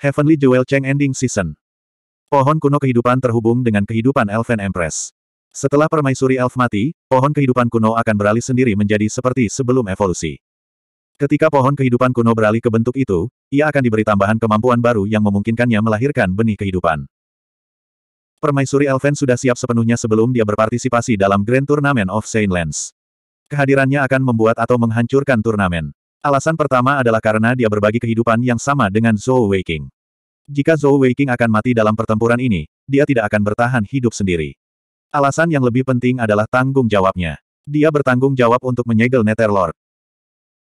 Heavenly Jewel Cheng Ending Season. Pohon kuno kehidupan terhubung dengan kehidupan Elven Empress. Setelah permaisuri elf mati, pohon kehidupan kuno akan beralih sendiri menjadi seperti sebelum evolusi. Ketika pohon kehidupan kuno beralih ke bentuk itu, ia akan diberi tambahan kemampuan baru yang memungkinkannya melahirkan benih kehidupan. Permaisuri Elven sudah siap sepenuhnya sebelum dia berpartisipasi dalam Grand Tournament of Saint Lens. Kehadirannya akan membuat atau menghancurkan turnamen. Alasan pertama adalah karena dia berbagi kehidupan yang sama dengan Zhou Weiqing. Jika Zhou Weiqing akan mati dalam pertempuran ini, dia tidak akan bertahan hidup sendiri. Alasan yang lebih penting adalah tanggung jawabnya. Dia bertanggung jawab untuk menyegel Netherlord.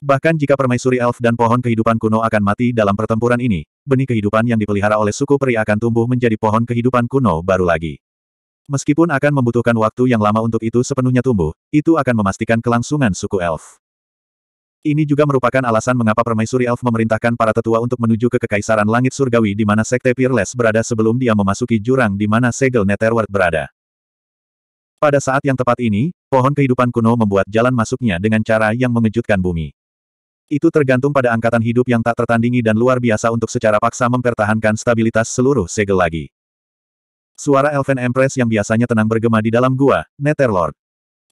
Bahkan jika permaisuri elf dan pohon kehidupan kuno akan mati dalam pertempuran ini, benih kehidupan yang dipelihara oleh suku peri akan tumbuh menjadi pohon kehidupan kuno baru lagi. Meskipun akan membutuhkan waktu yang lama untuk itu sepenuhnya tumbuh, itu akan memastikan kelangsungan suku elf. Ini juga merupakan alasan mengapa Permaisuri Elf memerintahkan para tetua untuk menuju ke Kekaisaran Langit Surgawi di mana Sekte Peerless berada sebelum dia memasuki jurang di mana Segel Netherworld berada. Pada saat yang tepat ini, pohon kehidupan kuno membuat jalan masuknya dengan cara yang mengejutkan bumi. Itu tergantung pada angkatan hidup yang tak tertandingi dan luar biasa untuk secara paksa mempertahankan stabilitas seluruh segel lagi. Suara Elven Empress yang biasanya tenang bergema di dalam gua, Netherlord.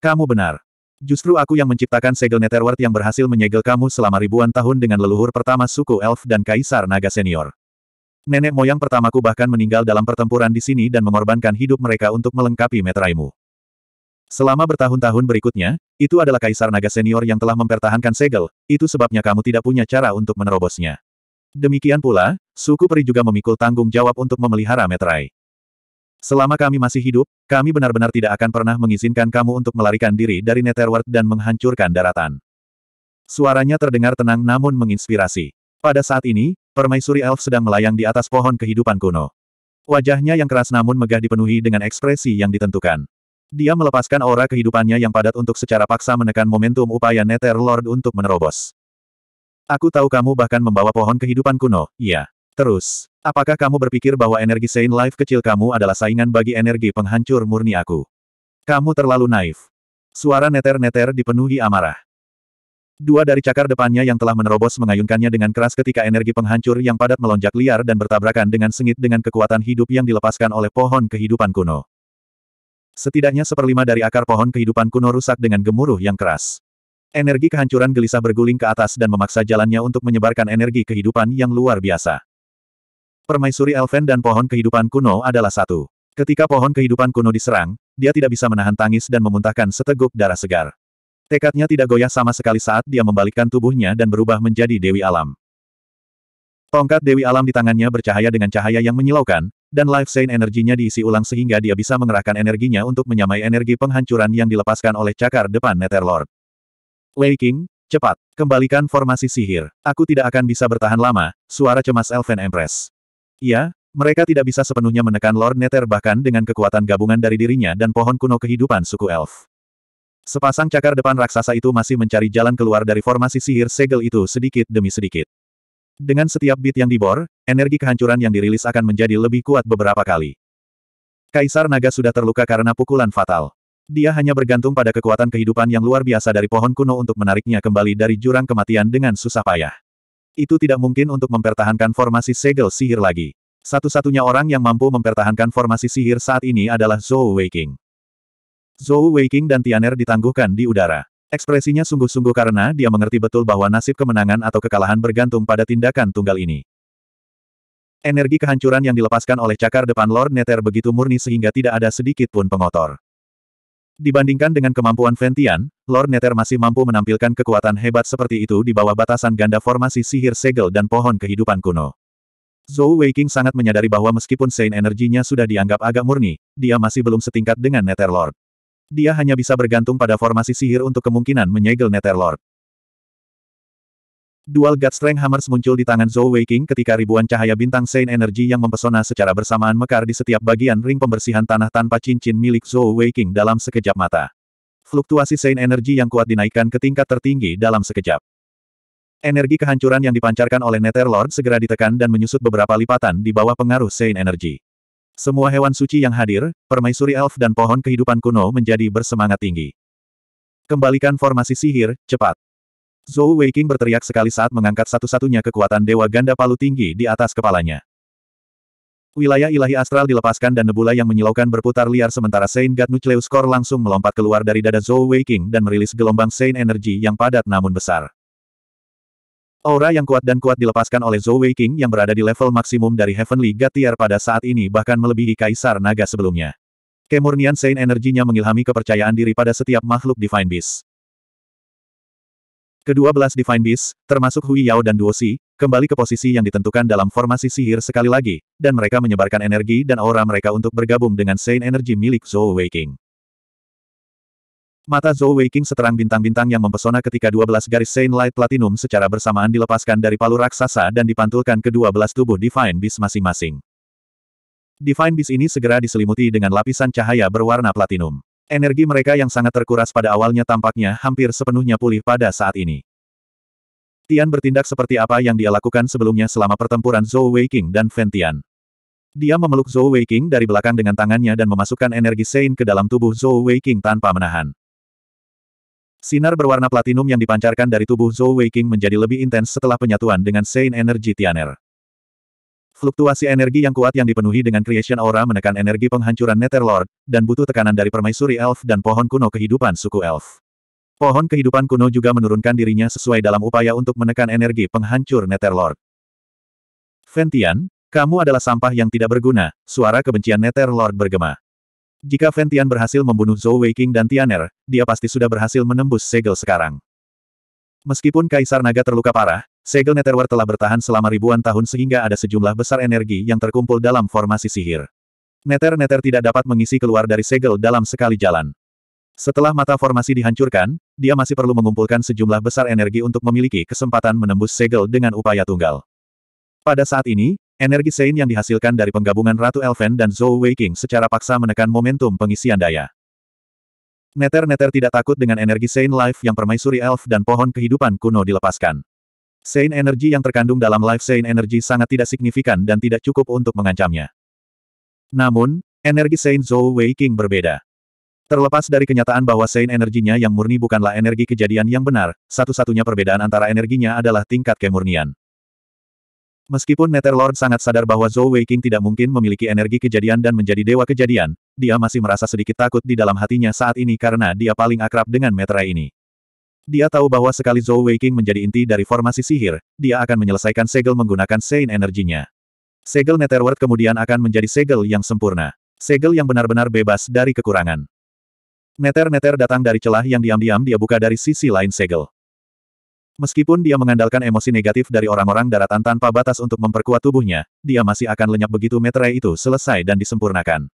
Kamu benar. Justru aku yang menciptakan segel Netherworld yang berhasil menyegel kamu selama ribuan tahun dengan leluhur pertama suku elf dan kaisar naga senior. Nenek moyang pertamaku bahkan meninggal dalam pertempuran di sini dan mengorbankan hidup mereka untuk melengkapi meteraimu. Selama bertahun-tahun berikutnya, itu adalah kaisar naga senior yang telah mempertahankan segel, itu sebabnya kamu tidak punya cara untuk menerobosnya. Demikian pula, suku peri juga memikul tanggung jawab untuk memelihara meterai. Selama kami masih hidup, kami benar-benar tidak akan pernah mengizinkan kamu untuk melarikan diri dari Netherworld dan menghancurkan daratan. Suaranya terdengar tenang namun menginspirasi. Pada saat ini, permaisuri elf sedang melayang di atas pohon kehidupan kuno. Wajahnya yang keras namun megah dipenuhi dengan ekspresi yang ditentukan. Dia melepaskan aura kehidupannya yang padat untuk secara paksa menekan momentum upaya Netherlord untuk menerobos. Aku tahu kamu bahkan membawa pohon kehidupan kuno, iya. Terus, apakah kamu berpikir bahwa energi Saint Life kecil kamu adalah saingan bagi energi penghancur murni aku? Kamu terlalu naif. Suara neter-neter dipenuhi amarah. Dua dari cakar depannya yang telah menerobos mengayunkannya dengan keras ketika energi penghancur yang padat melonjak liar dan bertabrakan dengan sengit dengan kekuatan hidup yang dilepaskan oleh pohon kehidupan kuno. Setidaknya seperlima dari akar pohon kehidupan kuno rusak dengan gemuruh yang keras. Energi kehancuran gelisah berguling ke atas dan memaksa jalannya untuk menyebarkan energi kehidupan yang luar biasa. Permaisuri Elven dan pohon kehidupan kuno adalah satu. Ketika pohon kehidupan kuno diserang, dia tidak bisa menahan tangis dan memuntahkan seteguk darah segar. Tekadnya tidak goyah sama sekali saat dia membalikkan tubuhnya dan berubah menjadi Dewi Alam. Tongkat Dewi Alam di tangannya bercahaya dengan cahaya yang menyilaukan, dan life Saint energinya diisi ulang sehingga dia bisa mengerahkan energinya untuk menyamai energi penghancuran yang dilepaskan oleh cakar depan Netherlord. Wei King, cepat, kembalikan formasi sihir. Aku tidak akan bisa bertahan lama, suara cemas Elven Empress. Iya, mereka tidak bisa sepenuhnya menekan Lord Nether bahkan dengan kekuatan gabungan dari dirinya dan pohon kuno kehidupan suku elf. Sepasang cakar depan raksasa itu masih mencari jalan keluar dari formasi sihir segel itu sedikit demi sedikit. Dengan setiap bit yang dibor, energi kehancuran yang dirilis akan menjadi lebih kuat beberapa kali. Kaisar Naga sudah terluka karena pukulan fatal. Dia hanya bergantung pada kekuatan kehidupan yang luar biasa dari pohon kuno untuk menariknya kembali dari jurang kematian dengan susah payah. Itu tidak mungkin untuk mempertahankan formasi segel sihir lagi. Satu-satunya orang yang mampu mempertahankan formasi sihir saat ini adalah Zhou Weiqing. Zhou Weiqing dan Tianer ditangguhkan di udara. Ekspresinya sungguh-sungguh karena dia mengerti betul bahwa nasib kemenangan atau kekalahan bergantung pada tindakan tunggal ini. Energi kehancuran yang dilepaskan oleh cakar depan Lord Nether begitu murni sehingga tidak ada sedikit pun pengotor. Dibandingkan dengan kemampuan Ventian, Lord Nether masih mampu menampilkan kekuatan hebat seperti itu di bawah batasan ganda formasi sihir segel dan pohon kehidupan kuno. Zhou Weiking sangat menyadari bahwa meskipun Sein energinya sudah dianggap agak murni, dia masih belum setingkat dengan Nether Lord. Dia hanya bisa bergantung pada formasi sihir untuk kemungkinan menyegel Nether Lord. Dual God Strength Hammers muncul di tangan Zhou Weiqing ketika ribuan cahaya bintang Saint Energy yang mempesona secara bersamaan mekar di setiap bagian ring pembersihan tanah tanpa cincin milik Zhou Weiqing dalam sekejap mata. Fluktuasi Saint Energy yang kuat dinaikkan ke tingkat tertinggi dalam sekejap. Energi kehancuran yang dipancarkan oleh Netherlord segera ditekan dan menyusut beberapa lipatan di bawah pengaruh Saint Energy. Semua hewan suci yang hadir, permaisuri elf dan pohon kehidupan kuno menjadi bersemangat tinggi. Kembalikan formasi sihir, cepat. Zhou Weiqing berteriak sekali saat mengangkat satu-satunya kekuatan Dewa Ganda Palu tinggi di atas kepalanya. Wilayah ilahi astral dilepaskan dan nebula yang menyilaukan berputar liar sementara Saint God Nucleus Core langsung melompat keluar dari dada Zhou Weiqing dan merilis gelombang Saint Energy yang padat namun besar. Aura yang kuat dan kuat dilepaskan oleh Zhou Weiqing yang berada di level maksimum dari Heavenly God Tier pada saat ini bahkan melebihi Kaisar Naga sebelumnya. Kemurnian Saint energinya mengilhami kepercayaan diri pada setiap makhluk Divine Beast. Kedua belas Divine Beast, termasuk Hui Yao dan Duo Si, kembali ke posisi yang ditentukan dalam formasi sihir sekali lagi, dan mereka menyebarkan energi dan aura mereka untuk bergabung dengan Saint Energy milik Zhou Weiqing. Mata Zhou Weiqing seterang bintang-bintang yang mempesona ketika 12 garis Saint Light Platinum secara bersamaan dilepaskan dari palu raksasa dan dipantulkan ke 12 tubuh Divine Beast masing-masing. Divine Beast ini segera diselimuti dengan lapisan cahaya berwarna platinum. Energi mereka yang sangat terkuras pada awalnya tampaknya hampir sepenuhnya pulih pada saat ini. Tian bertindak seperti apa yang dia lakukan sebelumnya selama pertempuran Zhou Weiqing dan Ventian. Dia memeluk Zhou Weiqing dari belakang dengan tangannya dan memasukkan energi Sein ke dalam tubuh Zhou Weiqing tanpa menahan. Sinar berwarna platinum yang dipancarkan dari tubuh Zhou Weiqing menjadi lebih intens setelah penyatuan dengan Sein Energy Tianer. Fluktuasi energi yang kuat yang dipenuhi dengan creation aura menekan energi penghancuran Netherlord, dan butuh tekanan dari permaisuri elf dan pohon kuno kehidupan suku elf. Pohon kehidupan kuno juga menurunkan dirinya sesuai dalam upaya untuk menekan energi penghancur Netherlord. Ventian, kamu adalah sampah yang tidak berguna, suara kebencian Netherlord bergema. Jika Ventian berhasil membunuh Zhou Weiking dan Tianer, dia pasti sudah berhasil menembus segel sekarang. Meskipun Kaisar Naga terluka parah, segel Netherworld telah bertahan selama ribuan tahun sehingga ada sejumlah besar energi yang terkumpul dalam formasi sihir. Neter-neter tidak dapat mengisi keluar dari segel dalam sekali jalan. Setelah mata formasi dihancurkan, dia masih perlu mengumpulkan sejumlah besar energi untuk memiliki kesempatan menembus segel dengan upaya tunggal. Pada saat ini, energi Sein yang dihasilkan dari penggabungan Ratu Elven dan Zhou Weiqing secara paksa menekan momentum pengisian daya. Neter-neter tidak takut dengan energi Sein Life yang permaisuri elf dan pohon kehidupan kuno dilepaskan. Sein energi yang terkandung dalam Life Sein energi sangat tidak signifikan dan tidak cukup untuk mengancamnya. Namun, energi Sein Zhou Wei King berbeda. Terlepas dari kenyataan bahwa Sein energinya yang murni bukanlah energi kejadian yang benar, satu-satunya perbedaan antara energinya adalah tingkat kemurnian. Meskipun Nether Lord sangat sadar bahwa Zhou Weiqing tidak mungkin memiliki energi kejadian dan menjadi dewa kejadian, dia masih merasa sedikit takut di dalam hatinya saat ini karena dia paling akrab dengan Metra ini. Dia tahu bahwa sekali Zhou Weiqing menjadi inti dari formasi sihir, dia akan menyelesaikan segel menggunakan Sein energinya. Segel Netherworld kemudian akan menjadi segel yang sempurna. Segel yang benar-benar bebas dari kekurangan. Nether-Nether datang dari celah yang diam-diam dia buka dari sisi lain segel. Meskipun dia mengandalkan emosi negatif dari orang-orang daratan tanpa batas untuk memperkuat tubuhnya, dia masih akan lenyap begitu meterai itu selesai dan disempurnakan.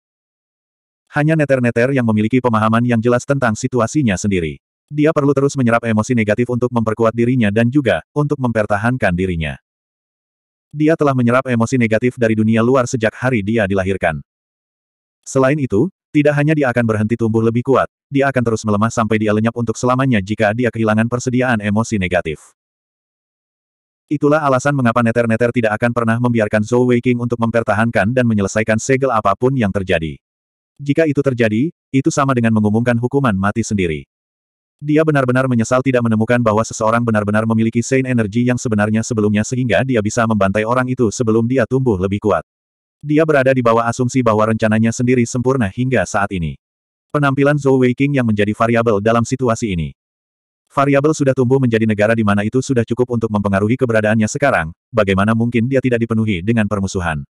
Hanya neter-neter yang memiliki pemahaman yang jelas tentang situasinya sendiri. Dia perlu terus menyerap emosi negatif untuk memperkuat dirinya dan juga, untuk mempertahankan dirinya. Dia telah menyerap emosi negatif dari dunia luar sejak hari dia dilahirkan. Selain itu, tidak hanya dia akan berhenti tumbuh lebih kuat, dia akan terus melemah sampai dia lenyap untuk selamanya jika dia kehilangan persediaan emosi negatif. Itulah alasan mengapa Neter-Neter tidak akan pernah membiarkan Zhou Weiqing untuk mempertahankan dan menyelesaikan segel apapun yang terjadi. Jika itu terjadi, itu sama dengan mengumumkan hukuman mati sendiri. Dia benar-benar menyesal tidak menemukan bahwa seseorang benar-benar memiliki sein energi yang sebenarnya sebelumnya sehingga dia bisa membantai orang itu sebelum dia tumbuh lebih kuat. Dia berada di bawah asumsi bahwa rencananya sendiri sempurna hingga saat ini. Penampilan Zhou Weiqing yang menjadi variabel dalam situasi ini. Variabel sudah tumbuh menjadi negara di mana itu sudah cukup untuk mempengaruhi keberadaannya sekarang, bagaimana mungkin dia tidak dipenuhi dengan permusuhan.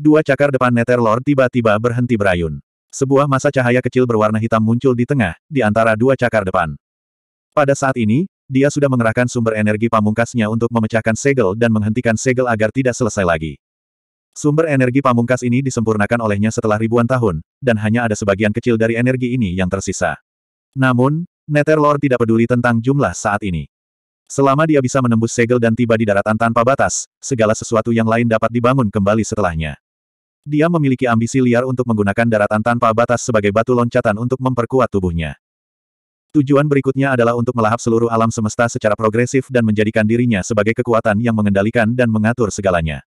Dua cakar depan Nether Lord tiba-tiba berhenti berayun. Sebuah masa cahaya kecil berwarna hitam muncul di tengah, di antara dua cakar depan. Pada saat ini, dia sudah mengerahkan sumber energi pamungkasnya untuk memecahkan segel dan menghentikan segel agar tidak selesai lagi. Sumber energi pamungkas ini disempurnakan olehnya setelah ribuan tahun, dan hanya ada sebagian kecil dari energi ini yang tersisa. Namun, Netherlord tidak peduli tentang jumlah saat ini. Selama dia bisa menembus segel dan tiba di daratan tanpa batas, segala sesuatu yang lain dapat dibangun kembali setelahnya. Dia memiliki ambisi liar untuk menggunakan daratan tanpa batas sebagai batu loncatan untuk memperkuat tubuhnya. Tujuan berikutnya adalah untuk melahap seluruh alam semesta secara progresif dan menjadikan dirinya sebagai kekuatan yang mengendalikan dan mengatur segalanya.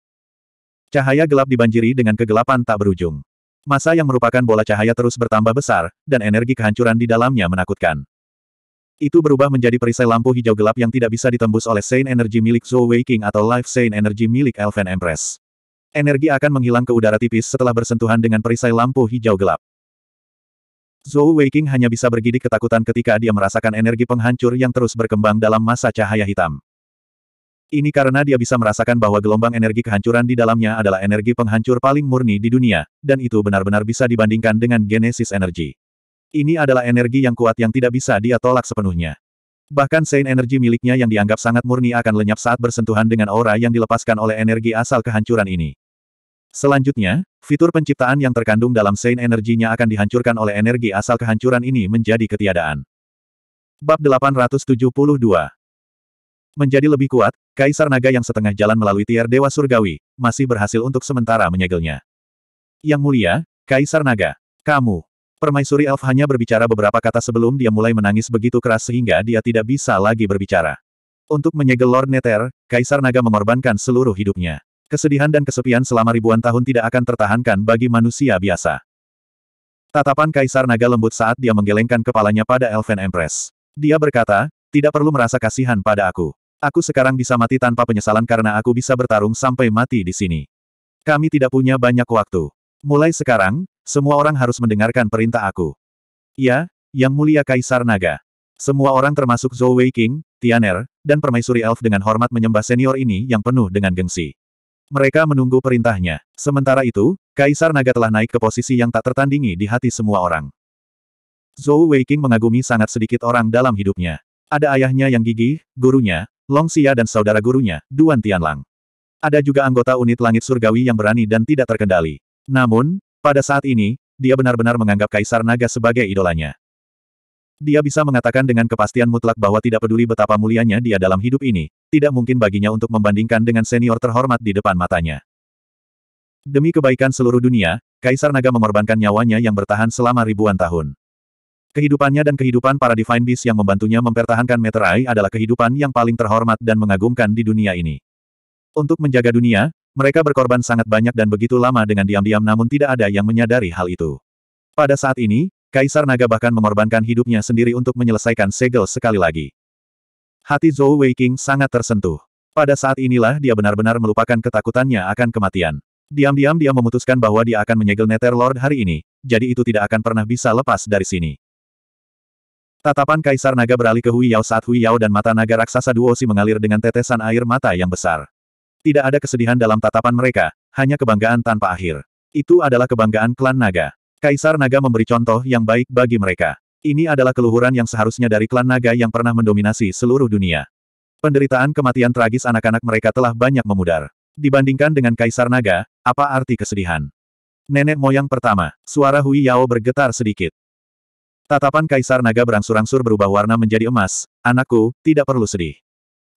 Cahaya gelap dibanjiri dengan kegelapan tak berujung. Masa yang merupakan bola cahaya terus bertambah besar, dan energi kehancuran di dalamnya menakutkan. Itu berubah menjadi perisai lampu hijau gelap yang tidak bisa ditembus oleh sein Energy milik Zhou Weiqing atau Life sein Energy milik Elven Empress. Energi akan menghilang ke udara tipis setelah bersentuhan dengan perisai lampu hijau gelap. Zhou Weiqing hanya bisa bergidik ketakutan ketika dia merasakan energi penghancur yang terus berkembang dalam masa cahaya hitam. Ini karena dia bisa merasakan bahwa gelombang energi kehancuran di dalamnya adalah energi penghancur paling murni di dunia, dan itu benar-benar bisa dibandingkan dengan genesis energi. Ini adalah energi yang kuat yang tidak bisa dia tolak sepenuhnya. Bahkan Sein energi miliknya yang dianggap sangat murni akan lenyap saat bersentuhan dengan aura yang dilepaskan oleh energi asal kehancuran ini. Selanjutnya, fitur penciptaan yang terkandung dalam Sein energinya akan dihancurkan oleh energi asal kehancuran ini menjadi ketiadaan. Bab 872 Menjadi lebih kuat, Kaisar Naga yang setengah jalan melalui tiar Dewa Surgawi, masih berhasil untuk sementara menyegelnya. Yang mulia, Kaisar Naga, kamu. Permaisuri Elf hanya berbicara beberapa kata sebelum dia mulai menangis begitu keras sehingga dia tidak bisa lagi berbicara. Untuk menyegel Lord Nether, Kaisar Naga mengorbankan seluruh hidupnya. Kesedihan dan kesepian selama ribuan tahun tidak akan tertahankan bagi manusia biasa. Tatapan Kaisar Naga lembut saat dia menggelengkan kepalanya pada Elven Empress. Dia berkata, tidak perlu merasa kasihan pada aku. Aku sekarang bisa mati tanpa penyesalan karena aku bisa bertarung sampai mati di sini. Kami tidak punya banyak waktu. Mulai sekarang, semua orang harus mendengarkan perintah aku. Ya, Yang Mulia Kaisar Naga. Semua orang termasuk Zhou Wei King, Tianer, dan permaisuri elf dengan hormat menyembah senior ini yang penuh dengan gengsi. Mereka menunggu perintahnya. Sementara itu, Kaisar Naga telah naik ke posisi yang tak tertandingi di hati semua orang. Zhou Weiqing mengagumi sangat sedikit orang dalam hidupnya. Ada ayahnya yang gigih, gurunya, Long Xia dan saudara gurunya, Duan Tianlang. Ada juga anggota unit langit surgawi yang berani dan tidak terkendali. Namun, pada saat ini, dia benar-benar menganggap Kaisar Naga sebagai idolanya. Dia bisa mengatakan dengan kepastian mutlak bahwa tidak peduli betapa mulianya dia dalam hidup ini, tidak mungkin baginya untuk membandingkan dengan senior terhormat di depan matanya. Demi kebaikan seluruh dunia, Kaisar Naga mengorbankan nyawanya yang bertahan selama ribuan tahun. Kehidupannya dan kehidupan para Divine Beast yang membantunya mempertahankan Meterai adalah kehidupan yang paling terhormat dan mengagumkan di dunia ini. Untuk menjaga dunia, mereka berkorban sangat banyak dan begitu lama dengan diam-diam namun tidak ada yang menyadari hal itu. Pada saat ini, Kaisar Naga bahkan mengorbankan hidupnya sendiri untuk menyelesaikan segel sekali lagi. Hati Zhou Wei King sangat tersentuh. Pada saat inilah dia benar-benar melupakan ketakutannya akan kematian. Diam-diam dia memutuskan bahwa dia akan menyegel Nether Lord hari ini, jadi itu tidak akan pernah bisa lepas dari sini. Tatapan Kaisar Naga beralih ke Hui Yao saat Hui Yao dan mata naga raksasa Duosi mengalir dengan tetesan air mata yang besar. Tidak ada kesedihan dalam tatapan mereka, hanya kebanggaan tanpa akhir. Itu adalah kebanggaan klan naga. Kaisar Naga memberi contoh yang baik bagi mereka. Ini adalah keluhuran yang seharusnya dari klan naga yang pernah mendominasi seluruh dunia. Penderitaan kematian tragis anak-anak mereka telah banyak memudar. Dibandingkan dengan Kaisar Naga, apa arti kesedihan? Nenek moyang pertama, suara Hui Yao bergetar sedikit. Tatapan Kaisar Naga berangsur-angsur berubah warna menjadi emas, anakku, tidak perlu sedih.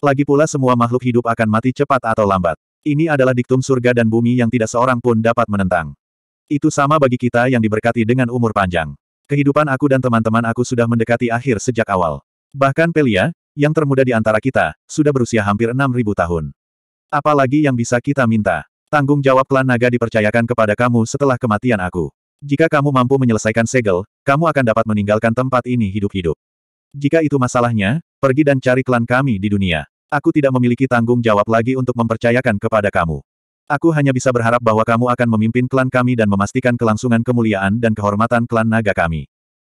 Lagi pula semua makhluk hidup akan mati cepat atau lambat. Ini adalah diktum surga dan bumi yang tidak seorang pun dapat menentang. Itu sama bagi kita yang diberkati dengan umur panjang. Kehidupan aku dan teman-teman aku sudah mendekati akhir sejak awal. Bahkan Pelia, yang termuda di antara kita, sudah berusia hampir 6.000 tahun. Apalagi yang bisa kita minta? Tanggung jawab klan naga dipercayakan kepada kamu setelah kematian aku. Jika kamu mampu menyelesaikan segel, kamu akan dapat meninggalkan tempat ini hidup-hidup. Jika itu masalahnya, pergi dan cari klan kami di dunia. Aku tidak memiliki tanggung jawab lagi untuk mempercayakan kepada kamu. Aku hanya bisa berharap bahwa kamu akan memimpin klan kami dan memastikan kelangsungan kemuliaan dan kehormatan klan naga kami.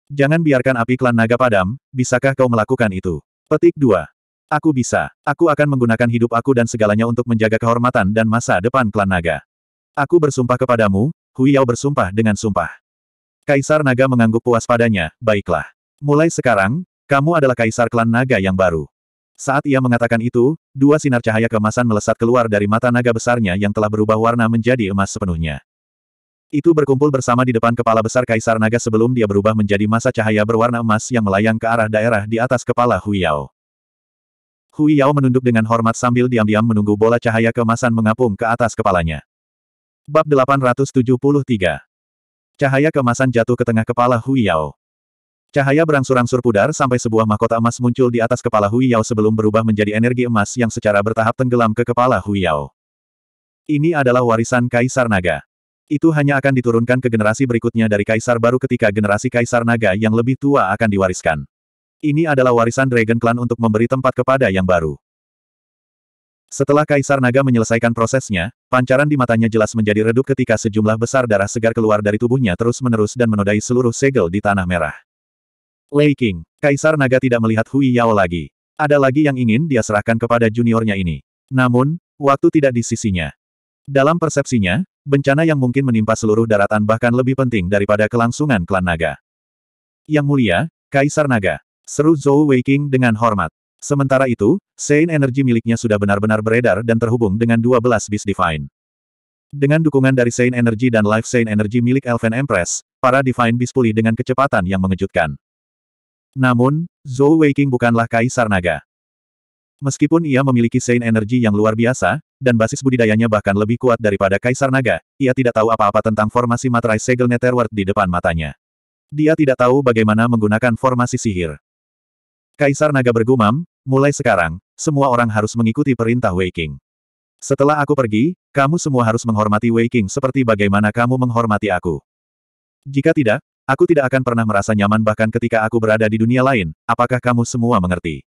Jangan biarkan api klan naga padam, bisakah kau melakukan itu? Petik 2. Aku bisa. Aku akan menggunakan hidup aku dan segalanya untuk menjaga kehormatan dan masa depan klan naga. Aku bersumpah kepadamu, Huiyao bersumpah dengan sumpah. Kaisar Naga mengangguk puas padanya, baiklah. Mulai sekarang, kamu adalah kaisar klan naga yang baru. Saat ia mengatakan itu, dua sinar cahaya kemasan melesat keluar dari mata naga besarnya yang telah berubah warna menjadi emas sepenuhnya. Itu berkumpul bersama di depan kepala besar kaisar naga sebelum dia berubah menjadi masa cahaya berwarna emas yang melayang ke arah daerah di atas kepala Hui Yao. menunduk dengan hormat sambil diam-diam menunggu bola cahaya kemasan mengapung ke atas kepalanya. Bab 873 Cahaya kemasan jatuh ke tengah kepala Hui Yao. Cahaya berangsur-angsur pudar sampai sebuah mahkota emas muncul di atas kepala Hui Yao sebelum berubah menjadi energi emas yang secara bertahap tenggelam ke kepala Hui Yao. Ini adalah warisan Kaisar Naga. Itu hanya akan diturunkan ke generasi berikutnya dari Kaisar baru ketika generasi Kaisar Naga yang lebih tua akan diwariskan. Ini adalah warisan Dragon Clan untuk memberi tempat kepada yang baru. Setelah Kaisar Naga menyelesaikan prosesnya, Pancaran di matanya jelas menjadi redup ketika sejumlah besar darah segar keluar dari tubuhnya terus-menerus dan menodai seluruh segel di Tanah Merah. Lei King, Kaisar Naga tidak melihat Hui Yao lagi. Ada lagi yang ingin dia serahkan kepada juniornya ini. Namun, waktu tidak di sisinya. Dalam persepsinya, bencana yang mungkin menimpa seluruh daratan bahkan lebih penting daripada kelangsungan klan naga. Yang mulia, Kaisar Naga, seru Zhou King dengan hormat. Sementara itu, Sein energi miliknya sudah benar-benar beredar dan terhubung dengan 12 bis divine. Dengan dukungan dari Sein Energy dan Life Sein Energy milik Elven Empress, para divine bis pulih dengan kecepatan yang mengejutkan. Namun, Zhou Weiqing bukanlah kaisar naga. Meskipun ia memiliki Sein Energy yang luar biasa, dan basis budidayanya bahkan lebih kuat daripada Kaisar Naga, ia tidak tahu apa-apa tentang formasi materai segel Netherworld di depan matanya. Dia tidak tahu bagaimana menggunakan formasi sihir. Kaisar Naga bergumam, Mulai sekarang, semua orang harus mengikuti perintah Wei King. Setelah aku pergi, kamu semua harus menghormati Wei King seperti bagaimana kamu menghormati aku. Jika tidak, aku tidak akan pernah merasa nyaman bahkan ketika aku berada di dunia lain, apakah kamu semua mengerti?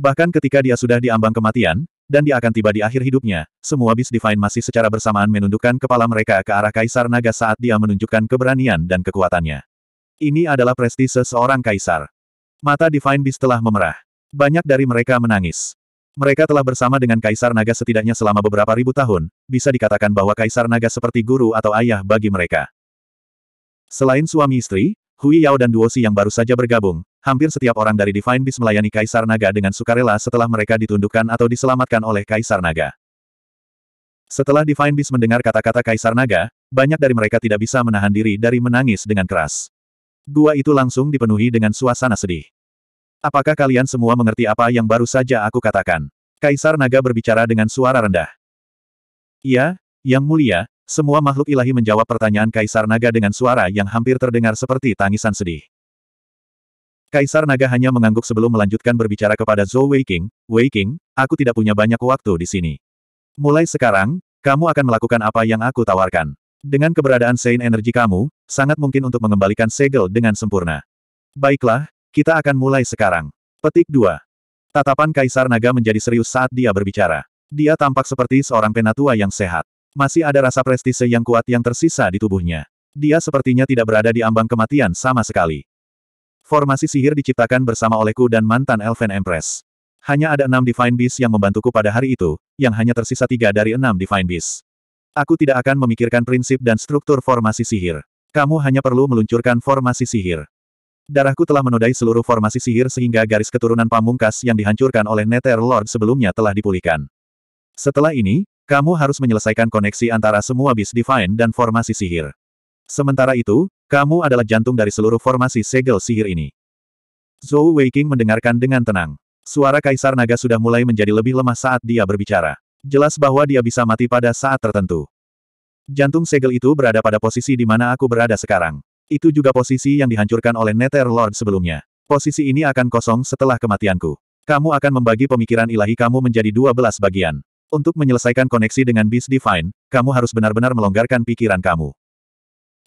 Bahkan ketika dia sudah diambang kematian, dan dia akan tiba di akhir hidupnya, semua bis divine masih secara bersamaan menundukkan kepala mereka ke arah Kaisar Naga saat dia menunjukkan keberanian dan kekuatannya. Ini adalah prestise seorang Kaisar. Mata Divine Beast telah memerah. Banyak dari mereka menangis. Mereka telah bersama dengan Kaisar Naga setidaknya selama beberapa ribu tahun, bisa dikatakan bahwa Kaisar Naga seperti guru atau ayah bagi mereka. Selain suami istri, Hui Yao dan Duosi yang baru saja bergabung, hampir setiap orang dari Divine Beast melayani Kaisar Naga dengan sukarela setelah mereka ditundukkan atau diselamatkan oleh Kaisar Naga. Setelah Divine Beast mendengar kata-kata Kaisar Naga, banyak dari mereka tidak bisa menahan diri dari menangis dengan keras gua itu langsung dipenuhi dengan suasana sedih. Apakah kalian semua mengerti apa yang baru saja aku katakan? Kaisar Naga berbicara dengan suara rendah. Iya, Yang Mulia, semua makhluk ilahi menjawab pertanyaan Kaisar Naga dengan suara yang hampir terdengar seperti tangisan sedih. Kaisar Naga hanya mengangguk sebelum melanjutkan berbicara kepada Zhou Weiqing, Weiqing, aku tidak punya banyak waktu di sini. Mulai sekarang, kamu akan melakukan apa yang aku tawarkan. Dengan keberadaan Sein energi kamu, sangat mungkin untuk mengembalikan segel dengan sempurna. Baiklah, kita akan mulai sekarang. Petik 2. Tatapan Kaisar Naga menjadi serius saat dia berbicara. Dia tampak seperti seorang penatua yang sehat. Masih ada rasa prestise yang kuat yang tersisa di tubuhnya. Dia sepertinya tidak berada di ambang kematian sama sekali. Formasi sihir diciptakan bersama olehku dan mantan Elven Empress. Hanya ada enam Divine Beast yang membantuku pada hari itu, yang hanya tersisa tiga dari enam Divine Beast. Aku tidak akan memikirkan prinsip dan struktur formasi sihir. Kamu hanya perlu meluncurkan formasi sihir. Darahku telah menodai seluruh formasi sihir sehingga garis keturunan pamungkas yang dihancurkan oleh Nether Lord sebelumnya telah dipulihkan. Setelah ini, kamu harus menyelesaikan koneksi antara semua bis divine dan formasi sihir. Sementara itu, kamu adalah jantung dari seluruh formasi segel sihir ini. Zhou Weiqing mendengarkan dengan tenang. Suara Kaisar Naga sudah mulai menjadi lebih lemah saat dia berbicara. Jelas bahwa dia bisa mati pada saat tertentu. Jantung segel itu berada pada posisi di mana aku berada sekarang. Itu juga posisi yang dihancurkan oleh Nether Lord sebelumnya. Posisi ini akan kosong setelah kematianku. Kamu akan membagi pemikiran ilahi kamu menjadi 12 bagian. Untuk menyelesaikan koneksi dengan Beast Divine, kamu harus benar-benar melonggarkan pikiran kamu.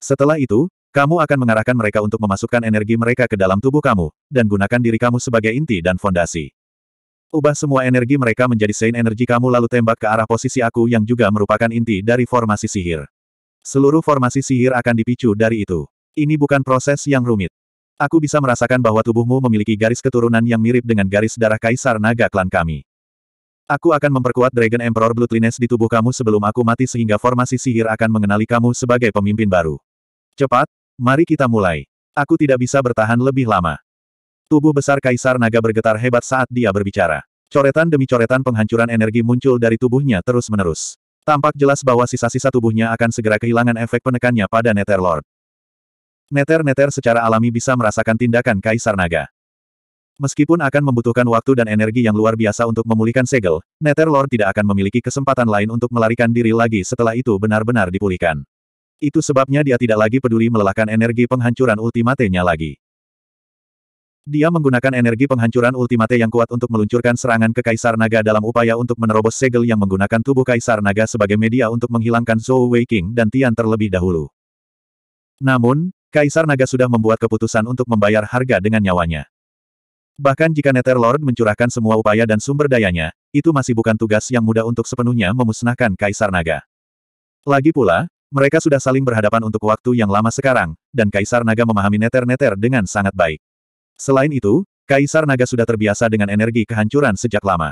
Setelah itu, kamu akan mengarahkan mereka untuk memasukkan energi mereka ke dalam tubuh kamu, dan gunakan diri kamu sebagai inti dan fondasi. Ubah semua energi mereka menjadi Sein energi kamu lalu tembak ke arah posisi aku yang juga merupakan inti dari formasi sihir. Seluruh formasi sihir akan dipicu dari itu. Ini bukan proses yang rumit. Aku bisa merasakan bahwa tubuhmu memiliki garis keturunan yang mirip dengan garis darah kaisar naga klan kami. Aku akan memperkuat Dragon Emperor Bloodlines di tubuh kamu sebelum aku mati sehingga formasi sihir akan mengenali kamu sebagai pemimpin baru. Cepat, mari kita mulai. Aku tidak bisa bertahan lebih lama. Tubuh besar Kaisar Naga bergetar hebat saat dia berbicara. Coretan demi coretan penghancuran energi muncul dari tubuhnya terus-menerus. Tampak jelas bahwa sisa-sisa tubuhnya akan segera kehilangan efek penekannya pada Nether Lord. Nether-Nether secara alami bisa merasakan tindakan Kaisar Naga. Meskipun akan membutuhkan waktu dan energi yang luar biasa untuk memulihkan segel, Nether Lord tidak akan memiliki kesempatan lain untuk melarikan diri lagi setelah itu benar-benar dipulihkan. Itu sebabnya dia tidak lagi peduli melelahkan energi penghancuran ultimatenya lagi. Dia menggunakan energi penghancuran ultimate yang kuat untuk meluncurkan serangan ke Kaisar Naga dalam upaya untuk menerobos segel yang menggunakan tubuh Kaisar Naga sebagai media untuk menghilangkan Zhou Wei King dan Tian terlebih dahulu. Namun, Kaisar Naga sudah membuat keputusan untuk membayar harga dengan nyawanya. Bahkan jika Nether Lord mencurahkan semua upaya dan sumber dayanya, itu masih bukan tugas yang mudah untuk sepenuhnya memusnahkan Kaisar Naga. Lagi pula, mereka sudah saling berhadapan untuk waktu yang lama sekarang, dan Kaisar Naga memahami Nether-Nether dengan sangat baik. Selain itu, Kaisar Naga sudah terbiasa dengan energi kehancuran sejak lama.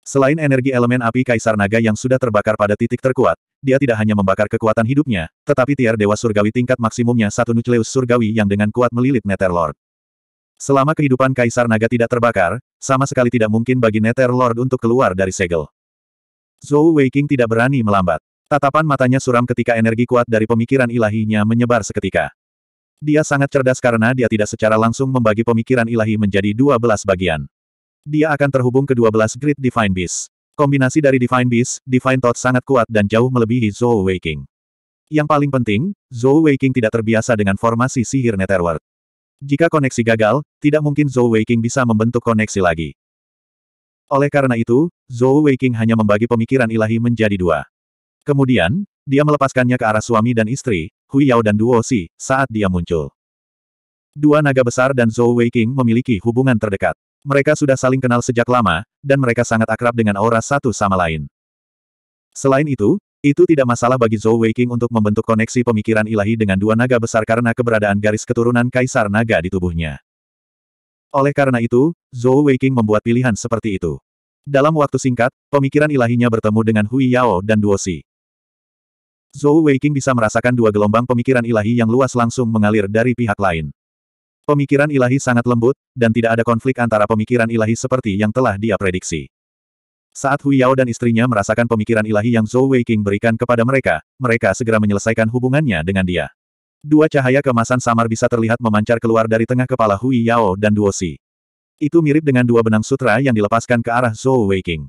Selain energi elemen api Kaisar Naga yang sudah terbakar pada titik terkuat, dia tidak hanya membakar kekuatan hidupnya, tetapi tiar Dewa Surgawi tingkat maksimumnya satu nucleus surgawi yang dengan kuat melilit Nether Lord. Selama kehidupan Kaisar Naga tidak terbakar, sama sekali tidak mungkin bagi Nether Lord untuk keluar dari segel. Zhou Weiking tidak berani melambat. Tatapan matanya suram ketika energi kuat dari pemikiran ilahinya menyebar seketika. Dia sangat cerdas karena dia tidak secara langsung membagi pemikiran ilahi menjadi 12 bagian. Dia akan terhubung ke 12 grid Divine Beast. Kombinasi dari Divine Beast, Divine Thought sangat kuat dan jauh melebihi Zhou Waking. Yang paling penting, Zhou Waking tidak terbiasa dengan formasi sihir netherworld. Jika koneksi gagal, tidak mungkin Zhou Waking bisa membentuk koneksi lagi. Oleh karena itu, Zhou Waking hanya membagi pemikiran ilahi menjadi dua. Kemudian, dia melepaskannya ke arah suami dan istri, Hui Yao dan Duo Si, saat dia muncul. Dua naga besar dan Zhou Wei King memiliki hubungan terdekat. Mereka sudah saling kenal sejak lama, dan mereka sangat akrab dengan aura satu sama lain. Selain itu, itu tidak masalah bagi Zhou Wei King untuk membentuk koneksi pemikiran ilahi dengan dua naga besar karena keberadaan garis keturunan Kaisar Naga di tubuhnya. Oleh karena itu, Zhou Wei King membuat pilihan seperti itu. Dalam waktu singkat, pemikiran ilahinya bertemu dengan Hui Yao dan Duo Si. Zhou Weiqing bisa merasakan dua gelombang pemikiran ilahi yang luas langsung mengalir dari pihak lain. Pemikiran ilahi sangat lembut, dan tidak ada konflik antara pemikiran ilahi seperti yang telah dia prediksi. Saat Hu Yao dan istrinya merasakan pemikiran ilahi yang Zhou Weiqing berikan kepada mereka, mereka segera menyelesaikan hubungannya dengan dia. Dua cahaya kemasan samar bisa terlihat memancar keluar dari tengah kepala Hui Yao dan Duo Si. Itu mirip dengan dua benang sutra yang dilepaskan ke arah Zhou Weiqing.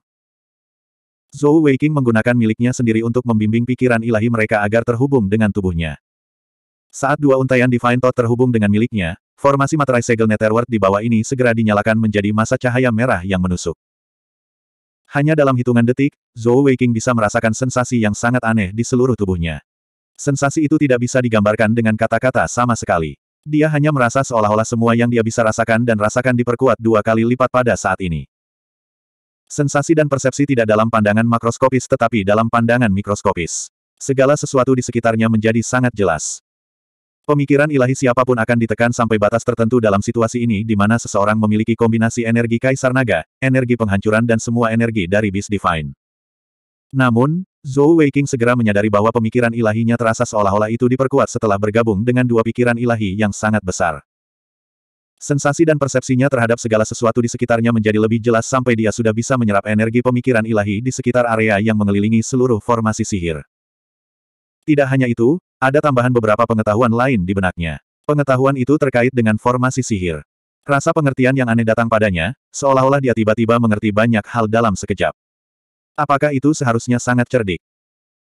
Zhou Weiqing menggunakan miliknya sendiri untuk membimbing pikiran ilahi mereka agar terhubung dengan tubuhnya. Saat dua untayan Divine Thought terhubung dengan miliknya, formasi materai segel Netherworld di bawah ini segera dinyalakan menjadi masa cahaya merah yang menusuk. Hanya dalam hitungan detik, Zhou Weiqing bisa merasakan sensasi yang sangat aneh di seluruh tubuhnya. Sensasi itu tidak bisa digambarkan dengan kata-kata sama sekali. Dia hanya merasa seolah-olah semua yang dia bisa rasakan dan rasakan diperkuat dua kali lipat pada saat ini. Sensasi dan persepsi tidak dalam pandangan makroskopis tetapi dalam pandangan mikroskopis. Segala sesuatu di sekitarnya menjadi sangat jelas. Pemikiran ilahi siapapun akan ditekan sampai batas tertentu dalam situasi ini di mana seseorang memiliki kombinasi energi kaisar naga, energi penghancuran dan semua energi dari Beast Divine. Namun, Zhou Weiqing segera menyadari bahwa pemikiran ilahinya terasa seolah-olah itu diperkuat setelah bergabung dengan dua pikiran ilahi yang sangat besar. Sensasi dan persepsinya terhadap segala sesuatu di sekitarnya menjadi lebih jelas sampai dia sudah bisa menyerap energi pemikiran ilahi di sekitar area yang mengelilingi seluruh formasi sihir. Tidak hanya itu, ada tambahan beberapa pengetahuan lain di benaknya. Pengetahuan itu terkait dengan formasi sihir. Rasa pengertian yang aneh datang padanya, seolah-olah dia tiba-tiba mengerti banyak hal dalam sekejap. Apakah itu seharusnya sangat cerdik?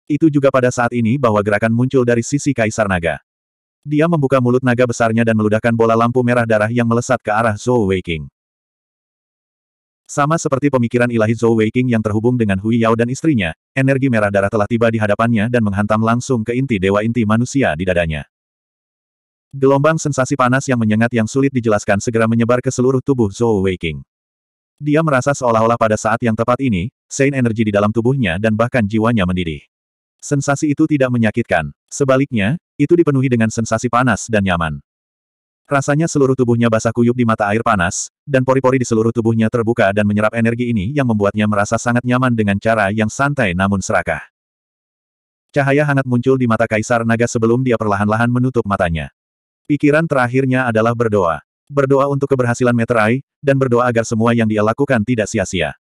Itu juga pada saat ini bahwa gerakan muncul dari sisi Kaisar Naga. Dia membuka mulut naga besarnya dan meludahkan bola lampu merah darah yang melesat ke arah Zhou Weiqing. Sama seperti pemikiran ilahi Zhou Weiqing yang terhubung dengan Hui Yao dan istrinya, energi merah darah telah tiba di hadapannya dan menghantam langsung ke inti dewa inti manusia di dadanya. Gelombang sensasi panas yang menyengat yang sulit dijelaskan segera menyebar ke seluruh tubuh Zhou Weiqing. Dia merasa seolah-olah pada saat yang tepat ini, sein energi di dalam tubuhnya dan bahkan jiwanya mendidih. Sensasi itu tidak menyakitkan. Sebaliknya, itu dipenuhi dengan sensasi panas dan nyaman. Rasanya seluruh tubuhnya basah kuyup di mata air panas, dan pori-pori di seluruh tubuhnya terbuka dan menyerap energi ini yang membuatnya merasa sangat nyaman dengan cara yang santai namun serakah. Cahaya hangat muncul di mata Kaisar Naga sebelum dia perlahan-lahan menutup matanya. Pikiran terakhirnya adalah berdoa. Berdoa untuk keberhasilan Meterai, dan berdoa agar semua yang dia lakukan tidak sia-sia.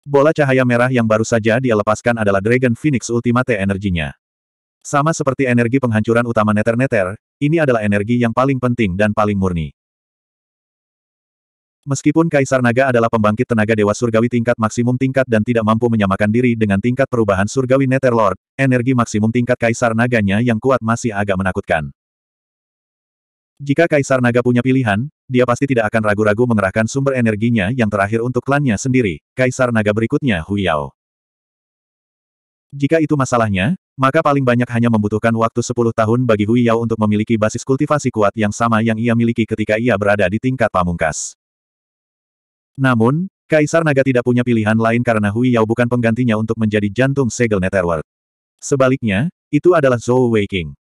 Bola cahaya merah yang baru saja dia lepaskan adalah Dragon Phoenix Ultimate energinya. Sama seperti energi penghancuran utama Neter-Neter, ini adalah energi yang paling penting dan paling murni. Meskipun Kaisar Naga adalah pembangkit tenaga Dewa Surgawi tingkat maksimum tingkat dan tidak mampu menyamakan diri dengan tingkat perubahan Surgawi Lord, energi maksimum tingkat Kaisar Naganya yang kuat masih agak menakutkan. Jika Kaisar Naga punya pilihan, dia pasti tidak akan ragu-ragu mengerahkan sumber energinya yang terakhir untuk klannya sendiri, Kaisar Naga berikutnya Huyao. Jika itu masalahnya, maka paling banyak hanya membutuhkan waktu 10 tahun bagi Huyao untuk memiliki basis kultivasi kuat yang sama yang ia miliki ketika ia berada di tingkat pamungkas. Namun, Kaisar Naga tidak punya pilihan lain karena Huyao bukan penggantinya untuk menjadi jantung segel Netherworld. Sebaliknya, itu adalah Zhou Weiking.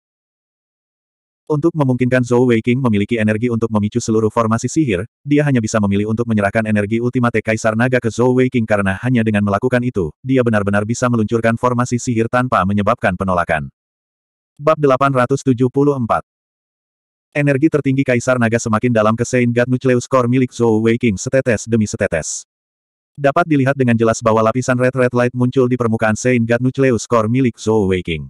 Untuk memungkinkan Zhou Weiqing memiliki energi untuk memicu seluruh formasi sihir, dia hanya bisa memilih untuk menyerahkan energi Ultimate Kaisar Naga ke Zhou Weiqing karena hanya dengan melakukan itu, dia benar-benar bisa meluncurkan formasi sihir tanpa menyebabkan penolakan. Bab 874 Energi tertinggi Kaisar Naga semakin dalam ke Saint God Nucleus Core milik Zhou Weiqing setetes demi setetes. Dapat dilihat dengan jelas bahwa lapisan Red Red Light muncul di permukaan Saint God Nucleus Core milik Zhou Weiqing.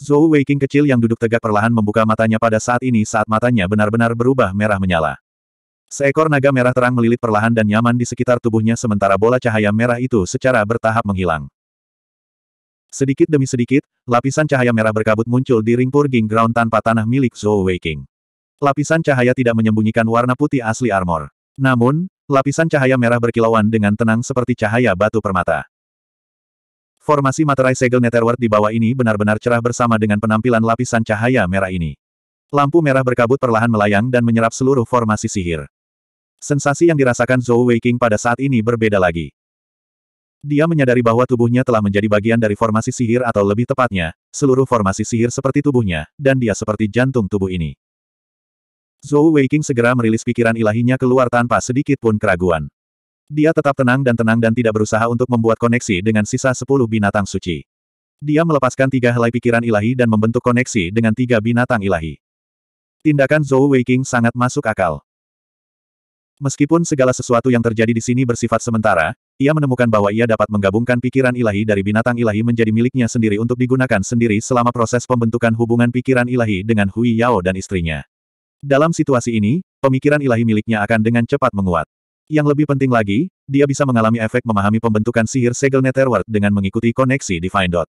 Zhou Weiqing kecil yang duduk tegak perlahan membuka matanya pada saat ini saat matanya benar-benar berubah merah menyala. Seekor naga merah terang melilit perlahan dan nyaman di sekitar tubuhnya sementara bola cahaya merah itu secara bertahap menghilang. Sedikit demi sedikit, lapisan cahaya merah berkabut muncul di ring purging ground tanpa tanah milik Zhou Weiqing. Lapisan cahaya tidak menyembunyikan warna putih asli armor. Namun, lapisan cahaya merah berkilauan dengan tenang seperti cahaya batu permata. Formasi materai segel Netherworld di bawah ini benar-benar cerah bersama dengan penampilan lapisan cahaya merah ini. Lampu merah berkabut perlahan melayang dan menyerap seluruh formasi sihir. Sensasi yang dirasakan Zhou Weiqing pada saat ini berbeda lagi. Dia menyadari bahwa tubuhnya telah menjadi bagian dari formasi sihir atau lebih tepatnya, seluruh formasi sihir seperti tubuhnya, dan dia seperti jantung tubuh ini. Zhou Weiqing segera merilis pikiran ilahinya keluar tanpa sedikit pun keraguan. Dia tetap tenang dan tenang dan tidak berusaha untuk membuat koneksi dengan sisa sepuluh binatang suci. Dia melepaskan tiga helai pikiran ilahi dan membentuk koneksi dengan tiga binatang ilahi. Tindakan Zhou Weiqing sangat masuk akal. Meskipun segala sesuatu yang terjadi di sini bersifat sementara, ia menemukan bahwa ia dapat menggabungkan pikiran ilahi dari binatang ilahi menjadi miliknya sendiri untuk digunakan sendiri selama proses pembentukan hubungan pikiran ilahi dengan Hui Yao dan istrinya. Dalam situasi ini, pemikiran ilahi miliknya akan dengan cepat menguat. Yang lebih penting lagi, dia bisa mengalami efek memahami pembentukan sihir segel netherworld dengan mengikuti koneksi Divine Dot.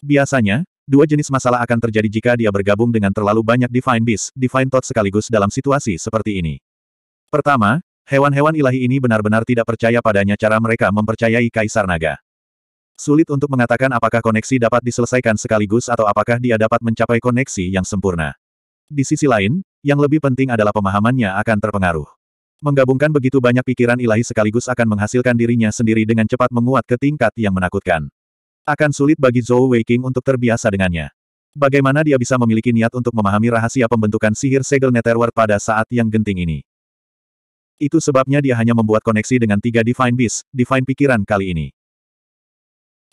Biasanya, dua jenis masalah akan terjadi jika dia bergabung dengan terlalu banyak Divine Beast, Divine Thought sekaligus dalam situasi seperti ini. Pertama, hewan-hewan ilahi ini benar-benar tidak percaya padanya cara mereka mempercayai Kaisar Naga. Sulit untuk mengatakan apakah koneksi dapat diselesaikan sekaligus atau apakah dia dapat mencapai koneksi yang sempurna. Di sisi lain, yang lebih penting adalah pemahamannya akan terpengaruh. Menggabungkan begitu banyak pikiran ilahi sekaligus akan menghasilkan dirinya sendiri dengan cepat menguat ke tingkat yang menakutkan. Akan sulit bagi Zhou Weiqing untuk terbiasa dengannya. Bagaimana dia bisa memiliki niat untuk memahami rahasia pembentukan sihir segel netherworld pada saat yang genting ini? Itu sebabnya dia hanya membuat koneksi dengan tiga Divine Beast, Divine Pikiran kali ini.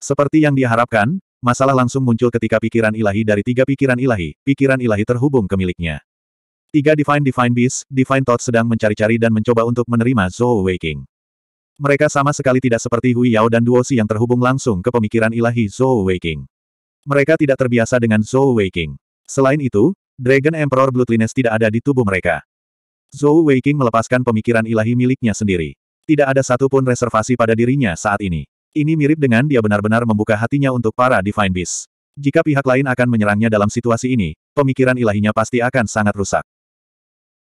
Seperti yang diharapkan, masalah langsung muncul ketika pikiran ilahi dari tiga pikiran ilahi, pikiran ilahi terhubung ke miliknya. Tiga Divine Divine Beast, Divine Thought sedang mencari-cari dan mencoba untuk menerima Zhou Waking. Mereka sama sekali tidak seperti Hui Yao dan Duosi yang terhubung langsung ke pemikiran ilahi Zhou Waking. Mereka tidak terbiasa dengan Zhou Waking. Selain itu, Dragon Emperor Bloodlines tidak ada di tubuh mereka. Zhou Waking melepaskan pemikiran ilahi miliknya sendiri. Tidak ada satupun reservasi pada dirinya saat ini. Ini mirip dengan dia benar-benar membuka hatinya untuk para Divine Beast. Jika pihak lain akan menyerangnya dalam situasi ini, pemikiran ilahinya pasti akan sangat rusak.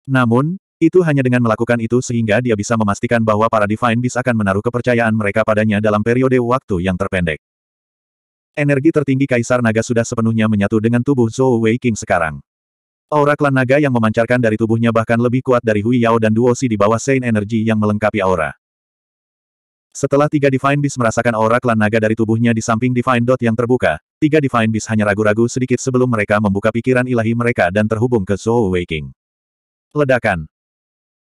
Namun, itu hanya dengan melakukan itu sehingga dia bisa memastikan bahwa para Divine bisa akan menaruh kepercayaan mereka padanya dalam periode waktu yang terpendek. Energi tertinggi Kaisar Naga sudah sepenuhnya menyatu dengan tubuh Zhou Wei King sekarang. Aura klan naga yang memancarkan dari tubuhnya bahkan lebih kuat dari Hui Yao dan Duo Si di bawah Sein Energy yang melengkapi aura. Setelah tiga Divine Beast merasakan aura klan naga dari tubuhnya di samping Divine Dot yang terbuka, tiga Divine Beast hanya ragu-ragu sedikit sebelum mereka membuka pikiran ilahi mereka dan terhubung ke Zhou Wei King. Ledakan.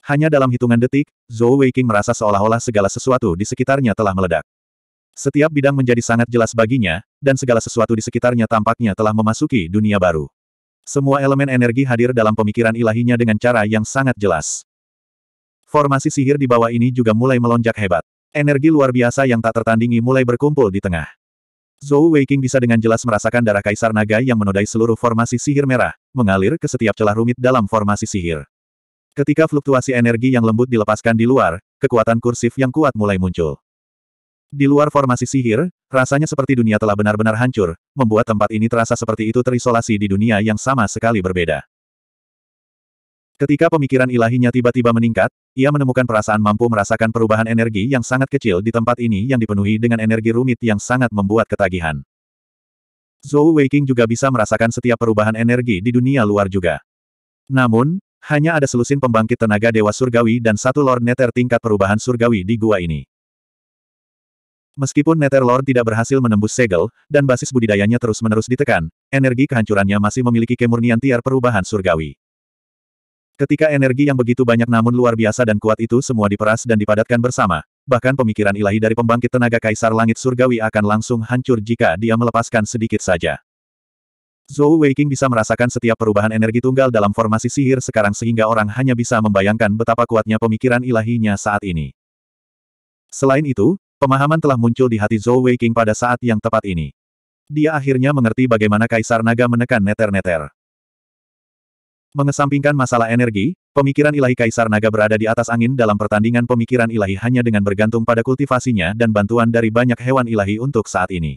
Hanya dalam hitungan detik, Zhou Weiqing merasa seolah-olah segala sesuatu di sekitarnya telah meledak. Setiap bidang menjadi sangat jelas baginya, dan segala sesuatu di sekitarnya tampaknya telah memasuki dunia baru. Semua elemen energi hadir dalam pemikiran ilahinya dengan cara yang sangat jelas. Formasi sihir di bawah ini juga mulai melonjak hebat. Energi luar biasa yang tak tertandingi mulai berkumpul di tengah. Zhou Weiqing bisa dengan jelas merasakan darah Kaisar Naga yang menodai seluruh formasi sihir merah, mengalir ke setiap celah rumit dalam formasi sihir. Ketika fluktuasi energi yang lembut dilepaskan di luar, kekuatan kursif yang kuat mulai muncul. Di luar formasi sihir, rasanya seperti dunia telah benar-benar hancur, membuat tempat ini terasa seperti itu terisolasi di dunia yang sama sekali berbeda. Ketika pemikiran ilahinya tiba-tiba meningkat, ia menemukan perasaan mampu merasakan perubahan energi yang sangat kecil di tempat ini yang dipenuhi dengan energi rumit yang sangat membuat ketagihan. Zhou Weiqing juga bisa merasakan setiap perubahan energi di dunia luar juga. Namun, hanya ada selusin pembangkit tenaga dewa surgawi dan satu Lord Nether tingkat perubahan surgawi di gua ini. Meskipun Nether Lord tidak berhasil menembus segel, dan basis budidayanya terus-menerus ditekan, energi kehancurannya masih memiliki kemurnian tiar perubahan surgawi. Ketika energi yang begitu banyak namun luar biasa dan kuat itu semua diperas dan dipadatkan bersama, bahkan pemikiran ilahi dari pembangkit tenaga kaisar langit surgawi akan langsung hancur jika dia melepaskan sedikit saja. Zhou Weiqing bisa merasakan setiap perubahan energi tunggal dalam formasi sihir sekarang sehingga orang hanya bisa membayangkan betapa kuatnya pemikiran ilahinya saat ini. Selain itu, pemahaman telah muncul di hati Zhou Weiqing pada saat yang tepat ini. Dia akhirnya mengerti bagaimana Kaisar Naga menekan neter-neter. Mengesampingkan masalah energi, pemikiran ilahi Kaisar Naga berada di atas angin dalam pertandingan pemikiran ilahi hanya dengan bergantung pada kultivasinya dan bantuan dari banyak hewan ilahi untuk saat ini.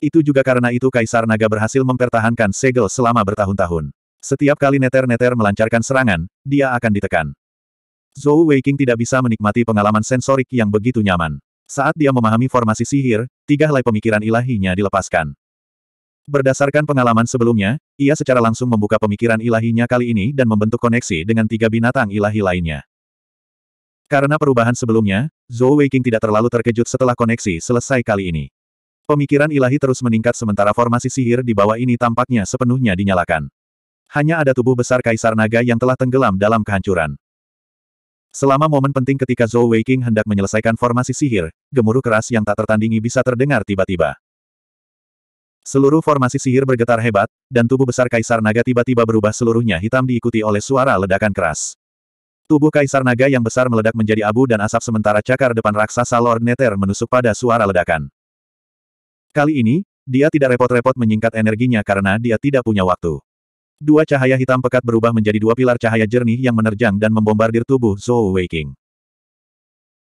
Itu juga karena itu Kaisar Naga berhasil mempertahankan segel selama bertahun-tahun. Setiap kali neter-neter melancarkan serangan, dia akan ditekan. Zhou Weiqing tidak bisa menikmati pengalaman sensorik yang begitu nyaman. Saat dia memahami formasi sihir, tiga helai pemikiran ilahinya dilepaskan. Berdasarkan pengalaman sebelumnya, ia secara langsung membuka pemikiran ilahinya kali ini dan membentuk koneksi dengan tiga binatang ilahi lainnya. Karena perubahan sebelumnya, Zhou Weiqing tidak terlalu terkejut setelah koneksi selesai kali ini. Pemikiran ilahi terus meningkat sementara formasi sihir di bawah ini tampaknya sepenuhnya dinyalakan. Hanya ada tubuh besar Kaisar Naga yang telah tenggelam dalam kehancuran. Selama momen penting ketika Zhou Weiqing hendak menyelesaikan formasi sihir, gemuruh keras yang tak tertandingi bisa terdengar tiba-tiba. Seluruh formasi sihir bergetar hebat, dan tubuh besar Kaisar Naga tiba-tiba berubah seluruhnya hitam diikuti oleh suara ledakan keras. Tubuh Kaisar Naga yang besar meledak menjadi abu dan asap sementara cakar depan raksasa Lord Nether menusuk pada suara ledakan. Kali ini, dia tidak repot-repot menyingkat energinya karena dia tidak punya waktu. Dua cahaya hitam pekat berubah menjadi dua pilar cahaya jernih yang menerjang dan membombardir tubuh Zhou Weiking.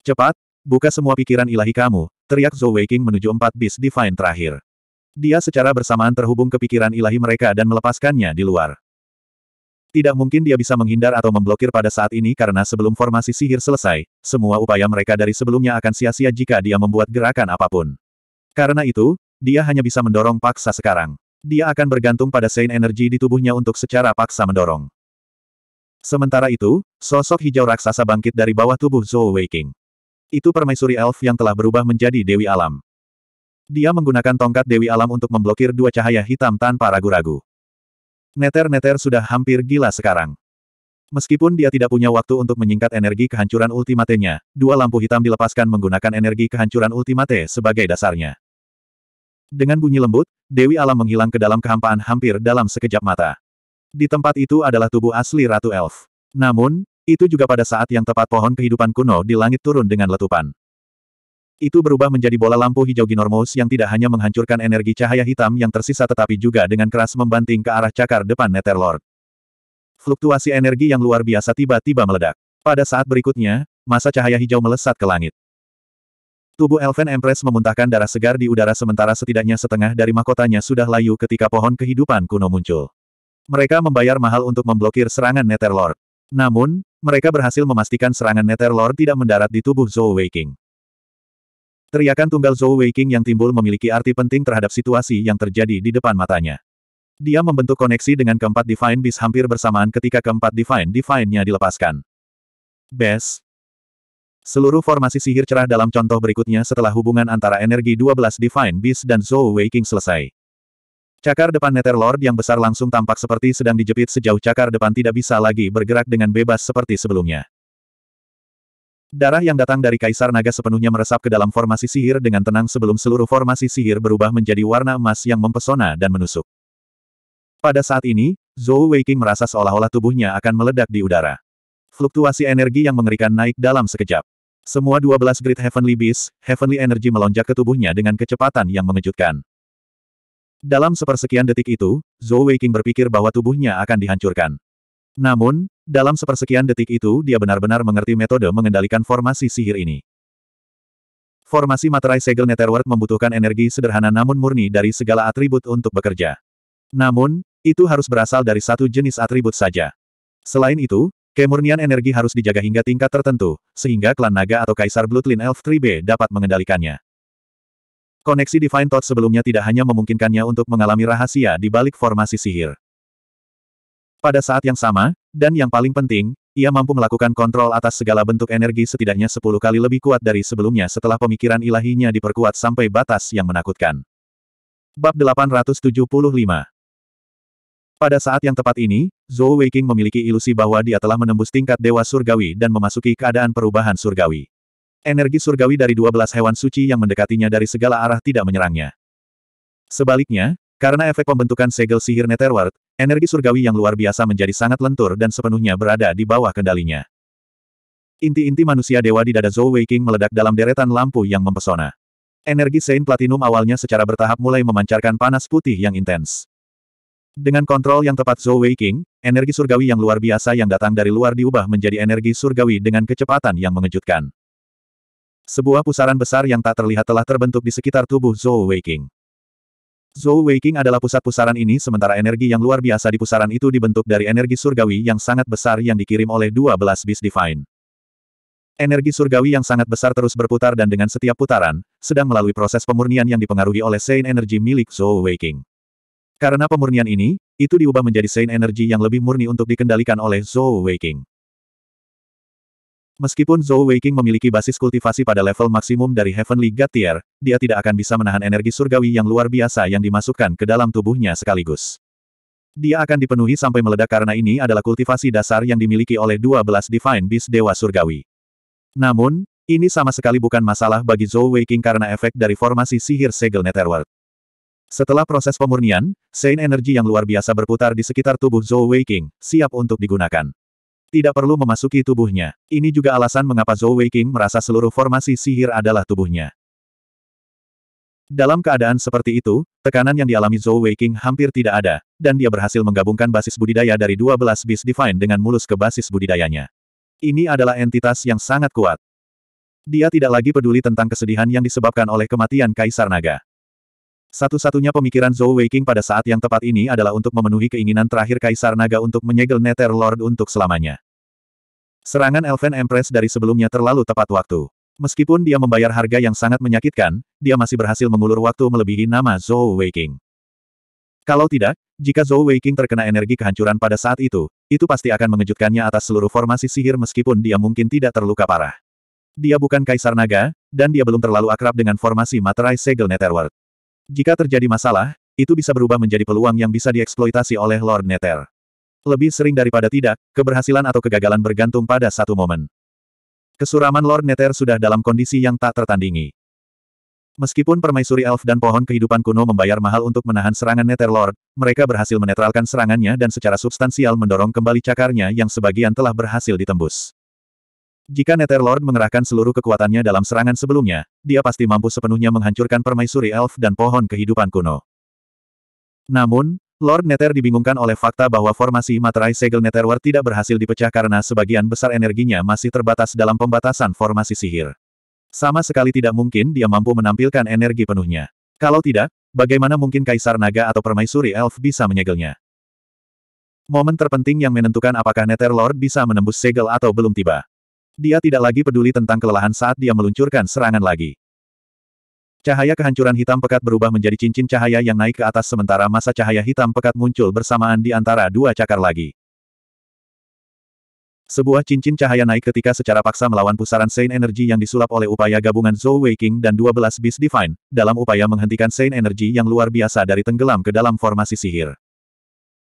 Cepat, buka semua pikiran ilahi kamu, teriak Zhou Weiking menuju empat bis divine terakhir. Dia secara bersamaan terhubung ke pikiran ilahi mereka dan melepaskannya di luar. Tidak mungkin dia bisa menghindar atau memblokir pada saat ini karena sebelum formasi sihir selesai, semua upaya mereka dari sebelumnya akan sia-sia jika dia membuat gerakan apapun. Karena itu, dia hanya bisa mendorong paksa sekarang. Dia akan bergantung pada Saint energi di tubuhnya untuk secara paksa mendorong. Sementara itu, sosok hijau raksasa bangkit dari bawah tubuh Zhou Weiking. Itu permaisuri elf yang telah berubah menjadi Dewi Alam. Dia menggunakan tongkat Dewi Alam untuk memblokir dua cahaya hitam tanpa ragu-ragu. Neter-neter sudah hampir gila sekarang. Meskipun dia tidak punya waktu untuk menyingkat energi kehancuran ultimatenya, dua lampu hitam dilepaskan menggunakan energi kehancuran ultimate sebagai dasarnya. Dengan bunyi lembut, Dewi Alam menghilang ke dalam kehampaan hampir dalam sekejap mata. Di tempat itu adalah tubuh asli Ratu Elf. Namun, itu juga pada saat yang tepat pohon kehidupan kuno di langit turun dengan letupan. Itu berubah menjadi bola lampu hijau ginormous yang tidak hanya menghancurkan energi cahaya hitam yang tersisa tetapi juga dengan keras membanting ke arah cakar depan Netherlord. Fluktuasi energi yang luar biasa tiba-tiba meledak. Pada saat berikutnya, masa cahaya hijau melesat ke langit. Tubuh Elven Empress memuntahkan darah segar di udara sementara setidaknya setengah dari mahkotanya sudah layu ketika pohon kehidupan kuno muncul. Mereka membayar mahal untuk memblokir serangan Netherlord. Namun, mereka berhasil memastikan serangan Netherlord tidak mendarat di tubuh Zhou Weiqing. Teriakan tunggal Zhou Weiqing yang timbul memiliki arti penting terhadap situasi yang terjadi di depan matanya. Dia membentuk koneksi dengan keempat Divine Beast hampir bersamaan ketika keempat Divine Divine-nya dilepaskan. Bes. Seluruh formasi sihir cerah dalam contoh berikutnya setelah hubungan antara energi 12 Divine Beast dan Zhou Weiqing selesai. Cakar depan Lord yang besar langsung tampak seperti sedang dijepit sejauh cakar depan tidak bisa lagi bergerak dengan bebas seperti sebelumnya. Darah yang datang dari Kaisar Naga sepenuhnya meresap ke dalam formasi sihir dengan tenang sebelum seluruh formasi sihir berubah menjadi warna emas yang mempesona dan menusuk. Pada saat ini, Zhou Weiqing merasa seolah-olah tubuhnya akan meledak di udara. Fluktuasi energi yang mengerikan naik dalam sekejap. Semua 12 grid Heavenly Beast, Heavenly Energy melonjak ke tubuhnya dengan kecepatan yang mengejutkan. Dalam sepersekian detik itu, Zhou Weiqing berpikir bahwa tubuhnya akan dihancurkan. Namun, dalam sepersekian detik itu dia benar-benar mengerti metode mengendalikan formasi sihir ini. Formasi materai segel Netherworld membutuhkan energi sederhana namun murni dari segala atribut untuk bekerja. Namun, itu harus berasal dari satu jenis atribut saja. Selain itu, kemurnian energi harus dijaga hingga tingkat tertentu, sehingga klan naga atau kaisar Bloodline Elf 3B dapat mengendalikannya. Koneksi Divine Thought sebelumnya tidak hanya memungkinkannya untuk mengalami rahasia di balik formasi sihir. Pada saat yang sama, dan yang paling penting, ia mampu melakukan kontrol atas segala bentuk energi setidaknya sepuluh kali lebih kuat dari sebelumnya setelah pemikiran ilahinya diperkuat sampai batas yang menakutkan. Bab 875 Pada saat yang tepat ini, Zhou Weiqing memiliki ilusi bahwa dia telah menembus tingkat Dewa Surgawi dan memasuki keadaan perubahan surgawi. Energi surgawi dari 12 hewan suci yang mendekatinya dari segala arah tidak menyerangnya. Sebaliknya, karena efek pembentukan segel sihir Netherworld, Energi surgawi yang luar biasa menjadi sangat lentur dan sepenuhnya berada di bawah kendalinya. Inti-inti manusia dewa di dada Zhou Weiqing meledak dalam deretan lampu yang mempesona. Energi Saint Platinum awalnya secara bertahap mulai memancarkan panas putih yang intens. Dengan kontrol yang tepat Zhou Weiqing, energi surgawi yang luar biasa yang datang dari luar diubah menjadi energi surgawi dengan kecepatan yang mengejutkan. Sebuah pusaran besar yang tak terlihat telah terbentuk di sekitar tubuh Zhou Weiqing. Zhou Weiqing adalah pusat pusaran ini sementara energi yang luar biasa di pusaran itu dibentuk dari energi surgawi yang sangat besar yang dikirim oleh 12 bis Divine. Energi surgawi yang sangat besar terus berputar dan dengan setiap putaran, sedang melalui proses pemurnian yang dipengaruhi oleh Saint Energy milik Zhou Weiqing. Karena pemurnian ini, itu diubah menjadi Saint Energy yang lebih murni untuk dikendalikan oleh Zhou Weiqing. Meskipun Zhou Weiking memiliki basis kultivasi pada level maksimum dari Heavenly God Tier, dia tidak akan bisa menahan energi surgawi yang luar biasa yang dimasukkan ke dalam tubuhnya sekaligus. Dia akan dipenuhi sampai meledak karena ini adalah kultivasi dasar yang dimiliki oleh 12 Divine Beast Dewa Surgawi. Namun, ini sama sekali bukan masalah bagi Zhou Weiking karena efek dari formasi sihir segel Netherworld. Setelah proses pemurnian, Sein energi yang luar biasa berputar di sekitar tubuh Zhou Weiking, siap untuk digunakan. Tidak perlu memasuki tubuhnya. Ini juga alasan mengapa Zhou Weiqing merasa seluruh formasi sihir adalah tubuhnya. Dalam keadaan seperti itu, tekanan yang dialami Zhou Weiqing hampir tidak ada, dan dia berhasil menggabungkan basis budidaya dari 12 bis divine dengan mulus ke basis budidayanya. Ini adalah entitas yang sangat kuat. Dia tidak lagi peduli tentang kesedihan yang disebabkan oleh kematian Kaisar Naga. Satu-satunya pemikiran Zhou Weiqing pada saat yang tepat ini adalah untuk memenuhi keinginan terakhir Kaisar Naga untuk menyegel Nether Lord untuk selamanya. Serangan Elven Empress dari sebelumnya terlalu tepat waktu. Meskipun dia membayar harga yang sangat menyakitkan, dia masih berhasil mengulur waktu melebihi nama Zhou Weiqing. Kalau tidak, jika Zhou Weiqing terkena energi kehancuran pada saat itu, itu pasti akan mengejutkannya atas seluruh formasi sihir meskipun dia mungkin tidak terluka parah. Dia bukan Kaisar Naga, dan dia belum terlalu akrab dengan formasi materai segel Netherworld. Jika terjadi masalah, itu bisa berubah menjadi peluang yang bisa dieksploitasi oleh Lord Nether. Lebih sering daripada tidak, keberhasilan atau kegagalan bergantung pada satu momen. Kesuraman Lord Nether sudah dalam kondisi yang tak tertandingi. Meskipun permaisuri elf dan pohon kehidupan kuno membayar mahal untuk menahan serangan Nether Lord, mereka berhasil menetralkan serangannya dan secara substansial mendorong kembali cakarnya yang sebagian telah berhasil ditembus. Jika Nether Lord mengerahkan seluruh kekuatannya dalam serangan sebelumnya, dia pasti mampu sepenuhnya menghancurkan permaisuri elf dan pohon kehidupan kuno. Namun, Lord Nether dibingungkan oleh fakta bahwa formasi materai segel Netherward tidak berhasil dipecah karena sebagian besar energinya masih terbatas dalam pembatasan formasi sihir. Sama sekali tidak mungkin dia mampu menampilkan energi penuhnya. Kalau tidak, bagaimana mungkin Kaisar Naga atau Permaisuri Elf bisa menyegelnya? Momen terpenting yang menentukan apakah Nether Lord bisa menembus segel atau belum tiba. Dia tidak lagi peduli tentang kelelahan saat dia meluncurkan serangan lagi. Cahaya kehancuran hitam pekat berubah menjadi cincin cahaya yang naik ke atas sementara masa cahaya hitam pekat muncul bersamaan di antara dua cakar lagi. Sebuah cincin cahaya naik ketika secara paksa melawan pusaran Saint Energy yang disulap oleh upaya gabungan Zhou Waking dan 12 Beast Divine, dalam upaya menghentikan Saint Energy yang luar biasa dari tenggelam ke dalam formasi sihir.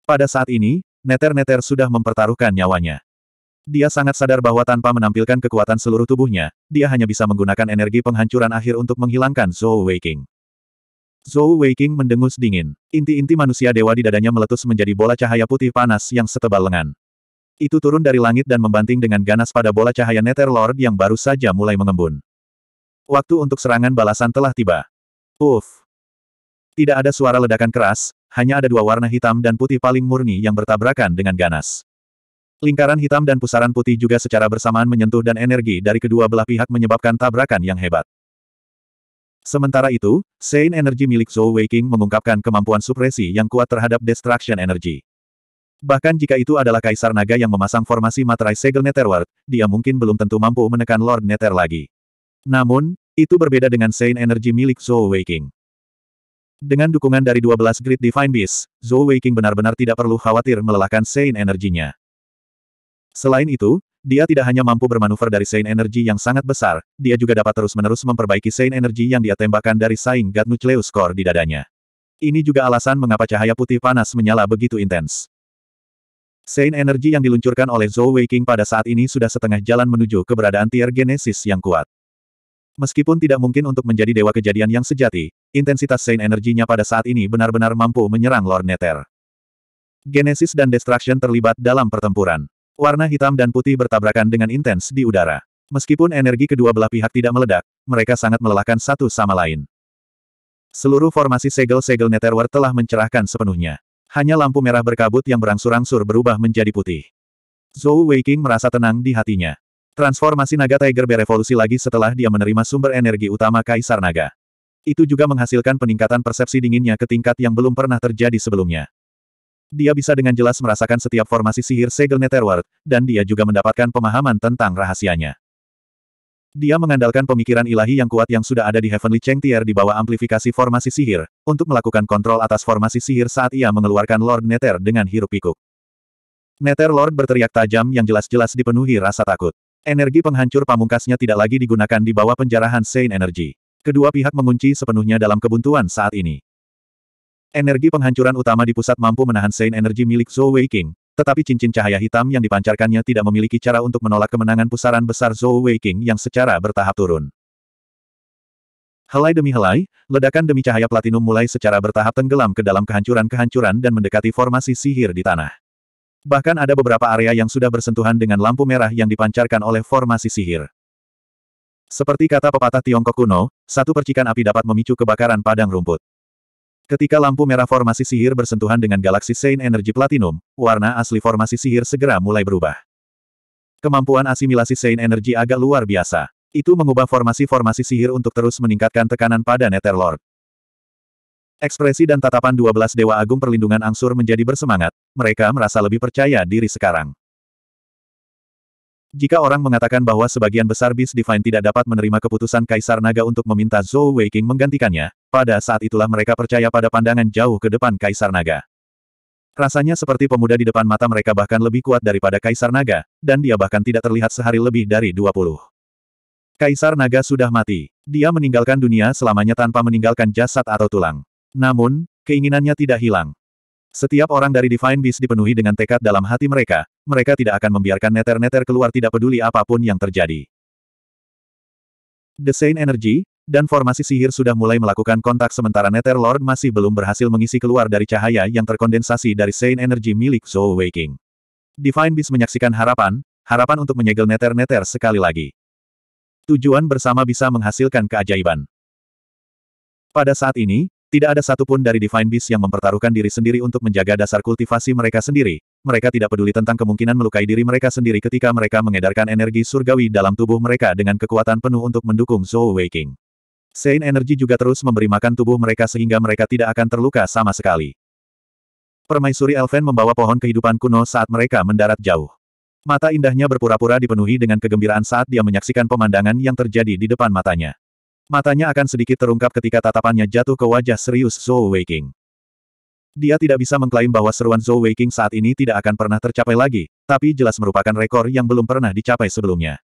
Pada saat ini, neter-neter sudah mempertaruhkan nyawanya. Dia sangat sadar bahwa tanpa menampilkan kekuatan seluruh tubuhnya, dia hanya bisa menggunakan energi penghancuran akhir untuk menghilangkan Zhou Weiqing. Zhou Weiqing mendengus dingin. Inti-inti manusia dewa di dadanya meletus menjadi bola cahaya putih panas yang setebal lengan. Itu turun dari langit dan membanting dengan ganas pada bola cahaya Nether Lord yang baru saja mulai mengembun. Waktu untuk serangan balasan telah tiba. Uff! Tidak ada suara ledakan keras, hanya ada dua warna hitam dan putih paling murni yang bertabrakan dengan ganas. Lingkaran hitam dan pusaran putih juga secara bersamaan menyentuh dan energi dari kedua belah pihak menyebabkan tabrakan yang hebat. Sementara itu, Sein energi milik Zhou Weiqing mengungkapkan kemampuan supresi yang kuat terhadap Destruction Energy. Bahkan jika itu adalah Kaisar Naga yang memasang formasi materai segel Netherworld, dia mungkin belum tentu mampu menekan Lord Nether lagi. Namun, itu berbeda dengan Sein energi milik Zhou Weiqing. Dengan dukungan dari 12 Great Divine Beast, Zhou Weiqing benar-benar tidak perlu khawatir melelahkan Sein energinya. Selain itu, dia tidak hanya mampu bermanuver dari sein Energy yang sangat besar, dia juga dapat terus-menerus memperbaiki sein Energy yang dia tembakkan dari Saing God Nucleus Core di dadanya. Ini juga alasan mengapa cahaya putih panas menyala begitu intens. Sein Energy yang diluncurkan oleh Zhou Weiqing pada saat ini sudah setengah jalan menuju keberadaan tier genesis yang kuat. Meskipun tidak mungkin untuk menjadi dewa kejadian yang sejati, intensitas sein Energy-nya pada saat ini benar-benar mampu menyerang Lord Nether. Genesis dan Destruction terlibat dalam pertempuran. Warna hitam dan putih bertabrakan dengan intens di udara. Meskipun energi kedua belah pihak tidak meledak, mereka sangat melelahkan satu sama lain. Seluruh formasi segel-segel Netherworld telah mencerahkan sepenuhnya. Hanya lampu merah berkabut yang berangsur-angsur berubah menjadi putih. Zhou Weiqing merasa tenang di hatinya. Transformasi naga Tiger berevolusi lagi setelah dia menerima sumber energi utama Kaisar Naga. Itu juga menghasilkan peningkatan persepsi dinginnya ke tingkat yang belum pernah terjadi sebelumnya dia bisa dengan jelas merasakan setiap formasi sihir segel netherworld, dan dia juga mendapatkan pemahaman tentang rahasianya. Dia mengandalkan pemikiran ilahi yang kuat yang sudah ada di Heavenly Chengtier di bawah amplifikasi formasi sihir, untuk melakukan kontrol atas formasi sihir saat ia mengeluarkan Lord Nether dengan hirup pikuk Nether Lord berteriak tajam yang jelas-jelas dipenuhi rasa takut. Energi penghancur pamungkasnya tidak lagi digunakan di bawah penjarahan Saint Energy. Kedua pihak mengunci sepenuhnya dalam kebuntuan saat ini. Energi penghancuran utama di pusat mampu menahan Sein energi milik Zhou Weiqing, tetapi cincin cahaya hitam yang dipancarkannya tidak memiliki cara untuk menolak kemenangan pusaran besar Zhou Weiqing yang secara bertahap turun. Helai demi helai, ledakan demi cahaya platinum mulai secara bertahap tenggelam ke dalam kehancuran-kehancuran dan mendekati formasi sihir di tanah. Bahkan ada beberapa area yang sudah bersentuhan dengan lampu merah yang dipancarkan oleh formasi sihir. Seperti kata pepatah Tiongkok kuno, satu percikan api dapat memicu kebakaran padang rumput. Ketika lampu merah formasi sihir bersentuhan dengan galaksi Saint Energy Platinum, warna asli formasi sihir segera mulai berubah. Kemampuan asimilasi Saint Energy agak luar biasa. Itu mengubah formasi-formasi sihir untuk terus meningkatkan tekanan pada Nether Lord. Ekspresi dan tatapan 12 Dewa Agung Perlindungan Angsur menjadi bersemangat, mereka merasa lebih percaya diri sekarang. Jika orang mengatakan bahwa sebagian besar Beast Divine tidak dapat menerima keputusan Kaisar Naga untuk meminta Zhou Weiking menggantikannya, pada saat itulah mereka percaya pada pandangan jauh ke depan Kaisar Naga. Rasanya seperti pemuda di depan mata mereka bahkan lebih kuat daripada Kaisar Naga, dan dia bahkan tidak terlihat sehari lebih dari 20. Kaisar Naga sudah mati. Dia meninggalkan dunia selamanya tanpa meninggalkan jasad atau tulang. Namun, keinginannya tidak hilang. Setiap orang dari Divine Beast dipenuhi dengan tekad dalam hati mereka, mereka tidak akan membiarkan neter-neter keluar tidak peduli apapun yang terjadi. The Saint Energy, dan formasi sihir sudah mulai melakukan kontak sementara Nether Lord masih belum berhasil mengisi keluar dari cahaya yang terkondensasi dari Saint Energy milik Zhou Waking. Divine Beast menyaksikan harapan, harapan untuk menyegel Nether-Nether sekali lagi. Tujuan bersama bisa menghasilkan keajaiban. Pada saat ini, tidak ada satupun dari Divine Beast yang mempertaruhkan diri sendiri untuk menjaga dasar kultivasi mereka sendiri, mereka tidak peduli tentang kemungkinan melukai diri mereka sendiri ketika mereka mengedarkan energi surgawi dalam tubuh mereka dengan kekuatan penuh untuk mendukung Zhou Waking. Sein energi juga terus memberi makan tubuh mereka sehingga mereka tidak akan terluka sama sekali. Permaisuri Elven membawa pohon kehidupan kuno saat mereka mendarat jauh. Mata indahnya berpura-pura dipenuhi dengan kegembiraan saat dia menyaksikan pemandangan yang terjadi di depan matanya. Matanya akan sedikit terungkap ketika tatapannya jatuh ke wajah serius Zhou Weiqing. Dia tidak bisa mengklaim bahwa seruan Zhou Weiqing saat ini tidak akan pernah tercapai lagi, tapi jelas merupakan rekor yang belum pernah dicapai sebelumnya.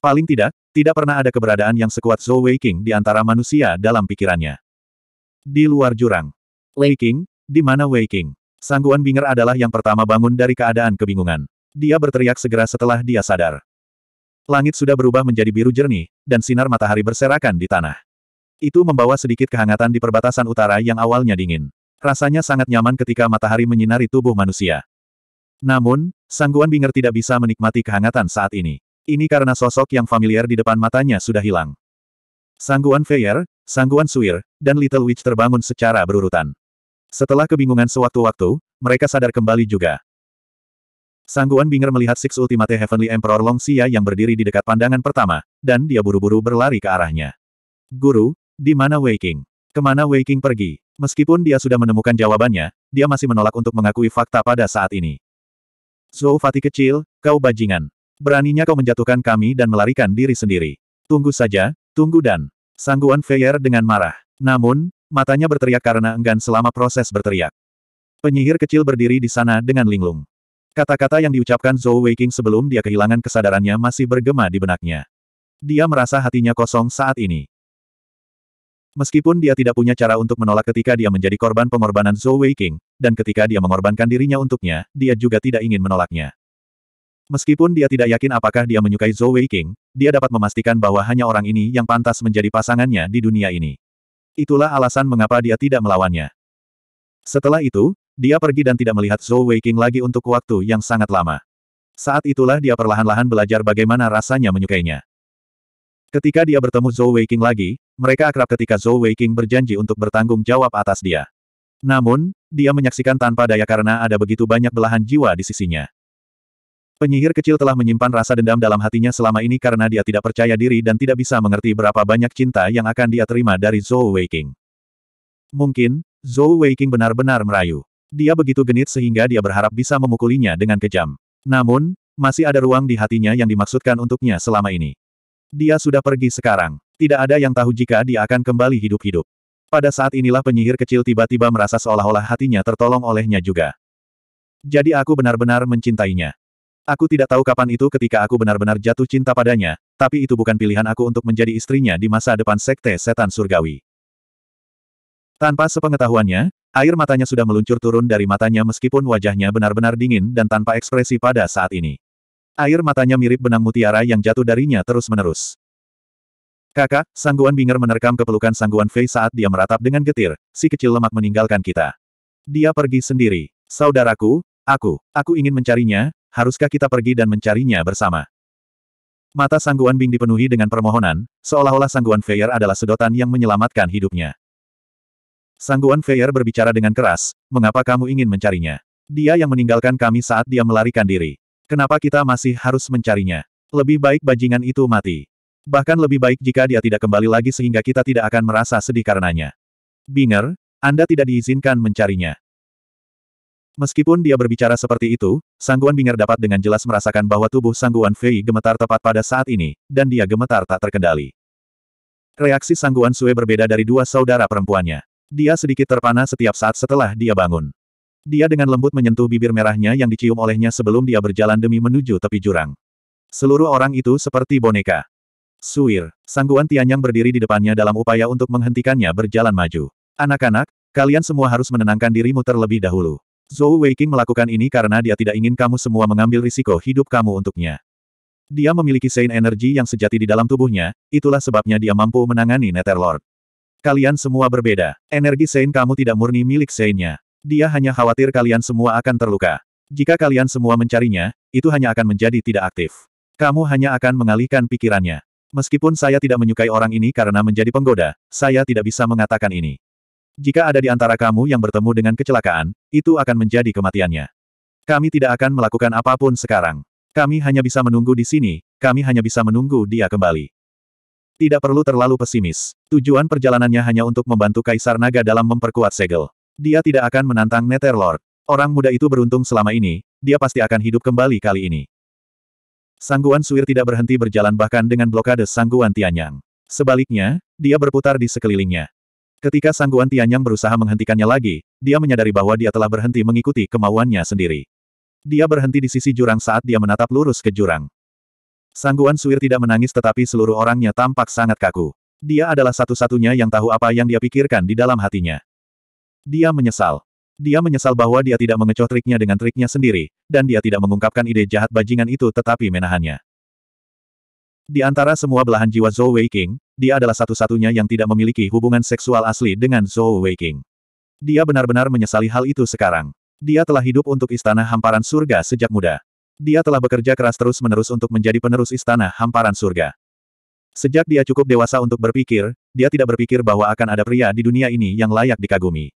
Paling tidak, tidak pernah ada keberadaan yang sekuat Zhou Weiqing di antara manusia dalam pikirannya. Di luar jurang. Weiqing, di mana Weiqing? Sangguan Binger adalah yang pertama bangun dari keadaan kebingungan. Dia berteriak segera setelah dia sadar. Langit sudah berubah menjadi biru jernih, dan sinar matahari berserakan di tanah. Itu membawa sedikit kehangatan di perbatasan utara yang awalnya dingin. Rasanya sangat nyaman ketika matahari menyinari tubuh manusia. Namun, Sangguan Binger tidak bisa menikmati kehangatan saat ini. Ini karena sosok yang familiar di depan matanya sudah hilang. Sangguan Feyer, Sangguan Suir, dan Little Witch terbangun secara berurutan. Setelah kebingungan sewaktu-waktu, mereka sadar kembali juga. Sangguan Binger melihat Six Ultimate Heavenly Emperor Long Xia yang berdiri di dekat pandangan pertama, dan dia buru-buru berlari ke arahnya. Guru, di mana Wei King? Kemana Wei King pergi? Meskipun dia sudah menemukan jawabannya, dia masih menolak untuk mengakui fakta pada saat ini. Zhou Fati kecil, kau bajingan. Beraninya kau menjatuhkan kami dan melarikan diri sendiri. Tunggu saja, tunggu dan. Sangguan Feier dengan marah. Namun, matanya berteriak karena enggan selama proses berteriak. Penyihir kecil berdiri di sana dengan linglung. Kata-kata yang diucapkan Zhou Weiking sebelum dia kehilangan kesadarannya masih bergema di benaknya. Dia merasa hatinya kosong saat ini. Meskipun dia tidak punya cara untuk menolak ketika dia menjadi korban pengorbanan Zhou Weiking, dan ketika dia mengorbankan dirinya untuknya, dia juga tidak ingin menolaknya. Meskipun dia tidak yakin apakah dia menyukai Zhou Weiking, dia dapat memastikan bahwa hanya orang ini yang pantas menjadi pasangannya di dunia ini. Itulah alasan mengapa dia tidak melawannya. Setelah itu, dia pergi dan tidak melihat Zhou Weiqing lagi untuk waktu yang sangat lama. Saat itulah dia perlahan-lahan belajar bagaimana rasanya menyukainya. Ketika dia bertemu Zhou Weiqing lagi, mereka akrab ketika Zhou Weiqing berjanji untuk bertanggung jawab atas dia. Namun, dia menyaksikan tanpa daya karena ada begitu banyak belahan jiwa di sisinya. Penyihir kecil telah menyimpan rasa dendam dalam hatinya selama ini karena dia tidak percaya diri dan tidak bisa mengerti berapa banyak cinta yang akan dia terima dari Zhou Weiqing. Mungkin, Zhou Weiqing benar-benar merayu. Dia begitu genit sehingga dia berharap bisa memukulinya dengan kejam. Namun, masih ada ruang di hatinya yang dimaksudkan untuknya selama ini. Dia sudah pergi sekarang. Tidak ada yang tahu jika dia akan kembali hidup-hidup. Pada saat inilah penyihir kecil tiba-tiba merasa seolah-olah hatinya tertolong olehnya juga. Jadi aku benar-benar mencintainya. Aku tidak tahu kapan itu ketika aku benar-benar jatuh cinta padanya, tapi itu bukan pilihan aku untuk menjadi istrinya di masa depan Sekte Setan Surgawi. Tanpa sepengetahuannya, Air matanya sudah meluncur turun dari matanya meskipun wajahnya benar-benar dingin dan tanpa ekspresi pada saat ini. Air matanya mirip benang mutiara yang jatuh darinya terus-menerus. Kakak, Sangguan Binger menerkam kepelukan Sangguan Fei saat dia meratap dengan getir, si kecil lemak meninggalkan kita. Dia pergi sendiri. Saudaraku, aku, aku ingin mencarinya, haruskah kita pergi dan mencarinya bersama? Mata Sangguan Bing dipenuhi dengan permohonan, seolah-olah Sangguan Feier adalah sedotan yang menyelamatkan hidupnya. Sangguan Feyer berbicara dengan keras, mengapa kamu ingin mencarinya? Dia yang meninggalkan kami saat dia melarikan diri. Kenapa kita masih harus mencarinya? Lebih baik bajingan itu mati. Bahkan lebih baik jika dia tidak kembali lagi sehingga kita tidak akan merasa sedih karenanya. Binger, Anda tidak diizinkan mencarinya. Meskipun dia berbicara seperti itu, Sangguan Binger dapat dengan jelas merasakan bahwa tubuh Sangguan Fei gemetar tepat pada saat ini, dan dia gemetar tak terkendali. Reaksi Sangguan Sue berbeda dari dua saudara perempuannya. Dia sedikit terpana setiap saat setelah dia bangun. Dia dengan lembut menyentuh bibir merahnya yang dicium olehnya sebelum dia berjalan demi menuju tepi jurang. Seluruh orang itu seperti boneka. Suir, sangguan Tianyang berdiri di depannya dalam upaya untuk menghentikannya berjalan maju. Anak-anak, kalian semua harus menenangkan dirimu terlebih dahulu. Zhou Weiqing melakukan ini karena dia tidak ingin kamu semua mengambil risiko hidup kamu untuknya. Dia memiliki sein energi yang sejati di dalam tubuhnya, itulah sebabnya dia mampu menangani Netherlord. Kalian semua berbeda. Energi Sein kamu tidak murni milik Seinnya. Dia hanya khawatir kalian semua akan terluka. Jika kalian semua mencarinya, itu hanya akan menjadi tidak aktif. Kamu hanya akan mengalihkan pikirannya. Meskipun saya tidak menyukai orang ini karena menjadi penggoda, saya tidak bisa mengatakan ini. Jika ada di antara kamu yang bertemu dengan kecelakaan, itu akan menjadi kematiannya. Kami tidak akan melakukan apapun sekarang. Kami hanya bisa menunggu di sini, kami hanya bisa menunggu dia kembali. Tidak perlu terlalu pesimis. Tujuan perjalanannya hanya untuk membantu Kaisar Naga dalam memperkuat segel. Dia tidak akan menantang Netherlord. Orang muda itu beruntung selama ini, dia pasti akan hidup kembali kali ini. Sangguan Suir tidak berhenti berjalan bahkan dengan blokade Sangguan Tianyang. Sebaliknya, dia berputar di sekelilingnya. Ketika Sangguan Tianyang berusaha menghentikannya lagi, dia menyadari bahwa dia telah berhenti mengikuti kemauannya sendiri. Dia berhenti di sisi jurang saat dia menatap lurus ke jurang. Sangguan Suir tidak menangis tetapi seluruh orangnya tampak sangat kaku. Dia adalah satu-satunya yang tahu apa yang dia pikirkan di dalam hatinya. Dia menyesal. Dia menyesal bahwa dia tidak mengecoh triknya dengan triknya sendiri, dan dia tidak mengungkapkan ide jahat bajingan itu tetapi menahannya. Di antara semua belahan jiwa Zhou Weiqing, dia adalah satu-satunya yang tidak memiliki hubungan seksual asli dengan Zhou Weiqing. Dia benar-benar menyesali hal itu sekarang. Dia telah hidup untuk istana hamparan surga sejak muda. Dia telah bekerja keras terus-menerus untuk menjadi penerus istana hamparan surga. Sejak dia cukup dewasa untuk berpikir, dia tidak berpikir bahwa akan ada pria di dunia ini yang layak dikagumi.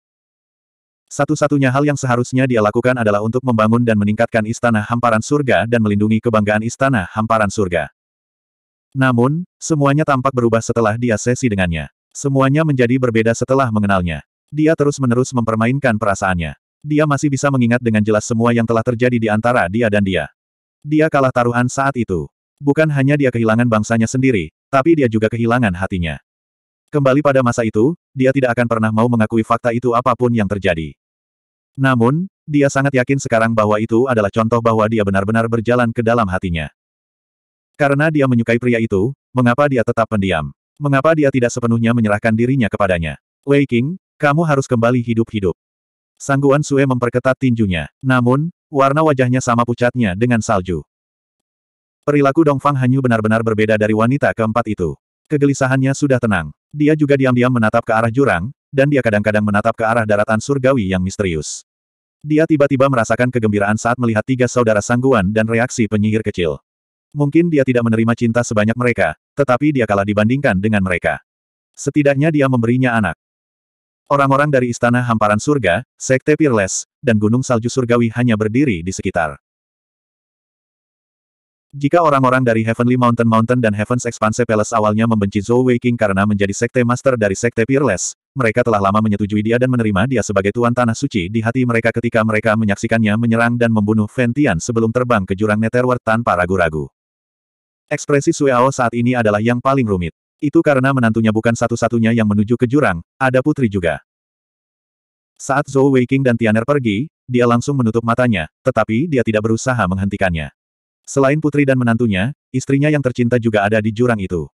Satu-satunya hal yang seharusnya dia lakukan adalah untuk membangun dan meningkatkan istana hamparan surga dan melindungi kebanggaan istana hamparan surga. Namun, semuanya tampak berubah setelah dia sesi dengannya. Semuanya menjadi berbeda setelah mengenalnya. Dia terus-menerus mempermainkan perasaannya. Dia masih bisa mengingat dengan jelas semua yang telah terjadi di antara dia dan dia. Dia kalah taruhan saat itu. Bukan hanya dia kehilangan bangsanya sendiri, tapi dia juga kehilangan hatinya. Kembali pada masa itu, dia tidak akan pernah mau mengakui fakta itu apapun yang terjadi. Namun, dia sangat yakin sekarang bahwa itu adalah contoh bahwa dia benar-benar berjalan ke dalam hatinya. Karena dia menyukai pria itu, mengapa dia tetap pendiam? Mengapa dia tidak sepenuhnya menyerahkan dirinya kepadanya? Wei King, kamu harus kembali hidup-hidup. Sangguan Sue memperketat tinjunya. Namun, warna wajahnya sama pucatnya dengan salju. Perilaku Dongfang Hanyu benar-benar berbeda dari wanita keempat itu. Kegelisahannya sudah tenang. Dia juga diam-diam menatap ke arah jurang, dan dia kadang-kadang menatap ke arah daratan surgawi yang misterius. Dia tiba-tiba merasakan kegembiraan saat melihat tiga saudara sangguan dan reaksi penyihir kecil. Mungkin dia tidak menerima cinta sebanyak mereka, tetapi dia kalah dibandingkan dengan mereka. Setidaknya dia memberinya anak. Orang-orang dari Istana Hamparan Surga, Sekte Peerless, dan Gunung Salju Surgawi hanya berdiri di sekitar. Jika orang-orang dari Heavenly Mountain Mountain dan Heaven's Expanse Palace awalnya membenci Zhou Weiqing karena menjadi Sekte Master dari Sekte Peerless, mereka telah lama menyetujui dia dan menerima dia sebagai Tuan Tanah Suci di hati mereka ketika mereka menyaksikannya menyerang dan membunuh Ventian sebelum terbang ke jurang Netherworld tanpa ragu-ragu. Ekspresi Sueao saat ini adalah yang paling rumit. Itu karena menantunya bukan satu-satunya yang menuju ke jurang, ada putri juga. Saat Zhou Weiqing dan Tianer pergi, dia langsung menutup matanya, tetapi dia tidak berusaha menghentikannya. Selain putri dan menantunya, istrinya yang tercinta juga ada di jurang itu.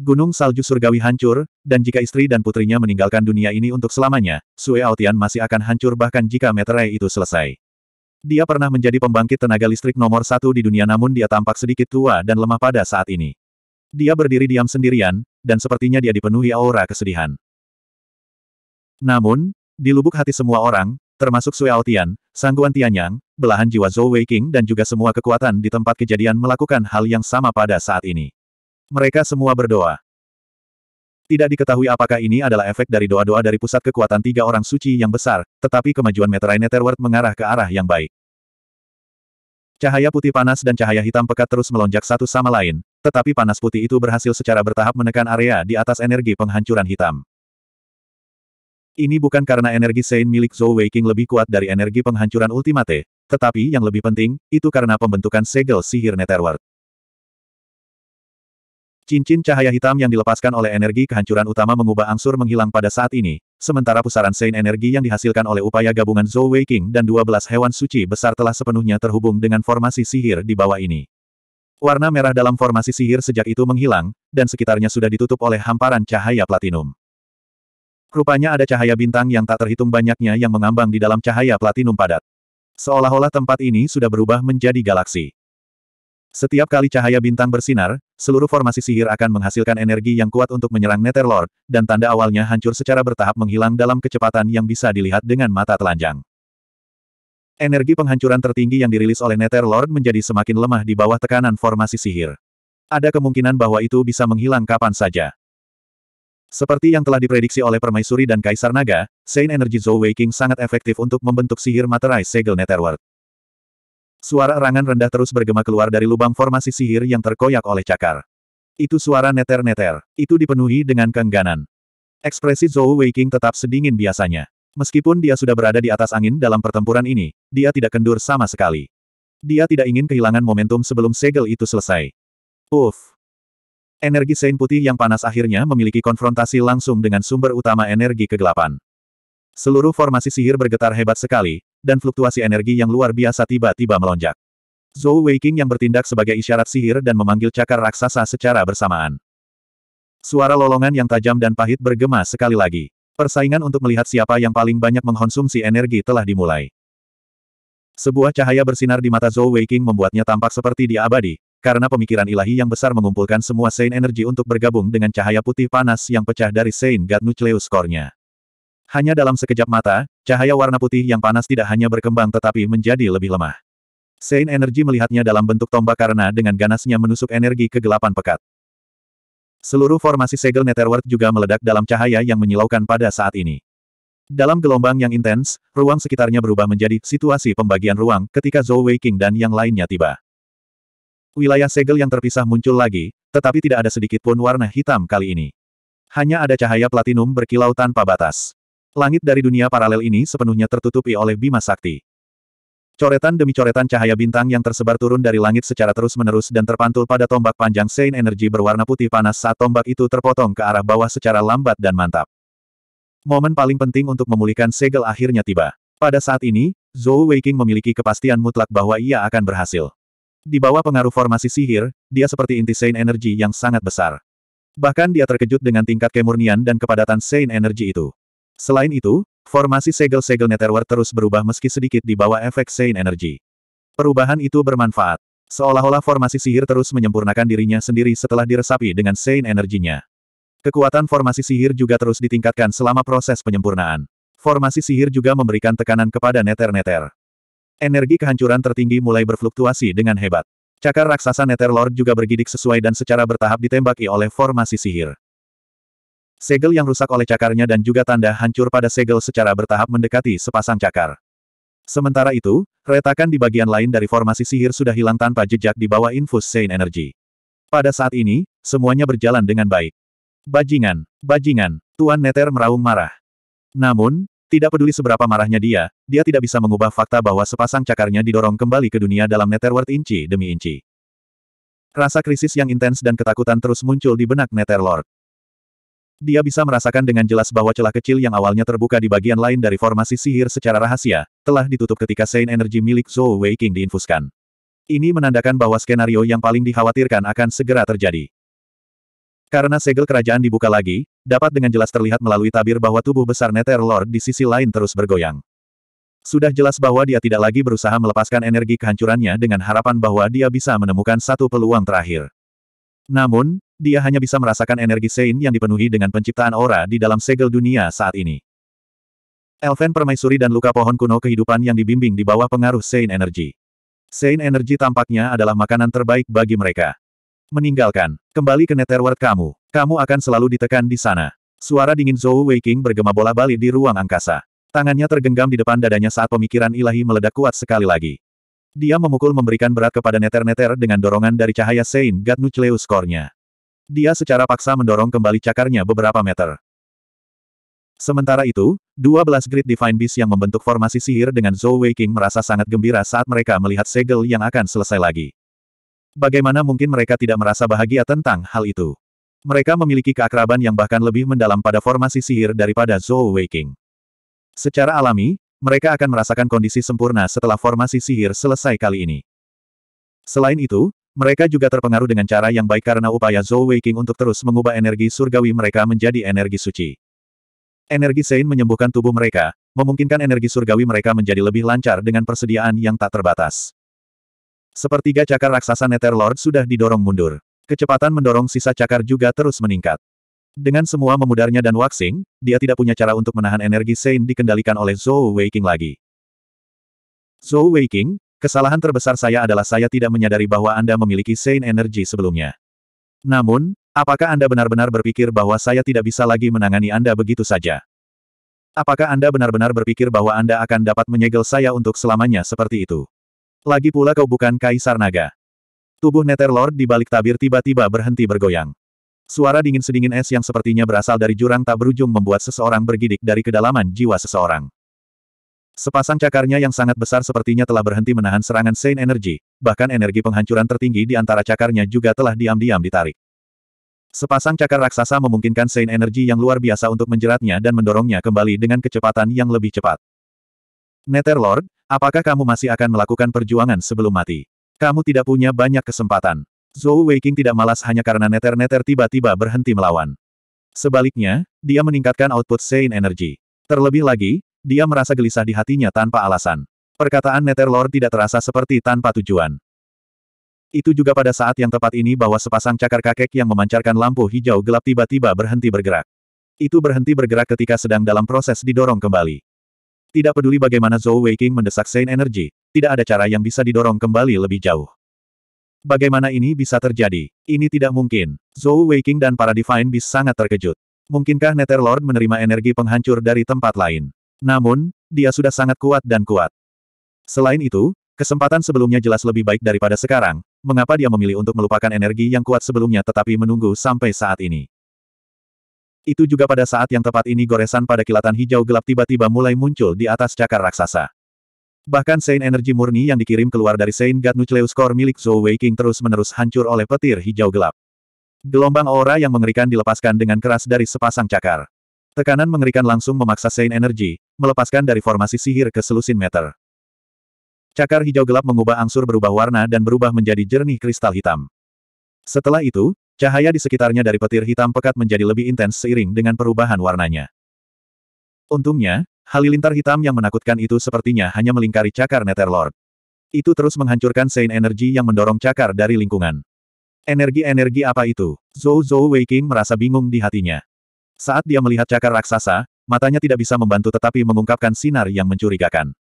Gunung salju surgawi hancur, dan jika istri dan putrinya meninggalkan dunia ini untuk selamanya, Sue Aotian masih akan hancur bahkan jika meterai itu selesai. Dia pernah menjadi pembangkit tenaga listrik nomor satu di dunia namun dia tampak sedikit tua dan lemah pada saat ini. Dia berdiri diam sendirian, dan sepertinya dia dipenuhi aura kesedihan. Namun, di lubuk hati semua orang, termasuk Sui Aotian, Sangguan Tianyang, belahan jiwa Zhou Weiqing dan juga semua kekuatan di tempat kejadian melakukan hal yang sama pada saat ini. Mereka semua berdoa. Tidak diketahui apakah ini adalah efek dari doa-doa dari pusat kekuatan tiga orang suci yang besar, tetapi kemajuan meterai netherworld mengarah ke arah yang baik. Cahaya putih panas dan cahaya hitam pekat terus melonjak satu sama lain, tetapi panas putih itu berhasil secara bertahap menekan area di atas energi penghancuran hitam. Ini bukan karena energi Sein milik Zhou Weiqing lebih kuat dari energi penghancuran ultimate, tetapi yang lebih penting, itu karena pembentukan segel sihir Netherworld. Cincin cahaya hitam yang dilepaskan oleh energi kehancuran utama mengubah angsur menghilang pada saat ini, sementara pusaran Sein energi yang dihasilkan oleh upaya gabungan Zhou Weiqing dan 12 hewan suci besar telah sepenuhnya terhubung dengan formasi sihir di bawah ini. Warna merah dalam formasi sihir sejak itu menghilang, dan sekitarnya sudah ditutup oleh hamparan cahaya platinum. Rupanya ada cahaya bintang yang tak terhitung banyaknya yang mengambang di dalam cahaya platinum padat. Seolah-olah tempat ini sudah berubah menjadi galaksi. Setiap kali cahaya bintang bersinar, seluruh formasi sihir akan menghasilkan energi yang kuat untuk menyerang Netherlord, dan tanda awalnya hancur secara bertahap menghilang dalam kecepatan yang bisa dilihat dengan mata telanjang. Energi penghancuran tertinggi yang dirilis oleh Nether Lord menjadi semakin lemah di bawah tekanan formasi sihir. Ada kemungkinan bahwa itu bisa menghilang kapan saja. Seperti yang telah diprediksi oleh Permaisuri dan Kaisar Naga, Saint Energy Zhou Waking sangat efektif untuk membentuk sihir materai segel Netherworld. Suara erangan rendah terus bergema keluar dari lubang formasi sihir yang terkoyak oleh cakar. Itu suara neter-neter. Itu dipenuhi dengan keengganan. Ekspresi Zhou Waking tetap sedingin biasanya. Meskipun dia sudah berada di atas angin dalam pertempuran ini, dia tidak kendur sama sekali. Dia tidak ingin kehilangan momentum sebelum segel itu selesai. Uff. Energi Sein Putih yang panas akhirnya memiliki konfrontasi langsung dengan sumber utama energi kegelapan. Seluruh formasi sihir bergetar hebat sekali, dan fluktuasi energi yang luar biasa tiba-tiba melonjak. Zhou Weiqing yang bertindak sebagai isyarat sihir dan memanggil cakar raksasa secara bersamaan. Suara lolongan yang tajam dan pahit bergema sekali lagi. Persaingan untuk melihat siapa yang paling banyak mengkonsumsi energi telah dimulai. Sebuah cahaya bersinar di mata Zhou Weiqing membuatnya tampak seperti dia abadi, karena pemikiran ilahi yang besar mengumpulkan semua Sein energi untuk bergabung dengan cahaya putih panas yang pecah dari Sein God Nucleus Core-nya. Hanya dalam sekejap mata, cahaya warna putih yang panas tidak hanya berkembang tetapi menjadi lebih lemah. Sein energi melihatnya dalam bentuk tombak karena dengan ganasnya menusuk energi kegelapan pekat. Seluruh formasi segel Netherworld juga meledak dalam cahaya yang menyilaukan pada saat ini. Dalam gelombang yang intens, ruang sekitarnya berubah menjadi situasi pembagian ruang ketika Zhou King dan yang lainnya tiba. Wilayah segel yang terpisah muncul lagi, tetapi tidak ada sedikit pun warna hitam kali ini. Hanya ada cahaya platinum berkilau tanpa batas. Langit dari dunia paralel ini sepenuhnya tertutupi oleh Bima Sakti. Coretan demi coretan cahaya bintang yang tersebar turun dari langit secara terus-menerus dan terpantul pada tombak panjang Sein Energy berwarna putih panas saat tombak itu terpotong ke arah bawah secara lambat dan mantap. Momen paling penting untuk memulihkan segel akhirnya tiba. Pada saat ini, Zhou Weiqing memiliki kepastian mutlak bahwa ia akan berhasil. Di bawah pengaruh formasi sihir, dia seperti inti Sein Energy yang sangat besar. Bahkan dia terkejut dengan tingkat kemurnian dan kepadatan Sein Energy itu. Selain itu, Formasi segel-segel Netherworld terus berubah meski sedikit di bawah efek Sein Energy. Perubahan itu bermanfaat. Seolah-olah formasi sihir terus menyempurnakan dirinya sendiri setelah diresapi dengan Sein energinya. Kekuatan formasi sihir juga terus ditingkatkan selama proses penyempurnaan. Formasi sihir juga memberikan tekanan kepada Nether-Nether. Energi kehancuran tertinggi mulai berfluktuasi dengan hebat. Cakar raksasa Nether Lord juga bergidik sesuai dan secara bertahap ditembaki oleh formasi sihir. Segel yang rusak oleh cakarnya dan juga tanda hancur pada segel secara bertahap mendekati sepasang cakar. Sementara itu, retakan di bagian lain dari formasi sihir sudah hilang tanpa jejak di bawah infus Sein Energy. Pada saat ini, semuanya berjalan dengan baik. Bajingan, bajingan, Tuan Neter meraung marah. Namun, tidak peduli seberapa marahnya dia, dia tidak bisa mengubah fakta bahwa sepasang cakarnya didorong kembali ke dunia dalam Netherworld inci demi inci. Rasa krisis yang intens dan ketakutan terus muncul di benak Netherlord. Dia bisa merasakan dengan jelas bahwa celah kecil yang awalnya terbuka di bagian lain dari formasi sihir secara rahasia, telah ditutup ketika Saint energi milik Zhou Weiqing diinfuskan. Ini menandakan bahwa skenario yang paling dikhawatirkan akan segera terjadi. Karena segel kerajaan dibuka lagi, dapat dengan jelas terlihat melalui tabir bahwa tubuh besar Nether Lord di sisi lain terus bergoyang. Sudah jelas bahwa dia tidak lagi berusaha melepaskan energi kehancurannya dengan harapan bahwa dia bisa menemukan satu peluang terakhir. Namun, dia hanya bisa merasakan energi Sein yang dipenuhi dengan penciptaan aura di dalam segel dunia saat ini. Elven permaisuri dan luka pohon kuno kehidupan yang dibimbing di bawah pengaruh Sein Energy. Sein Energy tampaknya adalah makanan terbaik bagi mereka. Meninggalkan. Kembali ke Netherworld kamu. Kamu akan selalu ditekan di sana. Suara dingin Zhou Weiqing bergema bola balik di ruang angkasa. Tangannya tergenggam di depan dadanya saat pemikiran ilahi meledak kuat sekali lagi. Dia memukul memberikan berat kepada neter-neter dengan dorongan dari cahaya Sein Gatnucleus core-nya. Dia secara paksa mendorong kembali cakarnya beberapa meter. Sementara itu, 12 Great Divine Beast yang membentuk formasi sihir dengan Zhou Weiqing merasa sangat gembira saat mereka melihat segel yang akan selesai lagi. Bagaimana mungkin mereka tidak merasa bahagia tentang hal itu? Mereka memiliki keakraban yang bahkan lebih mendalam pada formasi sihir daripada Zhou Weiqing. Secara alami, mereka akan merasakan kondisi sempurna setelah formasi sihir selesai kali ini. Selain itu, mereka juga terpengaruh dengan cara yang baik karena upaya Zhou Weiqing untuk terus mengubah energi surgawi mereka menjadi energi suci. Energi Sein menyembuhkan tubuh mereka, memungkinkan energi surgawi mereka menjadi lebih lancar dengan persediaan yang tak terbatas. Sepertiga cakar raksasa Nether Lord sudah didorong mundur. Kecepatan mendorong sisa cakar juga terus meningkat. Dengan semua memudarnya dan waxing, dia tidak punya cara untuk menahan energi Sein dikendalikan oleh Zhou Weiqing lagi. Zhou Weiqing, Kesalahan terbesar saya adalah saya tidak menyadari bahwa Anda memiliki Saint Energy sebelumnya. Namun, apakah Anda benar-benar berpikir bahwa saya tidak bisa lagi menangani Anda begitu saja? Apakah Anda benar-benar berpikir bahwa Anda akan dapat menyegel saya untuk selamanya seperti itu? Lagi pula kau bukan Kaisar Naga. Tubuh Nether Lord di balik tabir tiba-tiba berhenti bergoyang. Suara dingin sedingin es yang sepertinya berasal dari jurang tak berujung membuat seseorang bergidik dari kedalaman jiwa seseorang. Sepasang cakarnya yang sangat besar sepertinya telah berhenti menahan serangan Saint Energy, bahkan energi penghancuran tertinggi di antara cakarnya juga telah diam-diam ditarik. Sepasang cakar raksasa memungkinkan Saint Energy yang luar biasa untuk menjeratnya dan mendorongnya kembali dengan kecepatan yang lebih cepat. Netherlord, apakah kamu masih akan melakukan perjuangan sebelum mati? Kamu tidak punya banyak kesempatan. Zhou Weiqing tidak malas hanya karena Nether-Nether tiba-tiba berhenti melawan. Sebaliknya, dia meningkatkan output Saint Energy. Terlebih lagi, dia merasa gelisah di hatinya tanpa alasan. Perkataan Nether tidak terasa seperti tanpa tujuan. Itu juga pada saat yang tepat ini bahwa sepasang cakar kakek yang memancarkan lampu hijau gelap tiba-tiba berhenti bergerak. Itu berhenti bergerak ketika sedang dalam proses didorong kembali. Tidak peduli bagaimana Zhou Weiqing mendesak Saint Energy, tidak ada cara yang bisa didorong kembali lebih jauh. Bagaimana ini bisa terjadi? Ini tidak mungkin. Zhou Weiqing dan para Divine Beast sangat terkejut. Mungkinkah Nether menerima energi penghancur dari tempat lain? Namun, dia sudah sangat kuat dan kuat. Selain itu, kesempatan sebelumnya jelas lebih baik daripada sekarang, mengapa dia memilih untuk melupakan energi yang kuat sebelumnya tetapi menunggu sampai saat ini. Itu juga pada saat yang tepat ini goresan pada kilatan hijau gelap tiba-tiba mulai muncul di atas cakar raksasa. Bahkan sein energi murni yang dikirim keluar dari sein God Nucleus Core milik Zhou Weiking terus-menerus hancur oleh petir hijau gelap. Gelombang aura yang mengerikan dilepaskan dengan keras dari sepasang cakar. Tekanan mengerikan langsung memaksa Sein Energy, melepaskan dari formasi sihir ke selusin meter. Cakar hijau gelap mengubah angsur berubah warna dan berubah menjadi jernih kristal hitam. Setelah itu, cahaya di sekitarnya dari petir hitam pekat menjadi lebih intens seiring dengan perubahan warnanya. Untungnya, halilintar hitam yang menakutkan itu sepertinya hanya melingkari cakar Netherlord. Itu terus menghancurkan Sein Energy yang mendorong cakar dari lingkungan. Energi-energi apa itu? Zhou Zhou Weiking merasa bingung di hatinya. Saat dia melihat cakar raksasa, matanya tidak bisa membantu tetapi mengungkapkan sinar yang mencurigakan.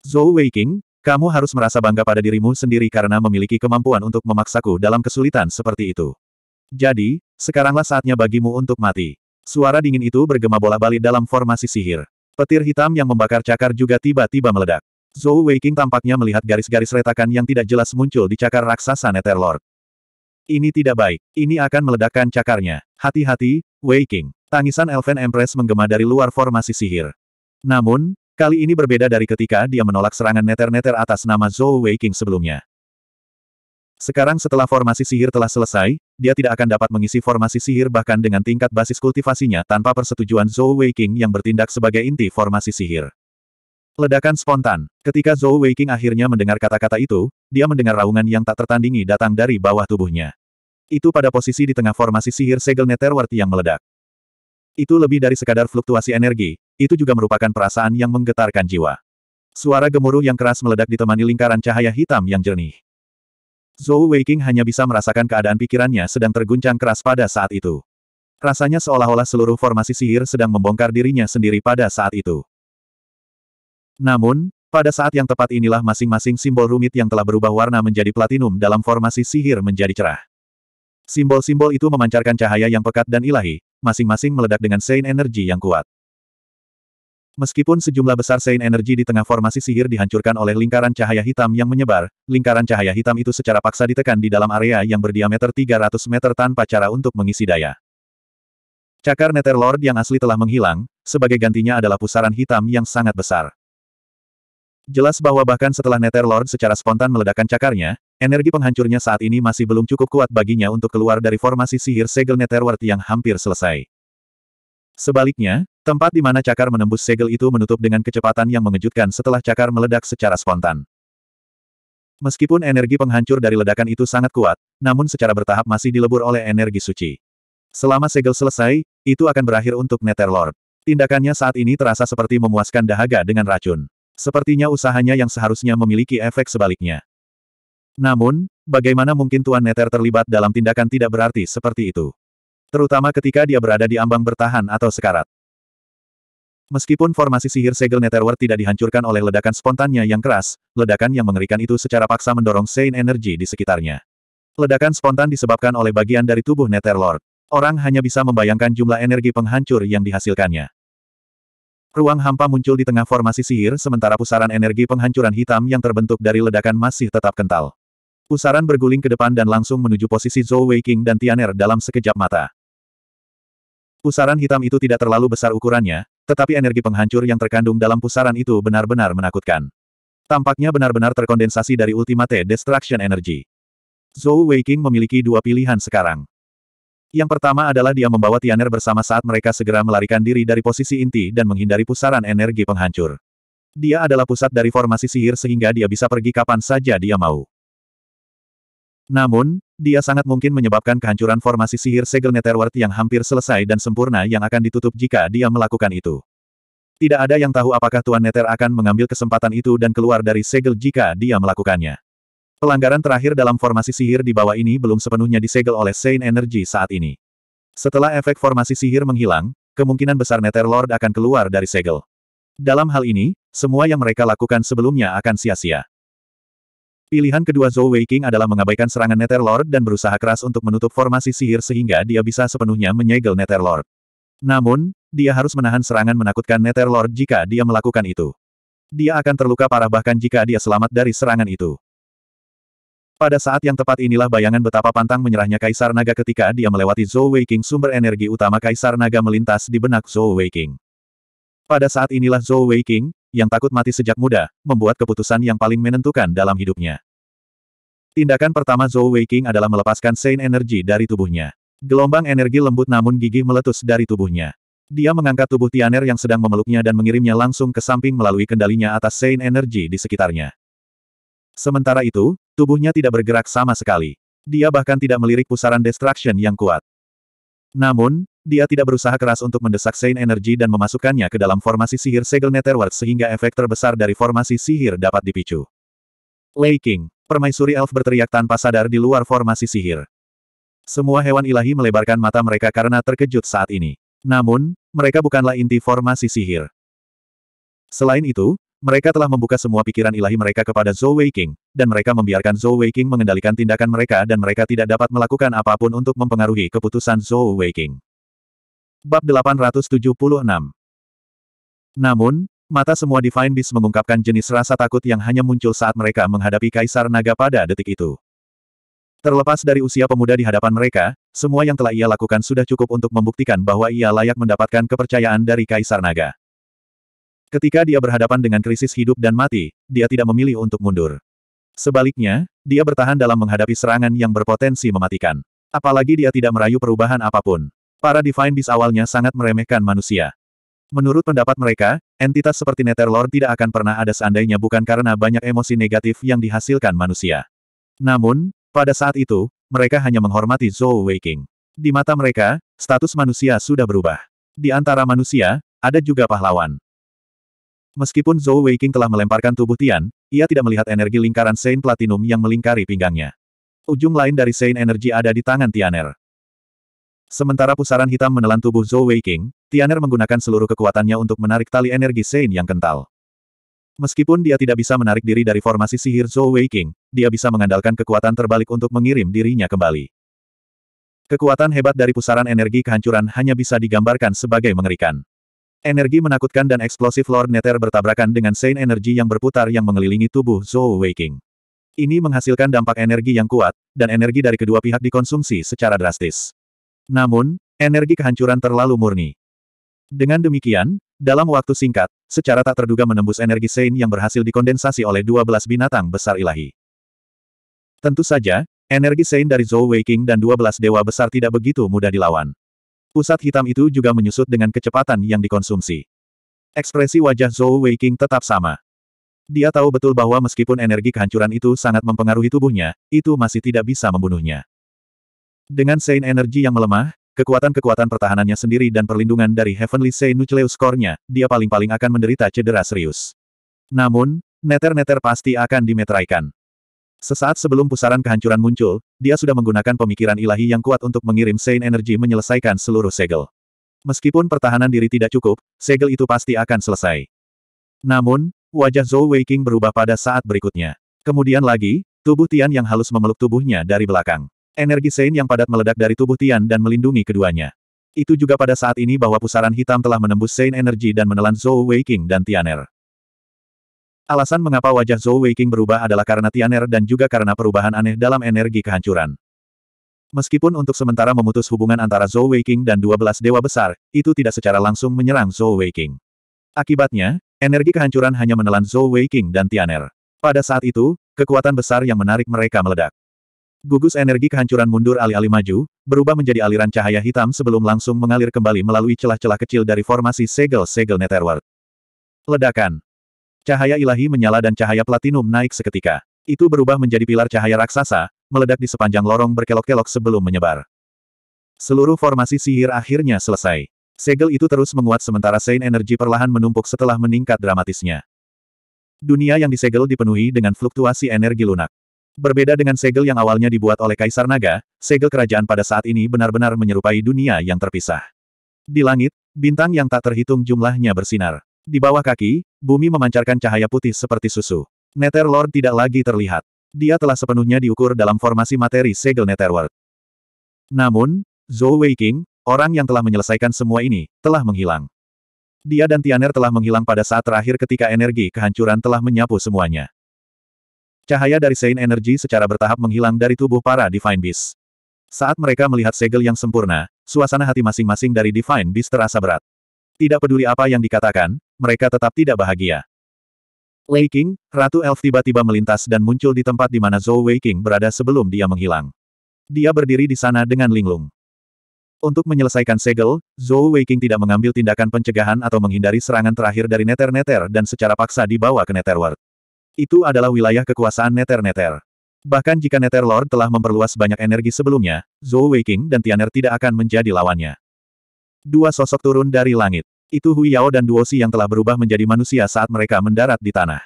Zhou Weiqing, kamu harus merasa bangga pada dirimu sendiri karena memiliki kemampuan untuk memaksaku dalam kesulitan seperti itu. Jadi, sekaranglah saatnya bagimu untuk mati. Suara dingin itu bergema bola-balik dalam formasi sihir. Petir hitam yang membakar cakar juga tiba-tiba meledak. Zhou Weiqing tampaknya melihat garis-garis retakan yang tidak jelas muncul di cakar raksasa Nether ini tidak baik. Ini akan meledakkan cakarnya. Hati-hati, Waking. Tangisan Elven Empress menggema dari luar formasi sihir. Namun, kali ini berbeda dari ketika dia menolak serangan neter-neter atas nama Zhou Waking sebelumnya. Sekarang setelah formasi sihir telah selesai, dia tidak akan dapat mengisi formasi sihir bahkan dengan tingkat basis kultivasinya tanpa persetujuan Zhou Waking yang bertindak sebagai inti formasi sihir. Ledakan spontan. Ketika Zhou Weiqing akhirnya mendengar kata-kata itu, dia mendengar raungan yang tak tertandingi datang dari bawah tubuhnya. Itu pada posisi di tengah formasi sihir segel Netherward yang meledak. Itu lebih dari sekadar fluktuasi energi, itu juga merupakan perasaan yang menggetarkan jiwa. Suara gemuruh yang keras meledak ditemani lingkaran cahaya hitam yang jernih. Zhou Weiqing hanya bisa merasakan keadaan pikirannya sedang terguncang keras pada saat itu. Rasanya seolah-olah seluruh formasi sihir sedang membongkar dirinya sendiri pada saat itu. Namun, pada saat yang tepat inilah masing-masing simbol rumit yang telah berubah warna menjadi platinum dalam formasi sihir menjadi cerah. Simbol-simbol itu memancarkan cahaya yang pekat dan ilahi, masing-masing meledak dengan sein energi yang kuat. Meskipun sejumlah besar sein energi di tengah formasi sihir dihancurkan oleh lingkaran cahaya hitam yang menyebar, lingkaran cahaya hitam itu secara paksa ditekan di dalam area yang berdiameter 300 meter tanpa cara untuk mengisi daya. Cakar Nether Lord yang asli telah menghilang, sebagai gantinya adalah pusaran hitam yang sangat besar. Jelas bahwa bahkan setelah Nether Lord secara spontan meledakkan cakarnya, energi penghancurnya saat ini masih belum cukup kuat baginya untuk keluar dari formasi sihir segel Ward yang hampir selesai. Sebaliknya, tempat di mana cakar menembus segel itu menutup dengan kecepatan yang mengejutkan setelah cakar meledak secara spontan. Meskipun energi penghancur dari ledakan itu sangat kuat, namun secara bertahap masih dilebur oleh energi suci. Selama segel selesai, itu akan berakhir untuk Lord. Tindakannya saat ini terasa seperti memuaskan dahaga dengan racun. Sepertinya usahanya yang seharusnya memiliki efek sebaliknya. Namun, bagaimana mungkin Tuan Neter terlibat dalam tindakan tidak berarti seperti itu? Terutama ketika dia berada di ambang bertahan atau sekarat. Meskipun formasi sihir segel Netherworld tidak dihancurkan oleh ledakan spontannya yang keras, ledakan yang mengerikan itu secara paksa mendorong sein Energy di sekitarnya. Ledakan spontan disebabkan oleh bagian dari tubuh Netherlord. Orang hanya bisa membayangkan jumlah energi penghancur yang dihasilkannya. Ruang hampa muncul di tengah formasi sihir sementara pusaran energi penghancuran hitam yang terbentuk dari ledakan masih tetap kental. Pusaran berguling ke depan dan langsung menuju posisi Zhou Weiqing dan Tianer dalam sekejap mata. Pusaran hitam itu tidak terlalu besar ukurannya, tetapi energi penghancur yang terkandung dalam pusaran itu benar-benar menakutkan. Tampaknya benar-benar terkondensasi dari Ultimate Destruction Energy. Zhou Weiqing memiliki dua pilihan sekarang. Yang pertama adalah dia membawa Tianer bersama saat mereka segera melarikan diri dari posisi inti dan menghindari pusaran energi penghancur. Dia adalah pusat dari formasi sihir sehingga dia bisa pergi kapan saja dia mau. Namun, dia sangat mungkin menyebabkan kehancuran formasi sihir segel netherworld yang hampir selesai dan sempurna yang akan ditutup jika dia melakukan itu. Tidak ada yang tahu apakah Tuan Nether akan mengambil kesempatan itu dan keluar dari segel jika dia melakukannya. Pelanggaran terakhir dalam formasi sihir di bawah ini belum sepenuhnya disegel oleh Saint Energy saat ini. Setelah efek formasi sihir menghilang, kemungkinan besar Nether Lord akan keluar dari segel. Dalam hal ini, semua yang mereka lakukan sebelumnya akan sia-sia. Pilihan kedua Zhou Weiqing adalah mengabaikan serangan Nether Lord dan berusaha keras untuk menutup formasi sihir sehingga dia bisa sepenuhnya menyegel Nether Lord. Namun, dia harus menahan serangan menakutkan Lord jika dia melakukan itu. Dia akan terluka parah bahkan jika dia selamat dari serangan itu. Pada saat yang tepat inilah bayangan betapa pantang menyerahnya Kaisar Naga ketika dia melewati Zhou Weiqing sumber energi utama Kaisar Naga melintas di benak Zhou Weiqing. Pada saat inilah Zhou Weiqing, yang takut mati sejak muda, membuat keputusan yang paling menentukan dalam hidupnya. Tindakan pertama Zhou Weiqing adalah melepaskan Sein energi dari tubuhnya. Gelombang energi lembut namun gigih meletus dari tubuhnya. Dia mengangkat tubuh Tianer yang sedang memeluknya dan mengirimnya langsung ke samping melalui kendalinya atas Sein energi di sekitarnya. Sementara itu, tubuhnya tidak bergerak sama sekali. Dia bahkan tidak melirik pusaran destruction yang kuat. Namun, dia tidak berusaha keras untuk mendesak sein Energy dan memasukkannya ke dalam formasi sihir segel netherworld sehingga efek terbesar dari formasi sihir dapat dipicu. Lei King, permaisuri elf berteriak tanpa sadar di luar formasi sihir. Semua hewan ilahi melebarkan mata mereka karena terkejut saat ini. Namun, mereka bukanlah inti formasi sihir. Selain itu, mereka telah membuka semua pikiran ilahi mereka kepada Zhou Weiqing, dan mereka membiarkan Zhou Weiqing mengendalikan tindakan mereka dan mereka tidak dapat melakukan apapun untuk mempengaruhi keputusan Zhou Weiqing. Bab 876 Namun, mata semua Divine Beast mengungkapkan jenis rasa takut yang hanya muncul saat mereka menghadapi Kaisar Naga pada detik itu. Terlepas dari usia pemuda di hadapan mereka, semua yang telah ia lakukan sudah cukup untuk membuktikan bahwa ia layak mendapatkan kepercayaan dari Kaisar Naga. Ketika dia berhadapan dengan krisis hidup dan mati, dia tidak memilih untuk mundur. Sebaliknya, dia bertahan dalam menghadapi serangan yang berpotensi mematikan. Apalagi dia tidak merayu perubahan apapun. Para Divine Beast awalnya sangat meremehkan manusia. Menurut pendapat mereka, entitas seperti Netherlord tidak akan pernah ada seandainya bukan karena banyak emosi negatif yang dihasilkan manusia. Namun, pada saat itu, mereka hanya menghormati Zhou Weiking. Di mata mereka, status manusia sudah berubah. Di antara manusia, ada juga pahlawan. Meskipun Zhou Weiqing telah melemparkan tubuh Tian, ia tidak melihat energi lingkaran Saint Platinum yang melingkari pinggangnya. Ujung lain dari Saint Energy ada di tangan Tianer. Sementara pusaran hitam menelan tubuh Zhou Weiqing, Tianer menggunakan seluruh kekuatannya untuk menarik tali energi Saint yang kental. Meskipun dia tidak bisa menarik diri dari formasi sihir Zhou Weiqing, dia bisa mengandalkan kekuatan terbalik untuk mengirim dirinya kembali. Kekuatan hebat dari pusaran energi kehancuran hanya bisa digambarkan sebagai mengerikan. Energi menakutkan dan eksplosif Lord Nether bertabrakan dengan sein energi yang berputar yang mengelilingi tubuh Zhou Weiqing. Ini menghasilkan dampak energi yang kuat, dan energi dari kedua pihak dikonsumsi secara drastis. Namun, energi kehancuran terlalu murni. Dengan demikian, dalam waktu singkat, secara tak terduga menembus energi Sein yang berhasil dikondensasi oleh 12 binatang besar ilahi. Tentu saja, energi Sein dari Zhou Weiqing dan 12 dewa besar tidak begitu mudah dilawan. Pusat hitam itu juga menyusut dengan kecepatan yang dikonsumsi. Ekspresi wajah Zhou Weiqing tetap sama. Dia tahu betul bahwa meskipun energi kehancuran itu sangat mempengaruhi tubuhnya, itu masih tidak bisa membunuhnya. Dengan Sein energi yang melemah, kekuatan-kekuatan pertahanannya sendiri dan perlindungan dari Heavenly Sein Nucleus Core-nya, dia paling-paling akan menderita cedera serius. Namun, neter-neter pasti akan dimeteraikan. Sesaat sebelum pusaran kehancuran muncul, dia sudah menggunakan pemikiran ilahi yang kuat untuk mengirim Saint Energy menyelesaikan seluruh segel. Meskipun pertahanan diri tidak cukup, segel itu pasti akan selesai. Namun, wajah Zhou Weiqing berubah pada saat berikutnya. Kemudian lagi, tubuh Tian yang halus memeluk tubuhnya dari belakang. Energi Sein yang padat meledak dari tubuh Tian dan melindungi keduanya. Itu juga pada saat ini bahwa pusaran hitam telah menembus Sein Energy dan menelan Zhou Weiqing dan Tianer. Alasan mengapa wajah Zhou Weiqing berubah adalah karena Tianer dan juga karena perubahan aneh dalam energi kehancuran. Meskipun untuk sementara memutus hubungan antara Zhou Weiqing dan 12 dewa besar, itu tidak secara langsung menyerang Zhou Weiqing. Akibatnya, energi kehancuran hanya menelan Zhou Weiqing dan Tianer. Pada saat itu, kekuatan besar yang menarik mereka meledak. Gugus energi kehancuran mundur alih-alih maju, berubah menjadi aliran cahaya hitam sebelum langsung mengalir kembali melalui celah-celah kecil dari formasi segel-segel netherworld. Ledakan Cahaya ilahi menyala dan cahaya platinum naik seketika. Itu berubah menjadi pilar cahaya raksasa, meledak di sepanjang lorong berkelok-kelok sebelum menyebar. Seluruh formasi sihir akhirnya selesai. Segel itu terus menguat sementara sein energi perlahan menumpuk setelah meningkat dramatisnya. Dunia yang disegel dipenuhi dengan fluktuasi energi lunak. Berbeda dengan segel yang awalnya dibuat oleh Kaisar Naga, segel kerajaan pada saat ini benar-benar menyerupai dunia yang terpisah. Di langit, bintang yang tak terhitung jumlahnya bersinar. Di bawah kaki, bumi memancarkan cahaya putih seperti susu. Nether Lord tidak lagi terlihat. Dia telah sepenuhnya diukur dalam formasi materi segel Netherworld. Namun, Zhou Weiqing, orang yang telah menyelesaikan semua ini, telah menghilang. Dia dan Tianer telah menghilang pada saat terakhir ketika energi kehancuran telah menyapu semuanya. Cahaya dari Sein Energy secara bertahap menghilang dari tubuh para Divine Beast. Saat mereka melihat segel yang sempurna, suasana hati masing-masing dari Divine Beast terasa berat. Tidak peduli apa yang dikatakan, mereka tetap tidak bahagia. Lei King, Ratu Elf tiba-tiba melintas dan muncul di tempat di mana Zhou Wei King berada sebelum dia menghilang. Dia berdiri di sana dengan linglung. Untuk menyelesaikan segel, Zhou King tidak mengambil tindakan pencegahan atau menghindari serangan terakhir dari Neter-Neter dan secara paksa dibawa ke Neterward. Itu adalah wilayah kekuasaan Neter-Neter. Bahkan jika Lord telah memperluas banyak energi sebelumnya, Zhou King dan Tianer tidak akan menjadi lawannya. Dua sosok turun dari langit. Itu Hui Yao dan Duosi yang telah berubah menjadi manusia saat mereka mendarat di tanah.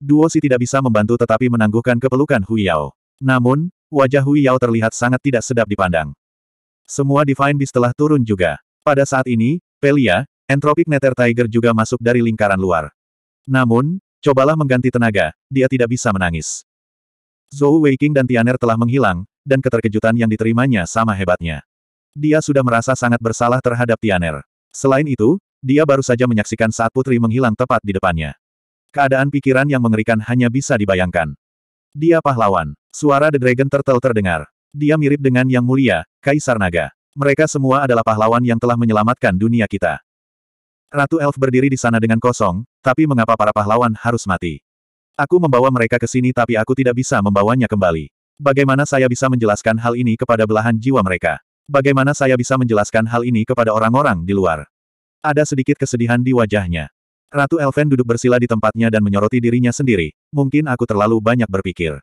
Duosi tidak bisa membantu tetapi menangguhkan kepelukan Hui Yao. Namun, wajah Hui Yao terlihat sangat tidak sedap dipandang. Semua Divine Beast telah turun juga. Pada saat ini, Pelia, Entropic Nether Tiger juga masuk dari lingkaran luar. Namun, cobalah mengganti tenaga, dia tidak bisa menangis. Zhou Weiking dan Tianer telah menghilang, dan keterkejutan yang diterimanya sama hebatnya. Dia sudah merasa sangat bersalah terhadap Tianer. Selain itu, dia baru saja menyaksikan saat putri menghilang tepat di depannya. Keadaan pikiran yang mengerikan hanya bisa dibayangkan. Dia pahlawan. Suara The Dragon Turtle terdengar. Dia mirip dengan Yang Mulia, Kaisar Naga. Mereka semua adalah pahlawan yang telah menyelamatkan dunia kita. Ratu Elf berdiri di sana dengan kosong, tapi mengapa para pahlawan harus mati? Aku membawa mereka ke sini tapi aku tidak bisa membawanya kembali. Bagaimana saya bisa menjelaskan hal ini kepada belahan jiwa mereka? Bagaimana saya bisa menjelaskan hal ini kepada orang-orang di luar? Ada sedikit kesedihan di wajahnya. Ratu Elven duduk bersila di tempatnya dan menyoroti dirinya sendiri. Mungkin aku terlalu banyak berpikir.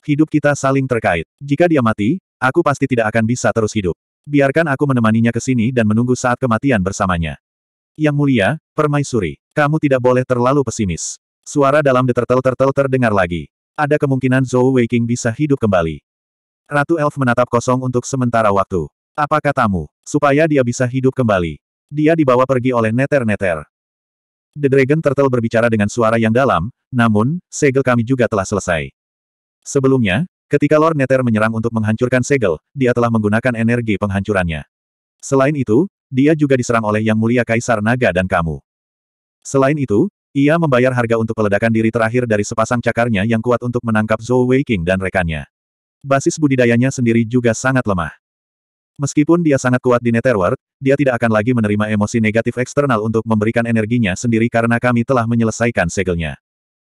Hidup kita saling terkait. Jika dia mati, aku pasti tidak akan bisa terus hidup. Biarkan aku menemaninya ke sini dan menunggu saat kematian bersamanya. Yang mulia, permaisuri, kamu tidak boleh terlalu pesimis. Suara dalam detertel tertel terdengar lagi. Ada kemungkinan Zhou Weiking bisa hidup kembali. Ratu Elf menatap kosong untuk sementara waktu. Apa katamu, supaya dia bisa hidup kembali? Dia dibawa pergi oleh neter-neter. The Dragon Turtle berbicara dengan suara yang dalam, namun, segel kami juga telah selesai. Sebelumnya, ketika Lord Neter menyerang untuk menghancurkan segel, dia telah menggunakan energi penghancurannya. Selain itu, dia juga diserang oleh Yang Mulia Kaisar Naga dan kamu. Selain itu, ia membayar harga untuk peledakan diri terakhir dari sepasang cakarnya yang kuat untuk menangkap Zhou Weiking dan rekannya. Basis budidayanya sendiri juga sangat lemah. Meskipun dia sangat kuat di Netherworld, dia tidak akan lagi menerima emosi negatif eksternal untuk memberikan energinya sendiri karena kami telah menyelesaikan segelnya.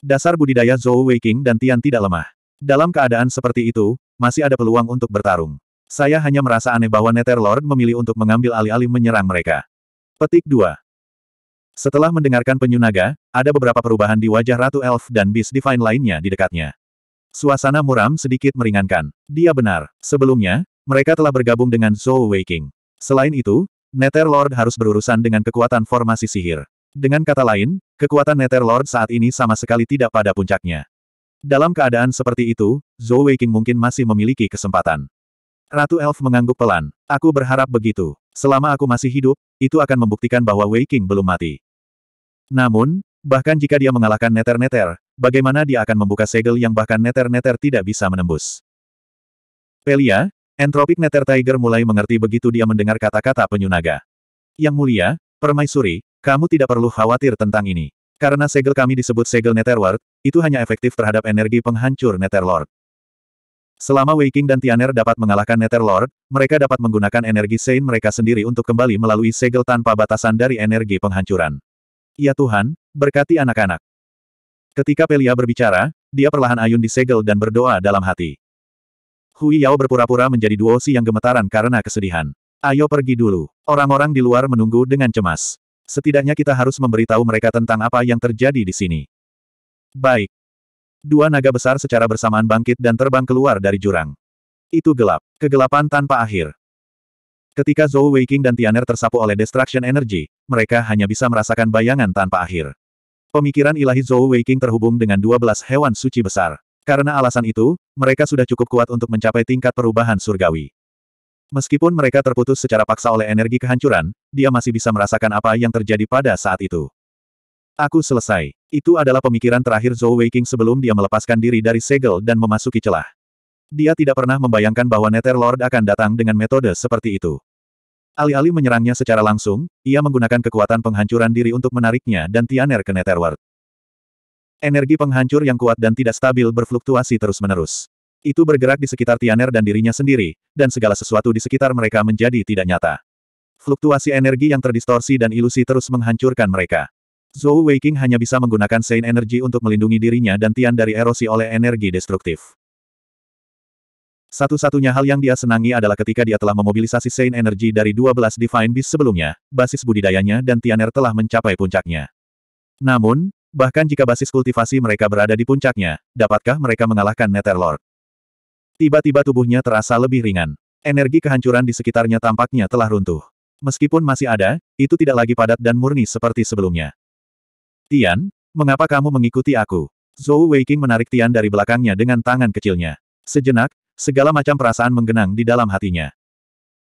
Dasar budidaya Zhou Weiqing dan Tian tidak lemah. Dalam keadaan seperti itu, masih ada peluang untuk bertarung. Saya hanya merasa aneh bahwa Netherlord memilih untuk mengambil alih-alih menyerang mereka. Petik 2. Setelah mendengarkan penyunaga, ada beberapa perubahan di wajah Ratu Elf dan Beast Divine lainnya di dekatnya. Suasana muram sedikit meringankan. Dia benar. Sebelumnya, mereka telah bergabung dengan Zhou Weiqing. Selain itu, Nether Lord harus berurusan dengan kekuatan formasi sihir. Dengan kata lain, kekuatan Nether Lord saat ini sama sekali tidak pada puncaknya. Dalam keadaan seperti itu, Zhou Weiqing mungkin masih memiliki kesempatan. Ratu Elf mengangguk pelan. Aku berharap begitu. Selama aku masih hidup, itu akan membuktikan bahwa Weiqing belum mati. Namun, bahkan jika dia mengalahkan Nether-Nether, bagaimana dia akan membuka segel yang bahkan Nether-Nether tidak bisa menembus? Pelia, Entropik Nether Tiger mulai mengerti begitu dia mendengar kata-kata penyunaga. Yang mulia, permaisuri, kamu tidak perlu khawatir tentang ini. Karena segel kami disebut segel Netterlord, itu hanya efektif terhadap energi penghancur Netherlord. Selama Waking dan Tianer dapat mengalahkan Netherlord, mereka dapat menggunakan energi Sein mereka sendiri untuk kembali melalui segel tanpa batasan dari energi penghancuran. Ya Tuhan, berkati anak-anak. Ketika Pelia berbicara, dia perlahan ayun di segel dan berdoa dalam hati. Hui Yao berpura-pura menjadi si yang gemetaran karena kesedihan. Ayo pergi dulu. Orang-orang di luar menunggu dengan cemas. Setidaknya kita harus memberitahu mereka tentang apa yang terjadi di sini. Baik. Dua naga besar secara bersamaan bangkit dan terbang keluar dari jurang. Itu gelap. Kegelapan tanpa akhir. Ketika Zhou Weiqing dan Tianer tersapu oleh Destruction Energy, mereka hanya bisa merasakan bayangan tanpa akhir. Pemikiran ilahi Zhou Weiqing terhubung dengan 12 hewan suci besar. Karena alasan itu, mereka sudah cukup kuat untuk mencapai tingkat perubahan surgawi. Meskipun mereka terputus secara paksa oleh energi kehancuran, dia masih bisa merasakan apa yang terjadi pada saat itu. Aku selesai. Itu adalah pemikiran terakhir Zhou Weiking sebelum dia melepaskan diri dari segel dan memasuki celah. Dia tidak pernah membayangkan bahwa Lord akan datang dengan metode seperti itu. Alih-alih menyerangnya secara langsung, ia menggunakan kekuatan penghancuran diri untuk menariknya dan Tianer ke Netherworld. Energi penghancur yang kuat dan tidak stabil berfluktuasi terus-menerus. Itu bergerak di sekitar Tianer dan dirinya sendiri, dan segala sesuatu di sekitar mereka menjadi tidak nyata. Fluktuasi energi yang terdistorsi dan ilusi terus menghancurkan mereka. Zhou Weiqing hanya bisa menggunakan Sein Energy untuk melindungi dirinya dan Tian dari erosi oleh energi destruktif. Satu-satunya hal yang dia senangi adalah ketika dia telah memobilisasi Sein Energy dari 12 Divine Beast sebelumnya, basis budidayanya dan Tianer telah mencapai puncaknya. Namun, Bahkan jika basis kultivasi mereka berada di puncaknya, dapatkah mereka mengalahkan Netherlord? Tiba-tiba tubuhnya terasa lebih ringan. Energi kehancuran di sekitarnya tampaknya telah runtuh. Meskipun masih ada, itu tidak lagi padat dan murni seperti sebelumnya. Tian, mengapa kamu mengikuti aku? Zhou Weiqing menarik Tian dari belakangnya dengan tangan kecilnya. Sejenak, segala macam perasaan menggenang di dalam hatinya.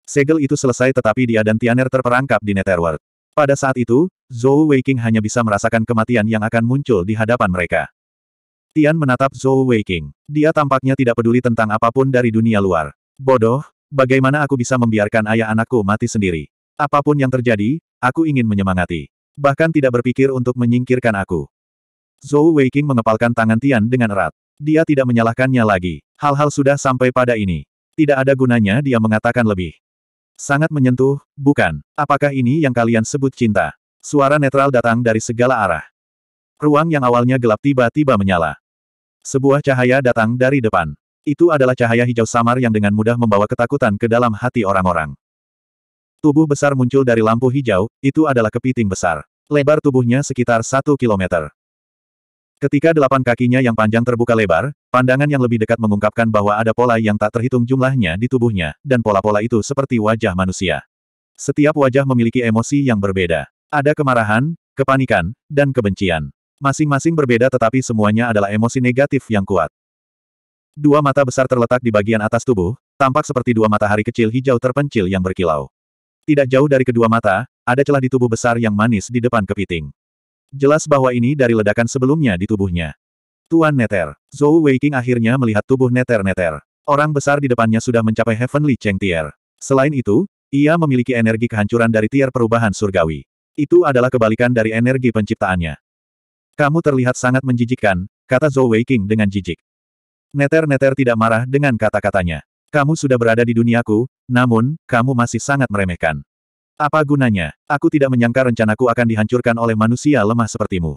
Segel itu selesai tetapi dia dan Tianer terperangkap di Netherworld. Pada saat itu, Zhou Weiqing hanya bisa merasakan kematian yang akan muncul di hadapan mereka. Tian menatap Zhou Weiqing. Dia tampaknya tidak peduli tentang apapun dari dunia luar. Bodoh, bagaimana aku bisa membiarkan ayah anakku mati sendiri? Apapun yang terjadi, aku ingin menyemangati. Bahkan tidak berpikir untuk menyingkirkan aku. Zhou Weiqing mengepalkan tangan Tian dengan erat. Dia tidak menyalahkannya lagi. Hal-hal sudah sampai pada ini. Tidak ada gunanya dia mengatakan lebih. Sangat menyentuh, bukan? Apakah ini yang kalian sebut cinta? Suara netral datang dari segala arah. Ruang yang awalnya gelap tiba-tiba menyala. Sebuah cahaya datang dari depan. Itu adalah cahaya hijau samar yang dengan mudah membawa ketakutan ke dalam hati orang-orang. Tubuh besar muncul dari lampu hijau, itu adalah kepiting besar. Lebar tubuhnya sekitar satu kilometer. Ketika delapan kakinya yang panjang terbuka lebar, pandangan yang lebih dekat mengungkapkan bahwa ada pola yang tak terhitung jumlahnya di tubuhnya, dan pola-pola itu seperti wajah manusia. Setiap wajah memiliki emosi yang berbeda. Ada kemarahan, kepanikan, dan kebencian. Masing-masing berbeda tetapi semuanya adalah emosi negatif yang kuat. Dua mata besar terletak di bagian atas tubuh, tampak seperti dua matahari kecil hijau terpencil yang berkilau. Tidak jauh dari kedua mata, ada celah di tubuh besar yang manis di depan kepiting. Jelas bahwa ini dari ledakan sebelumnya di tubuhnya. Tuan Neter, Zhou Weiking akhirnya melihat tubuh Neter-Neter. Orang besar di depannya sudah mencapai Heavenly Cheng Tier. Selain itu, ia memiliki energi kehancuran dari tier perubahan surgawi. Itu adalah kebalikan dari energi penciptaannya. Kamu terlihat sangat menjijikkan, kata Zhou Weiqing dengan jijik. Neter-neter tidak marah dengan kata-katanya. Kamu sudah berada di duniaku, namun, kamu masih sangat meremehkan. Apa gunanya? Aku tidak menyangka rencanaku akan dihancurkan oleh manusia lemah sepertimu.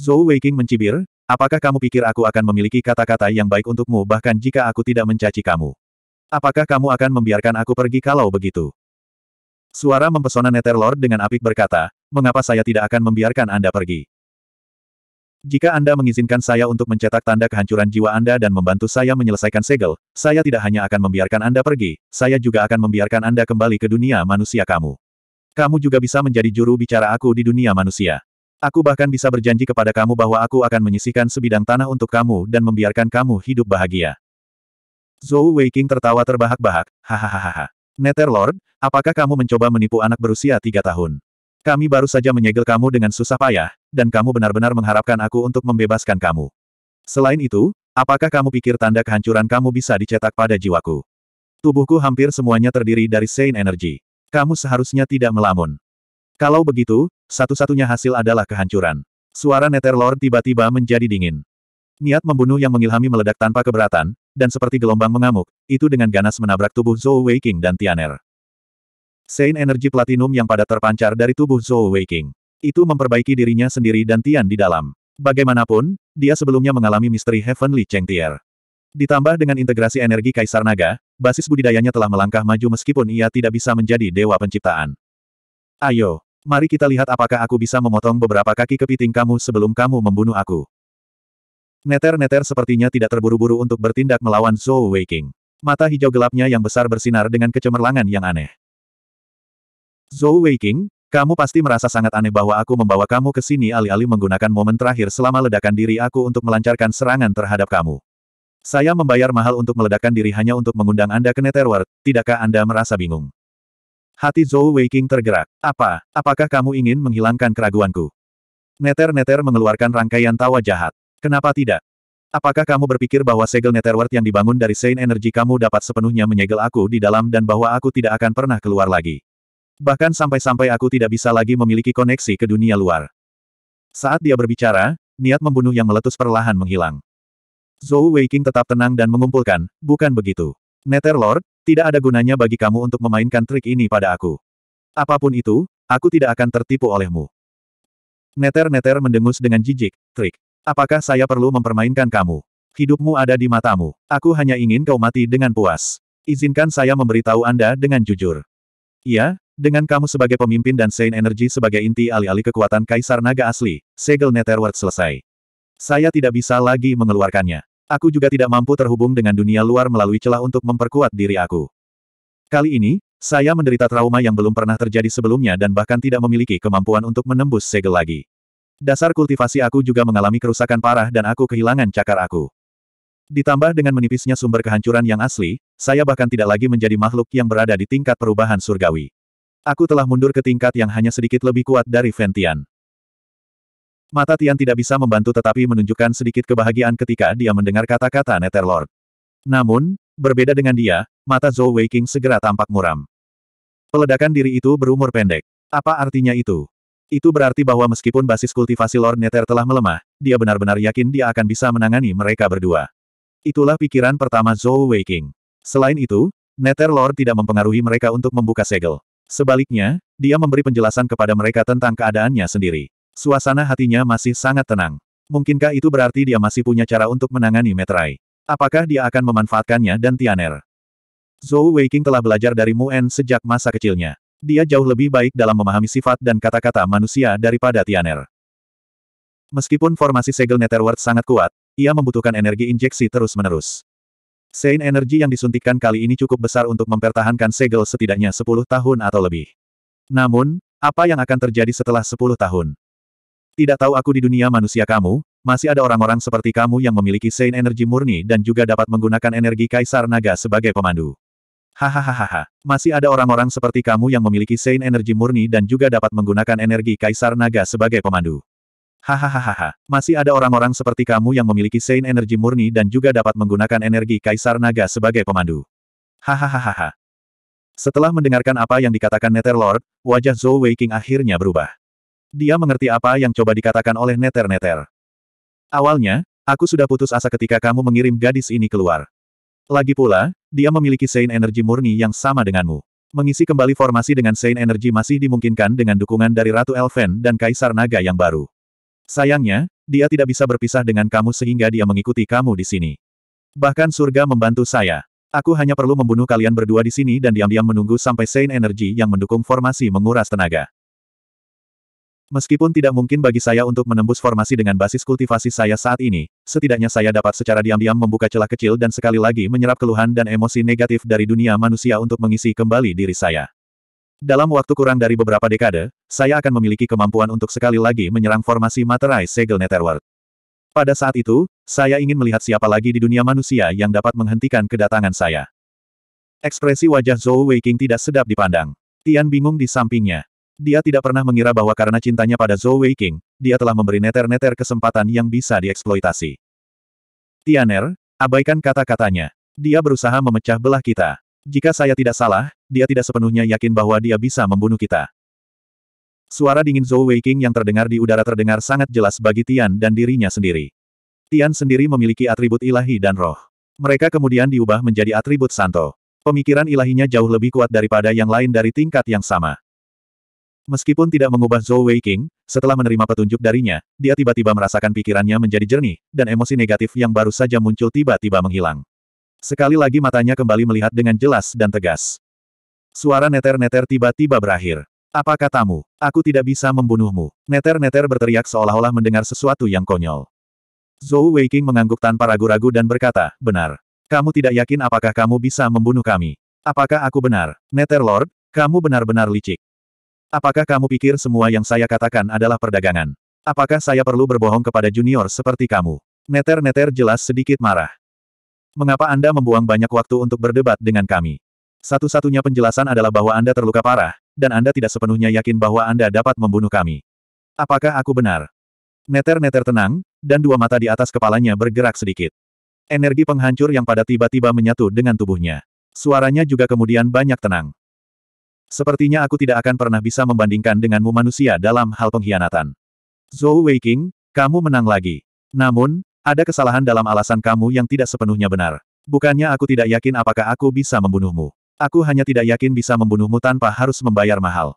Zhou Weiqing mencibir, apakah kamu pikir aku akan memiliki kata-kata yang baik untukmu bahkan jika aku tidak mencaci kamu? Apakah kamu akan membiarkan aku pergi kalau begitu? Suara mempesona Netterlord dengan apik berkata, mengapa saya tidak akan membiarkan Anda pergi? Jika Anda mengizinkan saya untuk mencetak tanda kehancuran jiwa Anda dan membantu saya menyelesaikan segel, saya tidak hanya akan membiarkan Anda pergi, saya juga akan membiarkan Anda kembali ke dunia manusia kamu. Kamu juga bisa menjadi juru bicara aku di dunia manusia. Aku bahkan bisa berjanji kepada kamu bahwa aku akan menyisihkan sebidang tanah untuk kamu dan membiarkan kamu hidup bahagia. Zhou Weiking tertawa terbahak-bahak, hahaha. Netherlord, apakah kamu mencoba menipu anak berusia tiga tahun? Kami baru saja menyegel kamu dengan susah payah, dan kamu benar-benar mengharapkan aku untuk membebaskan kamu. Selain itu, apakah kamu pikir tanda kehancuran kamu bisa dicetak pada jiwaku? Tubuhku hampir semuanya terdiri dari Saint Energy. Kamu seharusnya tidak melamun. Kalau begitu, satu-satunya hasil adalah kehancuran. Suara Netherlord tiba-tiba menjadi dingin. Niat membunuh yang mengilhami meledak tanpa keberatan, dan seperti gelombang mengamuk, itu dengan ganas menabrak tubuh Zhou Weiking dan Tianer. Sein energi platinum yang pada terpancar dari tubuh Zhou Weiking Itu memperbaiki dirinya sendiri dan Tian di dalam. Bagaimanapun, dia sebelumnya mengalami misteri Heavenly Cheng Chengtier. Ditambah dengan integrasi energi Kaisar Naga, basis budidayanya telah melangkah maju meskipun ia tidak bisa menjadi dewa penciptaan. Ayo, mari kita lihat apakah aku bisa memotong beberapa kaki kepiting kamu sebelum kamu membunuh aku. Neter-neter sepertinya tidak terburu-buru untuk bertindak melawan Zhou Weiqing. Mata hijau gelapnya yang besar bersinar dengan kecemerlangan yang aneh. Zhou Weiqing, kamu pasti merasa sangat aneh bahwa aku membawa kamu ke sini alih-alih menggunakan momen terakhir selama ledakan diri aku untuk melancarkan serangan terhadap kamu. Saya membayar mahal untuk meledakkan diri hanya untuk mengundang Anda ke Netherworld, tidakkah Anda merasa bingung? Hati Zhou Weiqing tergerak. Apa? Apakah kamu ingin menghilangkan keraguanku? Neter-neter mengeluarkan rangkaian tawa jahat. Kenapa tidak? Apakah kamu berpikir bahwa segel netherworld yang dibangun dari Saint Energy kamu dapat sepenuhnya menyegel aku di dalam dan bahwa aku tidak akan pernah keluar lagi? Bahkan sampai-sampai aku tidak bisa lagi memiliki koneksi ke dunia luar. Saat dia berbicara, niat membunuh yang meletus perlahan menghilang. Zhou Weiqing tetap tenang dan mengumpulkan, bukan begitu. Netherlord, tidak ada gunanya bagi kamu untuk memainkan trik ini pada aku. Apapun itu, aku tidak akan tertipu olehmu. Neter-neter mendengus dengan jijik, trik. Apakah saya perlu mempermainkan kamu? Hidupmu ada di matamu. Aku hanya ingin kau mati dengan puas. Izinkan saya memberitahu Anda dengan jujur. Iya, dengan kamu sebagai pemimpin dan Saint Energy sebagai inti alih-alih kekuatan Kaisar Naga asli, segel Netherworld selesai. Saya tidak bisa lagi mengeluarkannya. Aku juga tidak mampu terhubung dengan dunia luar melalui celah untuk memperkuat diri aku. Kali ini, saya menderita trauma yang belum pernah terjadi sebelumnya dan bahkan tidak memiliki kemampuan untuk menembus segel lagi. Dasar kultivasi aku juga mengalami kerusakan parah dan aku kehilangan cakar aku. Ditambah dengan menipisnya sumber kehancuran yang asli, saya bahkan tidak lagi menjadi makhluk yang berada di tingkat perubahan surgawi. Aku telah mundur ke tingkat yang hanya sedikit lebih kuat dari Ventian. Mata Tian tidak bisa membantu tetapi menunjukkan sedikit kebahagiaan ketika dia mendengar kata-kata Netherlord. Namun, berbeda dengan dia, mata Zhou Weiking segera tampak muram. Peledakan diri itu berumur pendek. Apa artinya itu? Itu berarti bahwa meskipun basis kultivasi Lord Nether telah melemah, dia benar-benar yakin dia akan bisa menangani mereka berdua. Itulah pikiran pertama Zhou Weiking. Selain itu, Nether Lord tidak mempengaruhi mereka untuk membuka segel. Sebaliknya, dia memberi penjelasan kepada mereka tentang keadaannya sendiri. Suasana hatinya masih sangat tenang. Mungkinkah itu berarti dia masih punya cara untuk menangani Metrai? Apakah dia akan memanfaatkannya dan Tianer? Zhou Weiking telah belajar dari Muen sejak masa kecilnya. Dia jauh lebih baik dalam memahami sifat dan kata-kata manusia daripada Tianer. Meskipun formasi segel Netherworld sangat kuat, ia membutuhkan energi injeksi terus-menerus. Sein energi yang disuntikkan kali ini cukup besar untuk mempertahankan segel setidaknya 10 tahun atau lebih. Namun, apa yang akan terjadi setelah 10 tahun? Tidak tahu aku di dunia manusia kamu, masih ada orang-orang seperti kamu yang memiliki Sein energi murni dan juga dapat menggunakan energi Kaisar Naga sebagai pemandu. Hahaha, masih ada orang-orang seperti kamu yang memiliki Saint energi murni dan juga dapat menggunakan energi Kaisar Naga sebagai pemandu. Hahaha, masih ada orang-orang seperti kamu yang memiliki Saint energi murni dan juga dapat menggunakan energi Kaisar Naga sebagai pemandu. Hahaha. Setelah mendengarkan apa yang dikatakan Lord, wajah Zhou Weiqing akhirnya berubah. Dia mengerti apa yang coba dikatakan oleh Nether-Nether. Awalnya, aku sudah putus asa ketika kamu mengirim gadis ini keluar. Lagi pula, dia memiliki Sein energi murni yang sama denganmu. Mengisi kembali formasi dengan Sein energi masih dimungkinkan dengan dukungan dari Ratu Elven dan Kaisar Naga yang baru. Sayangnya, dia tidak bisa berpisah dengan kamu sehingga dia mengikuti kamu di sini. Bahkan surga membantu saya. Aku hanya perlu membunuh kalian berdua di sini dan diam-diam menunggu sampai Sein energi yang mendukung formasi menguras tenaga. Meskipun tidak mungkin bagi saya untuk menembus formasi dengan basis kultivasi saya saat ini, setidaknya saya dapat secara diam-diam membuka celah kecil dan sekali lagi menyerap keluhan dan emosi negatif dari dunia manusia untuk mengisi kembali diri saya. Dalam waktu kurang dari beberapa dekade, saya akan memiliki kemampuan untuk sekali lagi menyerang formasi materai Segel Netherworld. Pada saat itu, saya ingin melihat siapa lagi di dunia manusia yang dapat menghentikan kedatangan saya. Ekspresi wajah Zhou Weiqing tidak sedap dipandang. Tian bingung di sampingnya. Dia tidak pernah mengira bahwa karena cintanya pada Zhou Wei King, dia telah memberi neter-neter kesempatan yang bisa dieksploitasi. Tianer, abaikan kata-katanya. Dia berusaha memecah belah kita. Jika saya tidak salah, dia tidak sepenuhnya yakin bahwa dia bisa membunuh kita. Suara dingin Zhou Wei King yang terdengar di udara terdengar sangat jelas bagi Tian dan dirinya sendiri. Tian sendiri memiliki atribut ilahi dan roh. Mereka kemudian diubah menjadi atribut Santo. Pemikiran ilahinya jauh lebih kuat daripada yang lain dari tingkat yang sama. Meskipun tidak mengubah Zhou Wei King, setelah menerima petunjuk darinya, dia tiba-tiba merasakan pikirannya menjadi jernih, dan emosi negatif yang baru saja muncul tiba-tiba menghilang. Sekali lagi matanya kembali melihat dengan jelas dan tegas. Suara neter-neter tiba-tiba berakhir. Apa katamu? Aku tidak bisa membunuhmu. Neter-neter berteriak seolah-olah mendengar sesuatu yang konyol. Zhou Wei King mengangguk tanpa ragu-ragu dan berkata, benar. Kamu tidak yakin apakah kamu bisa membunuh kami? Apakah aku benar? Neter Lord, kamu benar-benar licik. Apakah kamu pikir semua yang saya katakan adalah perdagangan? Apakah saya perlu berbohong kepada junior seperti kamu? Neter-neter jelas sedikit marah. Mengapa Anda membuang banyak waktu untuk berdebat dengan kami? Satu-satunya penjelasan adalah bahwa Anda terluka parah, dan Anda tidak sepenuhnya yakin bahwa Anda dapat membunuh kami. Apakah aku benar? Neter-neter tenang, dan dua mata di atas kepalanya bergerak sedikit. Energi penghancur yang pada tiba-tiba menyatu dengan tubuhnya. Suaranya juga kemudian banyak tenang. Sepertinya aku tidak akan pernah bisa membandingkan denganmu manusia dalam hal pengkhianatan. Zhou Weiqing, kamu menang lagi. Namun, ada kesalahan dalam alasan kamu yang tidak sepenuhnya benar. Bukannya aku tidak yakin apakah aku bisa membunuhmu. Aku hanya tidak yakin bisa membunuhmu tanpa harus membayar mahal.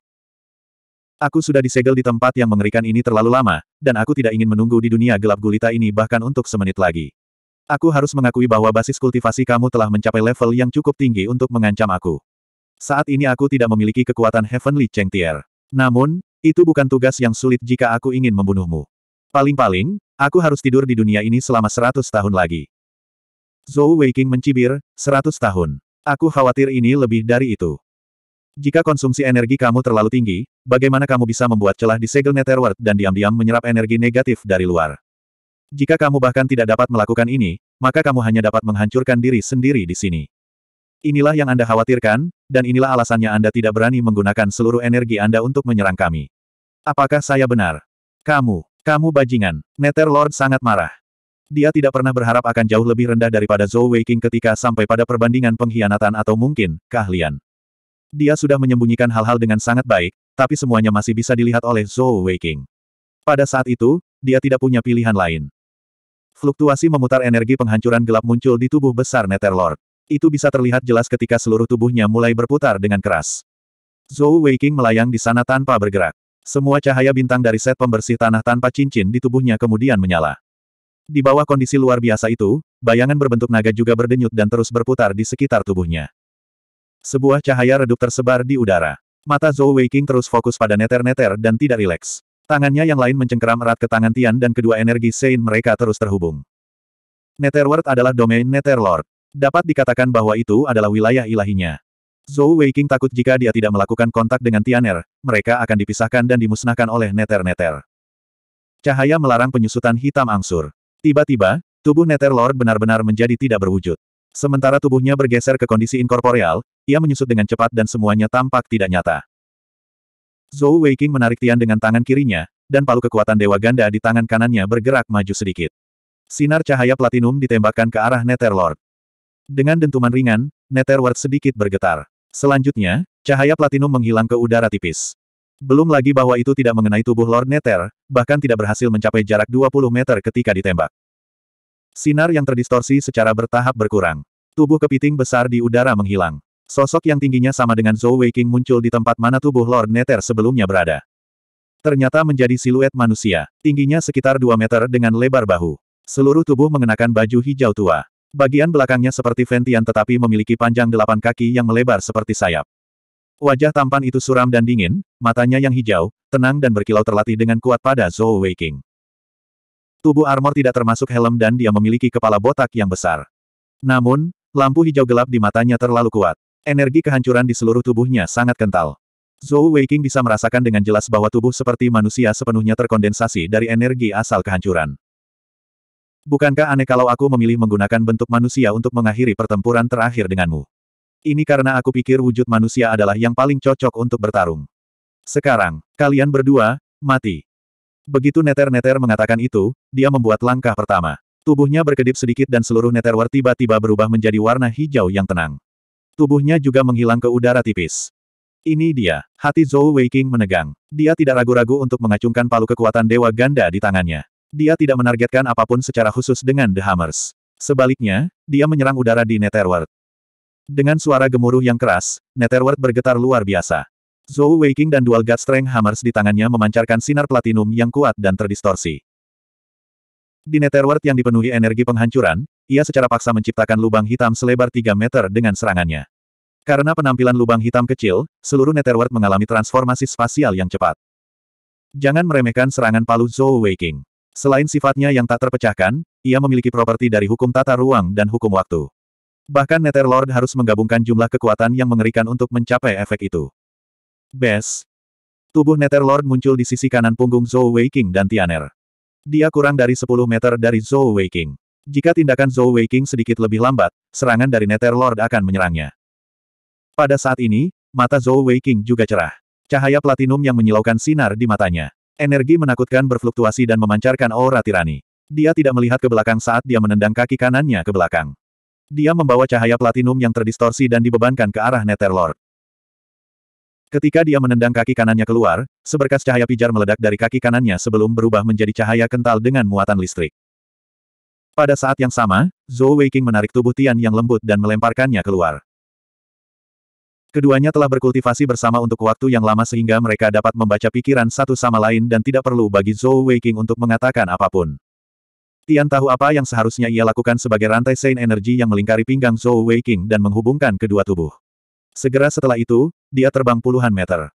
Aku sudah disegel di tempat yang mengerikan ini terlalu lama, dan aku tidak ingin menunggu di dunia gelap gulita ini bahkan untuk semenit lagi. Aku harus mengakui bahwa basis kultivasi kamu telah mencapai level yang cukup tinggi untuk mengancam aku. Saat ini aku tidak memiliki kekuatan Heavenly Cheng Tier. Namun, itu bukan tugas yang sulit jika aku ingin membunuhmu. Paling-paling, aku harus tidur di dunia ini selama seratus tahun lagi. Zhou Weiqing mencibir, seratus tahun. Aku khawatir ini lebih dari itu. Jika konsumsi energi kamu terlalu tinggi, bagaimana kamu bisa membuat celah di segel Netherworld dan diam-diam menyerap energi negatif dari luar? Jika kamu bahkan tidak dapat melakukan ini, maka kamu hanya dapat menghancurkan diri sendiri di sini. Inilah yang Anda khawatirkan, dan inilah alasannya Anda tidak berani menggunakan seluruh energi Anda untuk menyerang kami. Apakah saya benar? Kamu, kamu bajingan. Nether Lord sangat marah. Dia tidak pernah berharap akan jauh lebih rendah daripada Zhou Weiqing ketika sampai pada perbandingan pengkhianatan atau mungkin, keahlian. Dia sudah menyembunyikan hal-hal dengan sangat baik, tapi semuanya masih bisa dilihat oleh Zhou Weiqing. Pada saat itu, dia tidak punya pilihan lain. Fluktuasi memutar energi penghancuran gelap muncul di tubuh besar Lord. Itu bisa terlihat jelas ketika seluruh tubuhnya mulai berputar dengan keras. Zhou Weiqing melayang di sana tanpa bergerak. Semua cahaya bintang dari set pembersih tanah tanpa cincin di tubuhnya kemudian menyala. Di bawah kondisi luar biasa itu, bayangan berbentuk naga juga berdenyut dan terus berputar di sekitar tubuhnya. Sebuah cahaya redup tersebar di udara. Mata Zhou Weiqing terus fokus pada neter-neter dan tidak rileks. Tangannya yang lain mencengkeram erat ke tangan Tian dan kedua energi Sein mereka terus terhubung. Netherworld adalah domain Netherlord. Dapat dikatakan bahwa itu adalah wilayah ilahinya. Zhou Weiqing takut jika dia tidak melakukan kontak dengan Tianer, mereka akan dipisahkan dan dimusnahkan oleh neter-neter. Cahaya melarang penyusutan hitam angsur. Tiba-tiba, tubuh neter Lord benar-benar menjadi tidak berwujud. Sementara tubuhnya bergeser ke kondisi inkorporeal, ia menyusut dengan cepat dan semuanya tampak tidak nyata. Zhou Weiqing menarik Tian dengan tangan kirinya, dan palu kekuatan Dewa Ganda di tangan kanannya bergerak maju sedikit. Sinar cahaya platinum ditembakkan ke arah Netter Lord. Dengan dentuman ringan, Netherward sedikit bergetar. Selanjutnya, cahaya platinum menghilang ke udara tipis. Belum lagi bahwa itu tidak mengenai tubuh Lord Nether, bahkan tidak berhasil mencapai jarak 20 meter ketika ditembak. Sinar yang terdistorsi secara bertahap berkurang. Tubuh kepiting besar di udara menghilang. Sosok yang tingginya sama dengan Zhou Weiqing muncul di tempat mana tubuh Lord Nether sebelumnya berada. Ternyata menjadi siluet manusia, tingginya sekitar 2 meter dengan lebar bahu. Seluruh tubuh mengenakan baju hijau tua. Bagian belakangnya seperti ventian tetapi memiliki panjang delapan kaki yang melebar seperti sayap. Wajah tampan itu suram dan dingin, matanya yang hijau, tenang dan berkilau terlatih dengan kuat pada Zhou Weiking. Tubuh armor tidak termasuk helm dan dia memiliki kepala botak yang besar. Namun, lampu hijau gelap di matanya terlalu kuat. Energi kehancuran di seluruh tubuhnya sangat kental. Zhou Weiking bisa merasakan dengan jelas bahwa tubuh seperti manusia sepenuhnya terkondensasi dari energi asal kehancuran. Bukankah aneh kalau aku memilih menggunakan bentuk manusia untuk mengakhiri pertempuran terakhir denganmu? Ini karena aku pikir wujud manusia adalah yang paling cocok untuk bertarung. Sekarang, kalian berdua, mati. Begitu Neter-Neter mengatakan itu, dia membuat langkah pertama. Tubuhnya berkedip sedikit dan seluruh neterwar tiba-tiba berubah menjadi warna hijau yang tenang. Tubuhnya juga menghilang ke udara tipis. Ini dia, hati Zhou Weiqing menegang. Dia tidak ragu-ragu untuk mengacungkan palu kekuatan Dewa Ganda di tangannya. Dia tidak menargetkan apapun secara khusus dengan The Hammers. Sebaliknya, dia menyerang udara di Netherworld. Dengan suara gemuruh yang keras, Netherworld bergetar luar biasa. Zhou Weiking dan Dual God Strength Hammers di tangannya memancarkan sinar platinum yang kuat dan terdistorsi. Di Netherworld yang dipenuhi energi penghancuran, ia secara paksa menciptakan lubang hitam selebar 3 meter dengan serangannya. Karena penampilan lubang hitam kecil, seluruh Netherworld mengalami transformasi spasial yang cepat. Jangan meremehkan serangan palu Zhou Weiking. Selain sifatnya yang tak terpecahkan, ia memiliki properti dari hukum tata ruang dan hukum waktu. Bahkan Nether Lord harus menggabungkan jumlah kekuatan yang mengerikan untuk mencapai efek itu. Bes. Tubuh Nether Lord muncul di sisi kanan punggung Zhou Weiking dan Tianer. Dia kurang dari 10 meter dari Zhou Weiking. Jika tindakan Zhou Weiking sedikit lebih lambat, serangan dari Nether Lord akan menyerangnya. Pada saat ini, mata Zhou Weiking juga cerah. Cahaya platinum yang menyilaukan sinar di matanya. Energi menakutkan berfluktuasi dan memancarkan aura tirani. Dia tidak melihat ke belakang saat dia menendang kaki kanannya ke belakang. Dia membawa cahaya platinum yang terdistorsi dan dibebankan ke arah Netherlord. Ketika dia menendang kaki kanannya keluar, seberkas cahaya pijar meledak dari kaki kanannya sebelum berubah menjadi cahaya kental dengan muatan listrik. Pada saat yang sama, Zhou Weiqing menarik tubuh Tian yang lembut dan melemparkannya keluar. Keduanya telah berkultivasi bersama untuk waktu yang lama sehingga mereka dapat membaca pikiran satu sama lain dan tidak perlu bagi Zhou Weiking untuk mengatakan apapun. Tian tahu apa yang seharusnya ia lakukan sebagai rantai Saint energi yang melingkari pinggang Zhou Weiking dan menghubungkan kedua tubuh. Segera setelah itu, dia terbang puluhan meter.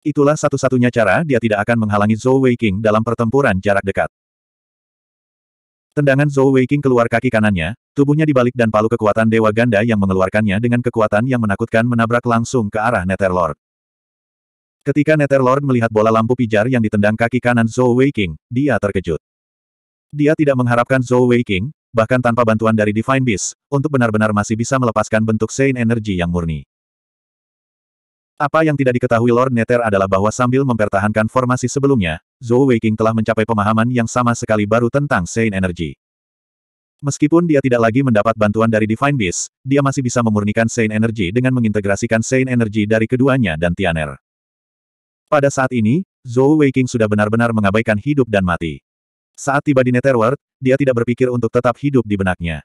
Itulah satu-satunya cara dia tidak akan menghalangi Zhou Weiking dalam pertempuran jarak dekat. Tendangan Zhou Weiqing keluar kaki kanannya, tubuhnya dibalik dan palu kekuatan Dewa Ganda yang mengeluarkannya dengan kekuatan yang menakutkan menabrak langsung ke arah Netherlord. Ketika Netherlord melihat bola lampu pijar yang ditendang kaki kanan Zhou Weiqing, dia terkejut. Dia tidak mengharapkan Zhou Weiqing, bahkan tanpa bantuan dari Divine Beast, untuk benar-benar masih bisa melepaskan bentuk Sein Energy yang murni. Apa yang tidak diketahui Lord Nether adalah bahwa sambil mempertahankan formasi sebelumnya, Zhou Weiqing telah mencapai pemahaman yang sama sekali baru tentang Sein Energy. Meskipun dia tidak lagi mendapat bantuan dari Divine Beast, dia masih bisa memurnikan Sein Energy dengan mengintegrasikan Sein Energy dari keduanya dan Tianer. Pada saat ini, Zhou Weiqing sudah benar-benar mengabaikan hidup dan mati. Saat tiba di Netherworld, dia tidak berpikir untuk tetap hidup di benaknya.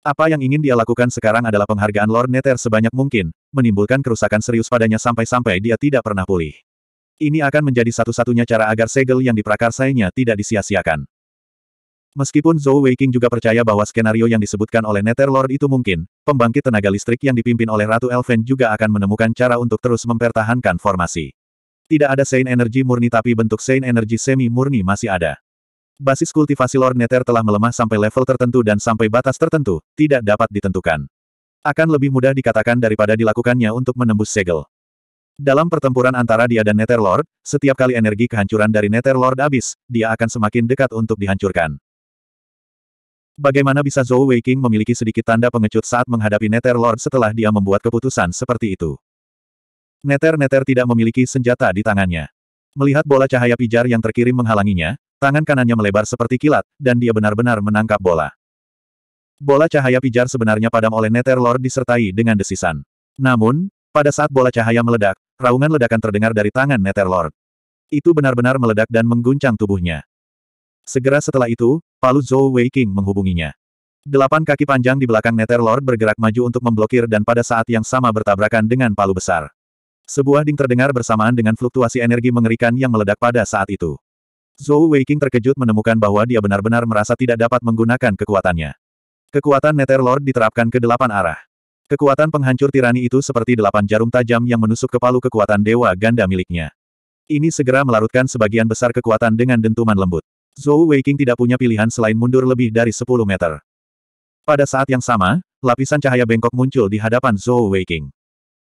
Apa yang ingin dia lakukan sekarang adalah penghargaan Lord Nether sebanyak mungkin, menimbulkan kerusakan serius padanya sampai-sampai dia tidak pernah pulih. Ini akan menjadi satu-satunya cara agar segel yang diprakarsainya tidak disia-siakan. Meskipun Zhou Weiqing juga percaya bahwa skenario yang disebutkan oleh Netherlord itu mungkin, pembangkit tenaga listrik yang dipimpin oleh Ratu Elven juga akan menemukan cara untuk terus mempertahankan formasi. Tidak ada Saint Energi murni tapi bentuk Saint Energi semi-murni masih ada. Basis kultivasi Lord Nether telah melemah sampai level tertentu dan sampai batas tertentu, tidak dapat ditentukan. Akan lebih mudah dikatakan daripada dilakukannya untuk menembus segel. Dalam pertempuran antara dia dan Netherlord, setiap kali energi kehancuran dari Netherlord habis, dia akan semakin dekat untuk dihancurkan. Bagaimana bisa Zhou Weiqing memiliki sedikit tanda pengecut saat menghadapi Netherlord setelah dia membuat keputusan seperti itu? Nether-Nether tidak memiliki senjata di tangannya. Melihat bola cahaya pijar yang terkirim menghalanginya, tangan kanannya melebar seperti kilat, dan dia benar-benar menangkap bola. Bola cahaya pijar sebenarnya padam oleh Netherlord disertai dengan desisan. Namun, pada saat bola cahaya meledak, Raungan ledakan terdengar dari tangan Netherlord. Itu benar-benar meledak dan mengguncang tubuhnya. Segera setelah itu, Palu Zhou Wei menghubunginya. Delapan kaki panjang di belakang Netherlord bergerak maju untuk memblokir dan pada saat yang sama bertabrakan dengan palu besar. Sebuah ding terdengar bersamaan dengan fluktuasi energi mengerikan yang meledak pada saat itu. Zhou Wei terkejut menemukan bahwa dia benar-benar merasa tidak dapat menggunakan kekuatannya. Kekuatan Netherlord diterapkan ke delapan arah. Kekuatan penghancur tirani itu seperti delapan jarum tajam yang menusuk ke palu kekuatan dewa ganda miliknya. Ini segera melarutkan sebagian besar kekuatan dengan dentuman lembut. Zhou Weiqing tidak punya pilihan selain mundur lebih dari 10 meter. Pada saat yang sama, lapisan cahaya bengkok muncul di hadapan Zhou Weiqing.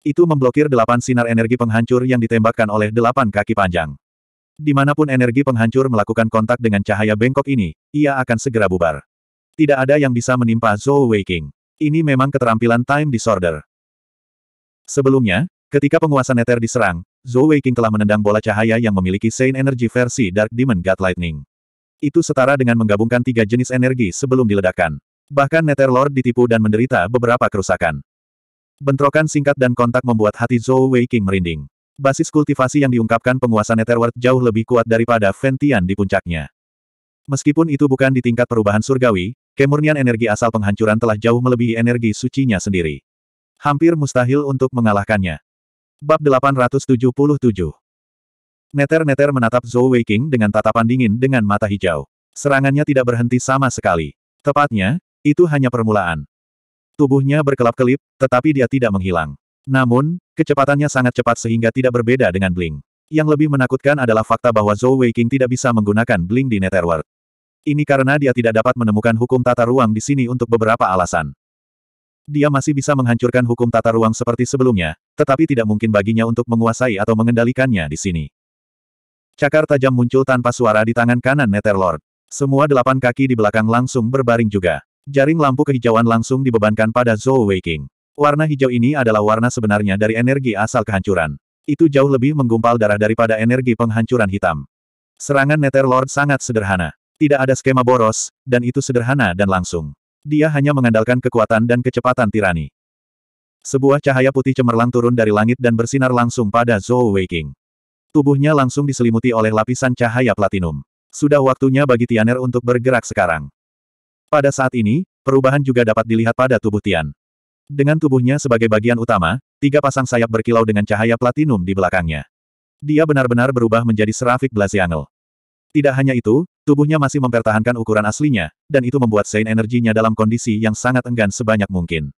Itu memblokir delapan sinar energi penghancur yang ditembakkan oleh delapan kaki panjang. Dimanapun energi penghancur melakukan kontak dengan cahaya bengkok ini, ia akan segera bubar. Tidak ada yang bisa menimpa Zhou Weiqing. Ini memang keterampilan time disorder. Sebelumnya, ketika penguasa Nether diserang, Zhou Weiqing telah menendang bola cahaya yang memiliki Saint Energy versi Dark Demon God Lightning. Itu setara dengan menggabungkan tiga jenis energi sebelum diledakkan. Bahkan Nether Lord ditipu dan menderita beberapa kerusakan. Bentrokan singkat dan kontak membuat hati Zhou Weiqing merinding. Basis kultivasi yang diungkapkan penguasa Netherworld jauh lebih kuat daripada Ventian di puncaknya. Meskipun itu bukan di tingkat perubahan surgawi, Kemurnian energi asal penghancuran telah jauh melebihi energi sucinya sendiri. Hampir mustahil untuk mengalahkannya. Bab 877 Neter-neter menatap Zhou Weiqing dengan tatapan dingin dengan mata hijau. Serangannya tidak berhenti sama sekali. Tepatnya, itu hanya permulaan. Tubuhnya berkelap-kelip, tetapi dia tidak menghilang. Namun, kecepatannya sangat cepat sehingga tidak berbeda dengan Bling. Yang lebih menakutkan adalah fakta bahwa Zhou Weiqing tidak bisa menggunakan Bling di Netherworld. Ini karena dia tidak dapat menemukan hukum tata ruang di sini untuk beberapa alasan. Dia masih bisa menghancurkan hukum tata ruang seperti sebelumnya, tetapi tidak mungkin baginya untuk menguasai atau mengendalikannya di sini. Cakar tajam muncul tanpa suara di tangan kanan Netherlord. Semua delapan kaki di belakang langsung berbaring juga. Jaring lampu kehijauan langsung dibebankan pada Zhou Weiking. Warna hijau ini adalah warna sebenarnya dari energi asal kehancuran. Itu jauh lebih menggumpal darah daripada energi penghancuran hitam. Serangan Netherlord sangat sederhana. Tidak ada skema boros, dan itu sederhana dan langsung. Dia hanya mengandalkan kekuatan dan kecepatan tirani. Sebuah cahaya putih cemerlang turun dari langit dan bersinar langsung pada Zhou Weiqing. Tubuhnya langsung diselimuti oleh lapisan cahaya platinum. Sudah waktunya bagi Tianer untuk bergerak sekarang. Pada saat ini, perubahan juga dapat dilihat pada tubuh Tian. Dengan tubuhnya sebagai bagian utama, tiga pasang sayap berkilau dengan cahaya platinum di belakangnya. Dia benar-benar berubah menjadi serafik Blaziangel. Tidak hanya itu, tubuhnya masih mempertahankan ukuran aslinya, dan itu membuat sein energinya dalam kondisi yang sangat enggan sebanyak mungkin.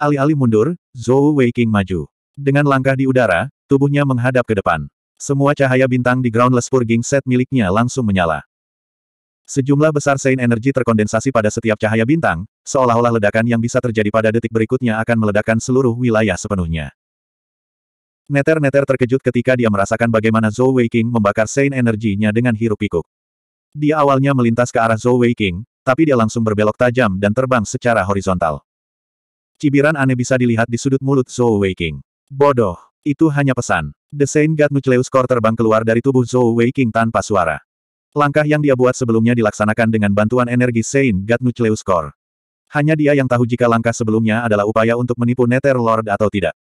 Alih-alih mundur, Zhou Wei King maju. Dengan langkah di udara, tubuhnya menghadap ke depan. Semua cahaya bintang di groundless purging set miliknya langsung menyala. Sejumlah besar sein energi terkondensasi pada setiap cahaya bintang, seolah-olah ledakan yang bisa terjadi pada detik berikutnya akan meledakkan seluruh wilayah sepenuhnya. Neter-neter terkejut ketika dia merasakan bagaimana Zhou Weiqing membakar Sein energinya dengan hirup pikuk Dia awalnya melintas ke arah Zhou Weiqing, tapi dia langsung berbelok tajam dan terbang secara horizontal. Cibiran aneh bisa dilihat di sudut mulut Zhou Weiqing. Bodoh, itu hanya pesan. The Saint God Nucleus Core terbang keluar dari tubuh Zhou Weiqing tanpa suara. Langkah yang dia buat sebelumnya dilaksanakan dengan bantuan energi Saint God Nucleus Core. Hanya dia yang tahu jika langkah sebelumnya adalah upaya untuk menipu Nether Lord atau tidak.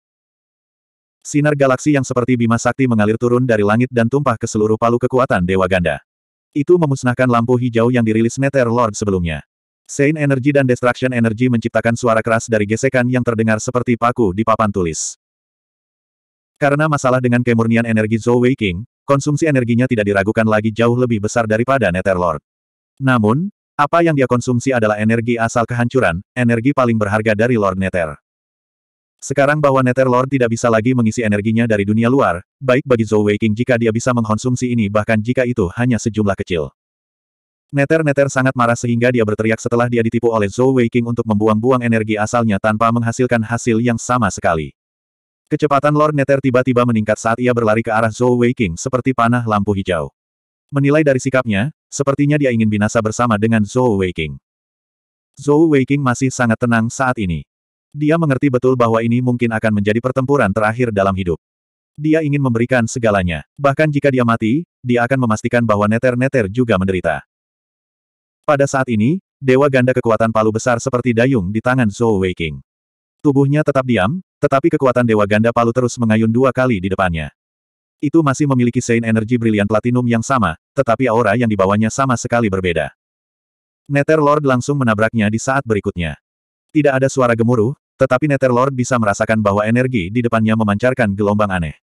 Sinar galaksi yang seperti bima sakti mengalir turun dari langit dan tumpah ke seluruh palu kekuatan Dewa Ganda. Itu memusnahkan lampu hijau yang dirilis Nether Lord sebelumnya. Sein Energy dan Destruction Energy menciptakan suara keras dari gesekan yang terdengar seperti paku di papan tulis. Karena masalah dengan kemurnian energi Zhou Wei King, konsumsi energinya tidak diragukan lagi jauh lebih besar daripada Nether Lord. Namun, apa yang dia konsumsi adalah energi asal kehancuran, energi paling berharga dari Lord Nether. Sekarang bahwa Nether Lord tidak bisa lagi mengisi energinya dari dunia luar, baik bagi Zhou Weiqing jika dia bisa mengkonsumsi ini bahkan jika itu hanya sejumlah kecil. Nether-Nether sangat marah sehingga dia berteriak setelah dia ditipu oleh Zhou Weiqing untuk membuang-buang energi asalnya tanpa menghasilkan hasil yang sama sekali. Kecepatan Lord Nether tiba-tiba meningkat saat ia berlari ke arah Zhou Weiqing seperti panah lampu hijau. Menilai dari sikapnya, sepertinya dia ingin binasa bersama dengan Zhou Weiqing. Zhou Weiqing masih sangat tenang saat ini. Dia mengerti betul bahwa ini mungkin akan menjadi pertempuran terakhir dalam hidup. Dia ingin memberikan segalanya. Bahkan jika dia mati, dia akan memastikan bahwa neter-neter juga menderita. Pada saat ini, dewa ganda kekuatan palu besar seperti dayung di tangan Zhou Weiking. Tubuhnya tetap diam, tetapi kekuatan dewa ganda palu terus mengayun dua kali di depannya. Itu masih memiliki sein energi brilian Platinum yang sama, tetapi aura yang dibawanya sama sekali berbeda. Nether Lord langsung menabraknya di saat berikutnya. Tidak ada suara gemuruh, tetapi Nether Lord bisa merasakan bahwa energi di depannya memancarkan gelombang aneh.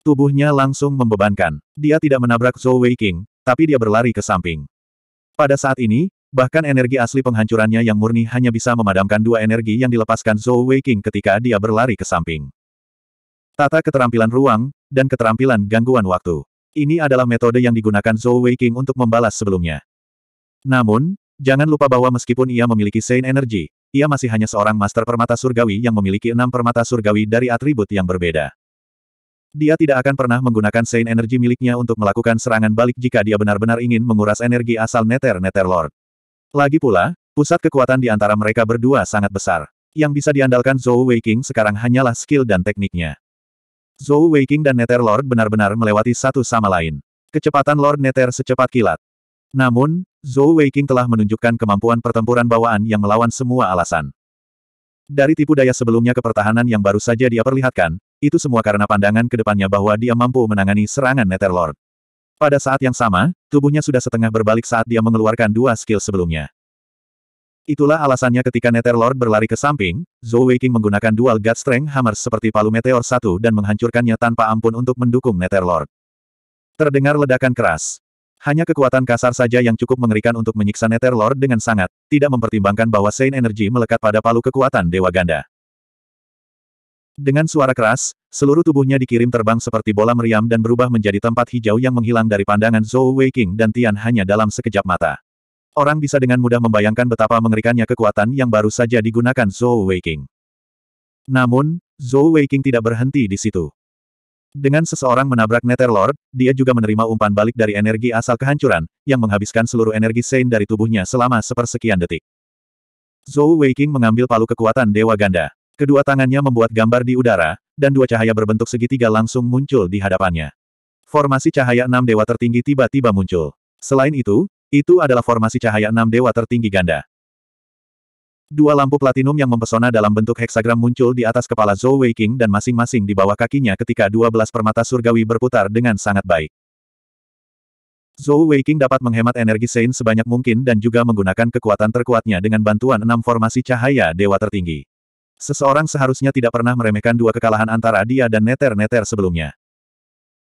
Tubuhnya langsung membebankan. Dia tidak menabrak Zhou Wei King, tapi dia berlari ke samping. Pada saat ini, bahkan energi asli penghancurannya yang murni hanya bisa memadamkan dua energi yang dilepaskan Zhou Wei King ketika dia berlari ke samping. Tata keterampilan ruang, dan keterampilan gangguan waktu. Ini adalah metode yang digunakan Zhou Weiqing untuk membalas sebelumnya. Namun, jangan lupa bahwa meskipun ia memiliki Saint Energy, ia masih hanya seorang master permata surgawi yang memiliki enam permata surgawi dari atribut yang berbeda. Dia tidak akan pernah menggunakan Saint energi miliknya untuk melakukan serangan balik jika dia benar-benar ingin menguras energi asal Nether-Nether Lord. Lagi pula, pusat kekuatan di antara mereka berdua sangat besar. Yang bisa diandalkan Zhou Weiqing sekarang hanyalah skill dan tekniknya. Zhou Weiqing dan Nether Lord benar-benar melewati satu sama lain. Kecepatan Lord Nether secepat kilat. Namun, Zhou Weiqing telah menunjukkan kemampuan pertempuran bawaan yang melawan semua alasan. Dari tipu daya sebelumnya ke pertahanan yang baru saja dia perlihatkan, itu semua karena pandangan ke depannya bahwa dia mampu menangani serangan Netherlord. Pada saat yang sama, tubuhnya sudah setengah berbalik saat dia mengeluarkan dua skill sebelumnya. Itulah alasannya ketika Netherlord berlari ke samping, Zhou Weiqing menggunakan dual God Strength Hammer seperti palu meteor satu dan menghancurkannya tanpa ampun untuk mendukung Netherlord. Terdengar ledakan keras. Hanya kekuatan kasar saja yang cukup mengerikan untuk menyiksa Nether Lord dengan sangat, tidak mempertimbangkan bahwa Saint Energy melekat pada palu kekuatan Dewa Ganda. Dengan suara keras, seluruh tubuhnya dikirim terbang seperti bola meriam dan berubah menjadi tempat hijau yang menghilang dari pandangan Zhou Weiqing dan Tian hanya dalam sekejap mata. Orang bisa dengan mudah membayangkan betapa mengerikannya kekuatan yang baru saja digunakan Zhou Weiqing. Namun, Zhou Weiqing tidak berhenti di situ. Dengan seseorang menabrak Lord, dia juga menerima umpan balik dari energi asal kehancuran, yang menghabiskan seluruh energi Sein dari tubuhnya selama sepersekian detik. Zhou Weiqing mengambil palu kekuatan Dewa Ganda. Kedua tangannya membuat gambar di udara, dan dua cahaya berbentuk segitiga langsung muncul di hadapannya. Formasi cahaya enam dewa tertinggi tiba-tiba muncul. Selain itu, itu adalah formasi cahaya enam dewa tertinggi ganda. Dua lampu platinum yang mempesona dalam bentuk heksagram muncul di atas kepala Zhou Weiqing dan masing-masing di bawah kakinya ketika dua belas permata surgawi berputar dengan sangat baik. Zhou Weiqing dapat menghemat energi Sein sebanyak mungkin dan juga menggunakan kekuatan terkuatnya dengan bantuan enam formasi cahaya dewa tertinggi. Seseorang seharusnya tidak pernah meremehkan dua kekalahan antara dia dan neter-neter sebelumnya.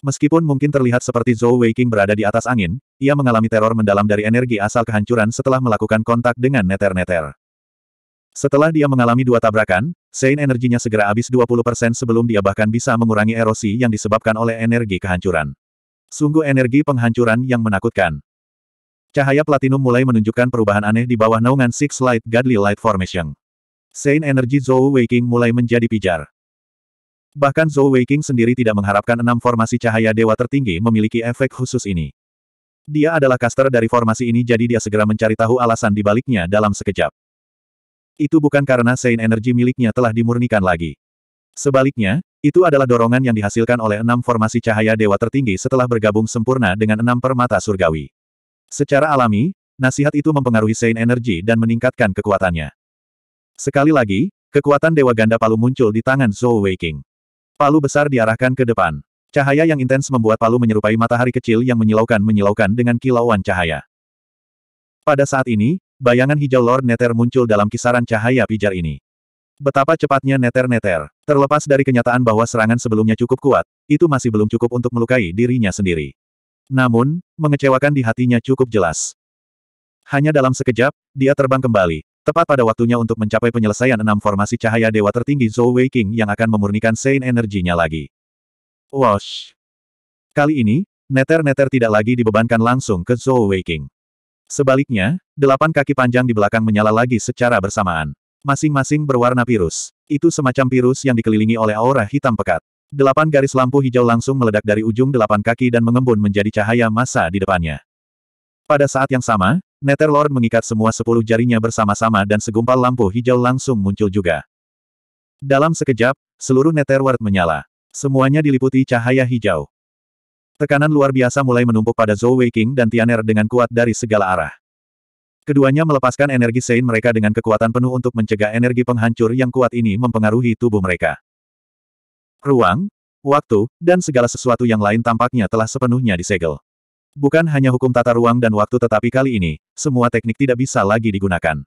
Meskipun mungkin terlihat seperti Zhou Weiqing berada di atas angin, ia mengalami teror mendalam dari energi asal kehancuran setelah melakukan kontak dengan neter-neter. Setelah dia mengalami dua tabrakan, Sein energinya segera habis 20% sebelum dia bahkan bisa mengurangi erosi yang disebabkan oleh energi kehancuran. Sungguh energi penghancuran yang menakutkan. Cahaya platinum mulai menunjukkan perubahan aneh di bawah naungan Six Light Godly Light Formation. Sein energi Zhou Weiqing mulai menjadi pijar. Bahkan Zhou Weiqing sendiri tidak mengharapkan enam formasi cahaya dewa tertinggi memiliki efek khusus ini. Dia adalah caster dari formasi ini jadi dia segera mencari tahu alasan dibaliknya dalam sekejap. Itu bukan karena Sein energi miliknya telah dimurnikan lagi. Sebaliknya, itu adalah dorongan yang dihasilkan oleh enam formasi cahaya dewa tertinggi setelah bergabung sempurna dengan enam permata surgawi. Secara alami, nasihat itu mempengaruhi Sein energi dan meningkatkan kekuatannya. Sekali lagi, kekuatan Dewa Ganda Palu muncul di tangan Zhou Weiqing. Palu besar diarahkan ke depan. Cahaya yang intens membuat palu menyerupai matahari kecil yang menyilaukan-menyilaukan dengan kilauan cahaya. Pada saat ini, Bayangan hijau Lord Nether muncul dalam kisaran cahaya pijar ini. Betapa cepatnya Nether-Nether, terlepas dari kenyataan bahwa serangan sebelumnya cukup kuat, itu masih belum cukup untuk melukai dirinya sendiri. Namun, mengecewakan di hatinya cukup jelas. Hanya dalam sekejap, dia terbang kembali, tepat pada waktunya untuk mencapai penyelesaian enam formasi cahaya dewa tertinggi Zhou Wei King yang akan memurnikan Sein energinya lagi. Wash! Kali ini, Nether-Nether tidak lagi dibebankan langsung ke Zhou Wei King. Sebaliknya, delapan kaki panjang di belakang menyala lagi secara bersamaan. Masing-masing berwarna virus. Itu semacam virus yang dikelilingi oleh aura hitam pekat. Delapan garis lampu hijau langsung meledak dari ujung delapan kaki dan mengembun menjadi cahaya masa di depannya. Pada saat yang sama, Nether Lord mengikat semua sepuluh jarinya bersama-sama dan segumpal lampu hijau langsung muncul juga. Dalam sekejap, seluruh Nether World menyala. Semuanya diliputi cahaya hijau. Tekanan luar biasa mulai menumpuk pada Zhou Weiqing dan Tianer dengan kuat dari segala arah. Keduanya melepaskan energi Sein mereka dengan kekuatan penuh untuk mencegah energi penghancur yang kuat ini mempengaruhi tubuh mereka. Ruang, waktu, dan segala sesuatu yang lain tampaknya telah sepenuhnya disegel. Bukan hanya hukum tata ruang dan waktu tetapi kali ini, semua teknik tidak bisa lagi digunakan.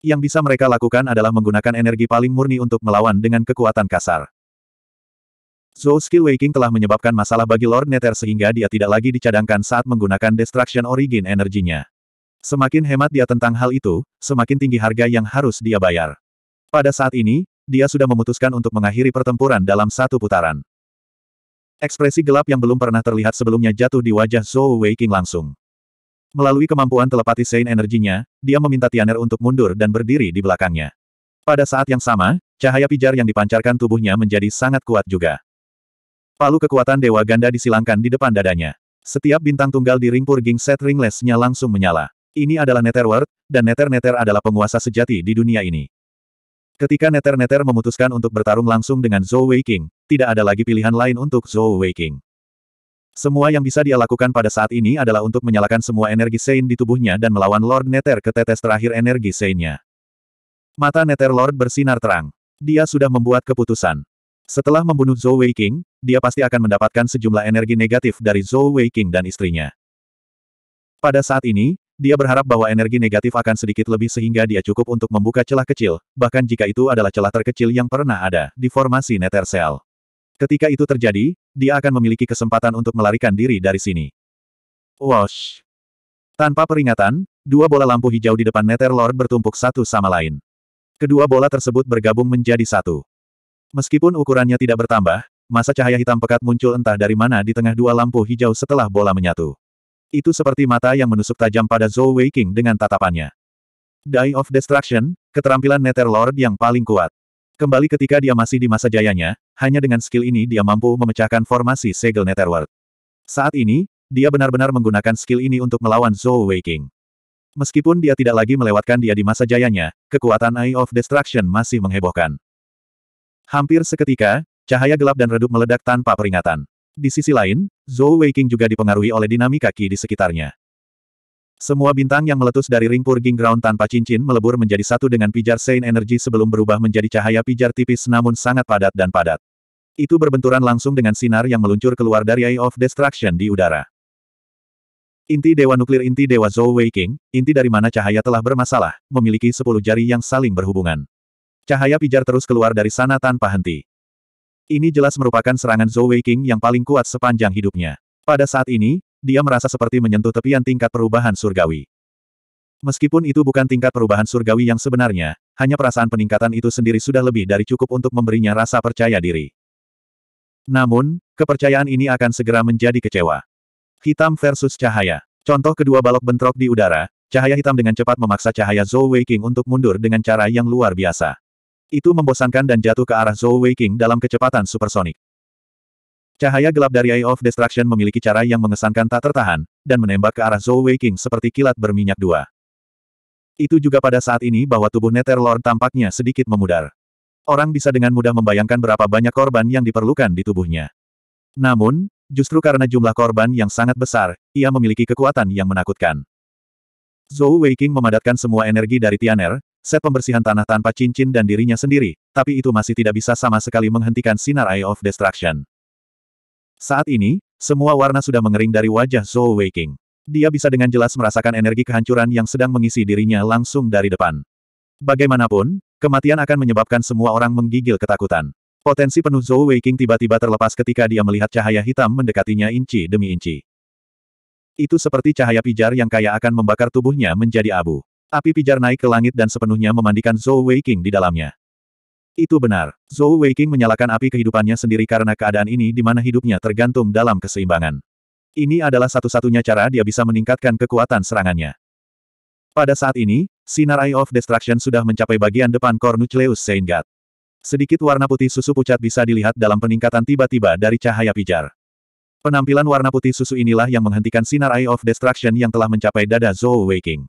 Yang bisa mereka lakukan adalah menggunakan energi paling murni untuk melawan dengan kekuatan kasar. Zhou Skill Waking telah menyebabkan masalah bagi Lord Nether sehingga dia tidak lagi dicadangkan saat menggunakan Destruction Origin energinya. Semakin hemat dia tentang hal itu, semakin tinggi harga yang harus dia bayar. Pada saat ini, dia sudah memutuskan untuk mengakhiri pertempuran dalam satu putaran. Ekspresi gelap yang belum pernah terlihat sebelumnya jatuh di wajah Zhou Waking langsung. Melalui kemampuan telepati Sein energinya, dia meminta Tianer untuk mundur dan berdiri di belakangnya. Pada saat yang sama, cahaya pijar yang dipancarkan tubuhnya menjadi sangat kuat juga. Palu kekuatan Dewa Ganda disilangkan di depan dadanya. Setiap bintang tunggal di ring purging set ringlessnya langsung menyala. Ini adalah Netherworld, dan Nether-Nether adalah penguasa sejati di dunia ini. Ketika Nether-Nether memutuskan untuk bertarung langsung dengan Zhou Weiqing, tidak ada lagi pilihan lain untuk Zhou Weiqing. Semua yang bisa dia lakukan pada saat ini adalah untuk menyalakan semua energi Sein di tubuhnya dan melawan Lord Nether ke tetes terakhir energi Seinnya. Mata Nether Lord bersinar terang. Dia sudah membuat keputusan. Setelah membunuh Zhou Weiqing, dia pasti akan mendapatkan sejumlah energi negatif dari Zhou Weiqing dan istrinya. Pada saat ini, dia berharap bahwa energi negatif akan sedikit lebih sehingga dia cukup untuk membuka celah kecil, bahkan jika itu adalah celah terkecil yang pernah ada di formasi Cell. Ketika itu terjadi, dia akan memiliki kesempatan untuk melarikan diri dari sini. Wash! Tanpa peringatan, dua bola lampu hijau di depan Nether Lord bertumpuk satu sama lain. Kedua bola tersebut bergabung menjadi satu. Meskipun ukurannya tidak bertambah, masa cahaya hitam pekat muncul entah dari mana di tengah dua lampu hijau setelah bola menyatu. Itu seperti mata yang menusuk tajam pada Zhou Weiqing dengan tatapannya. Die of Destruction, keterampilan Nether Lord yang paling kuat. Kembali ketika dia masih di masa jayanya, hanya dengan skill ini dia mampu memecahkan formasi segel Netherworld. Saat ini, dia benar-benar menggunakan skill ini untuk melawan Zhou Weiqing. Meskipun dia tidak lagi melewatkan dia di masa jayanya, kekuatan Eye of Destruction masih menghebohkan. Hampir seketika, cahaya gelap dan redup meledak tanpa peringatan. Di sisi lain, Zhou Weiqing juga dipengaruhi oleh dinamika Qi di sekitarnya. Semua bintang yang meletus dari ring purging ground tanpa cincin melebur menjadi satu dengan pijar sein energi sebelum berubah menjadi cahaya pijar tipis namun sangat padat dan padat. Itu berbenturan langsung dengan sinar yang meluncur keluar dari Eye of Destruction di udara. Inti Dewa Nuklir Inti Dewa Zhou Weiqing, inti dari mana cahaya telah bermasalah, memiliki sepuluh jari yang saling berhubungan. Cahaya pijar terus keluar dari sana tanpa henti. Ini jelas merupakan serangan Zhou Wei King yang paling kuat sepanjang hidupnya. Pada saat ini, dia merasa seperti menyentuh tepian tingkat perubahan surgawi. Meskipun itu bukan tingkat perubahan surgawi yang sebenarnya, hanya perasaan peningkatan itu sendiri sudah lebih dari cukup untuk memberinya rasa percaya diri. Namun, kepercayaan ini akan segera menjadi kecewa. Hitam versus cahaya. Contoh kedua balok bentrok di udara, cahaya hitam dengan cepat memaksa cahaya Zhou Wei King untuk mundur dengan cara yang luar biasa. Itu membosankan dan jatuh ke arah Zhou Weiqing dalam kecepatan supersonik. Cahaya gelap dari Eye of Destruction memiliki cara yang mengesankan tak tertahan, dan menembak ke arah Zhou Weiqing seperti kilat berminyak dua. Itu juga pada saat ini bahwa tubuh Nether Lord tampaknya sedikit memudar. Orang bisa dengan mudah membayangkan berapa banyak korban yang diperlukan di tubuhnya. Namun, justru karena jumlah korban yang sangat besar, ia memiliki kekuatan yang menakutkan. Zhou Weiqing memadatkan semua energi dari Tianer, Set pembersihan tanah tanpa cincin dan dirinya sendiri, tapi itu masih tidak bisa sama sekali menghentikan sinar Eye of Destruction. Saat ini, semua warna sudah mengering dari wajah Zhou Weiqing. Dia bisa dengan jelas merasakan energi kehancuran yang sedang mengisi dirinya langsung dari depan. Bagaimanapun, kematian akan menyebabkan semua orang menggigil ketakutan. Potensi penuh Zhou Weiqing tiba-tiba terlepas ketika dia melihat cahaya hitam mendekatinya inci demi inci. Itu seperti cahaya pijar yang kaya akan membakar tubuhnya menjadi abu. Api pijar naik ke langit dan sepenuhnya memandikan Zhou Weiqing di dalamnya. Itu benar, Zhou Weiqing menyalakan api kehidupannya sendiri karena keadaan ini di mana hidupnya tergantung dalam keseimbangan. Ini adalah satu-satunya cara dia bisa meningkatkan kekuatan serangannya. Pada saat ini, sinar Eye of Destruction sudah mencapai bagian depan Cornucleus Seingard. Sedikit warna putih susu pucat bisa dilihat dalam peningkatan tiba-tiba dari cahaya pijar. Penampilan warna putih susu inilah yang menghentikan sinar Eye of Destruction yang telah mencapai dada Zhou Weiqing.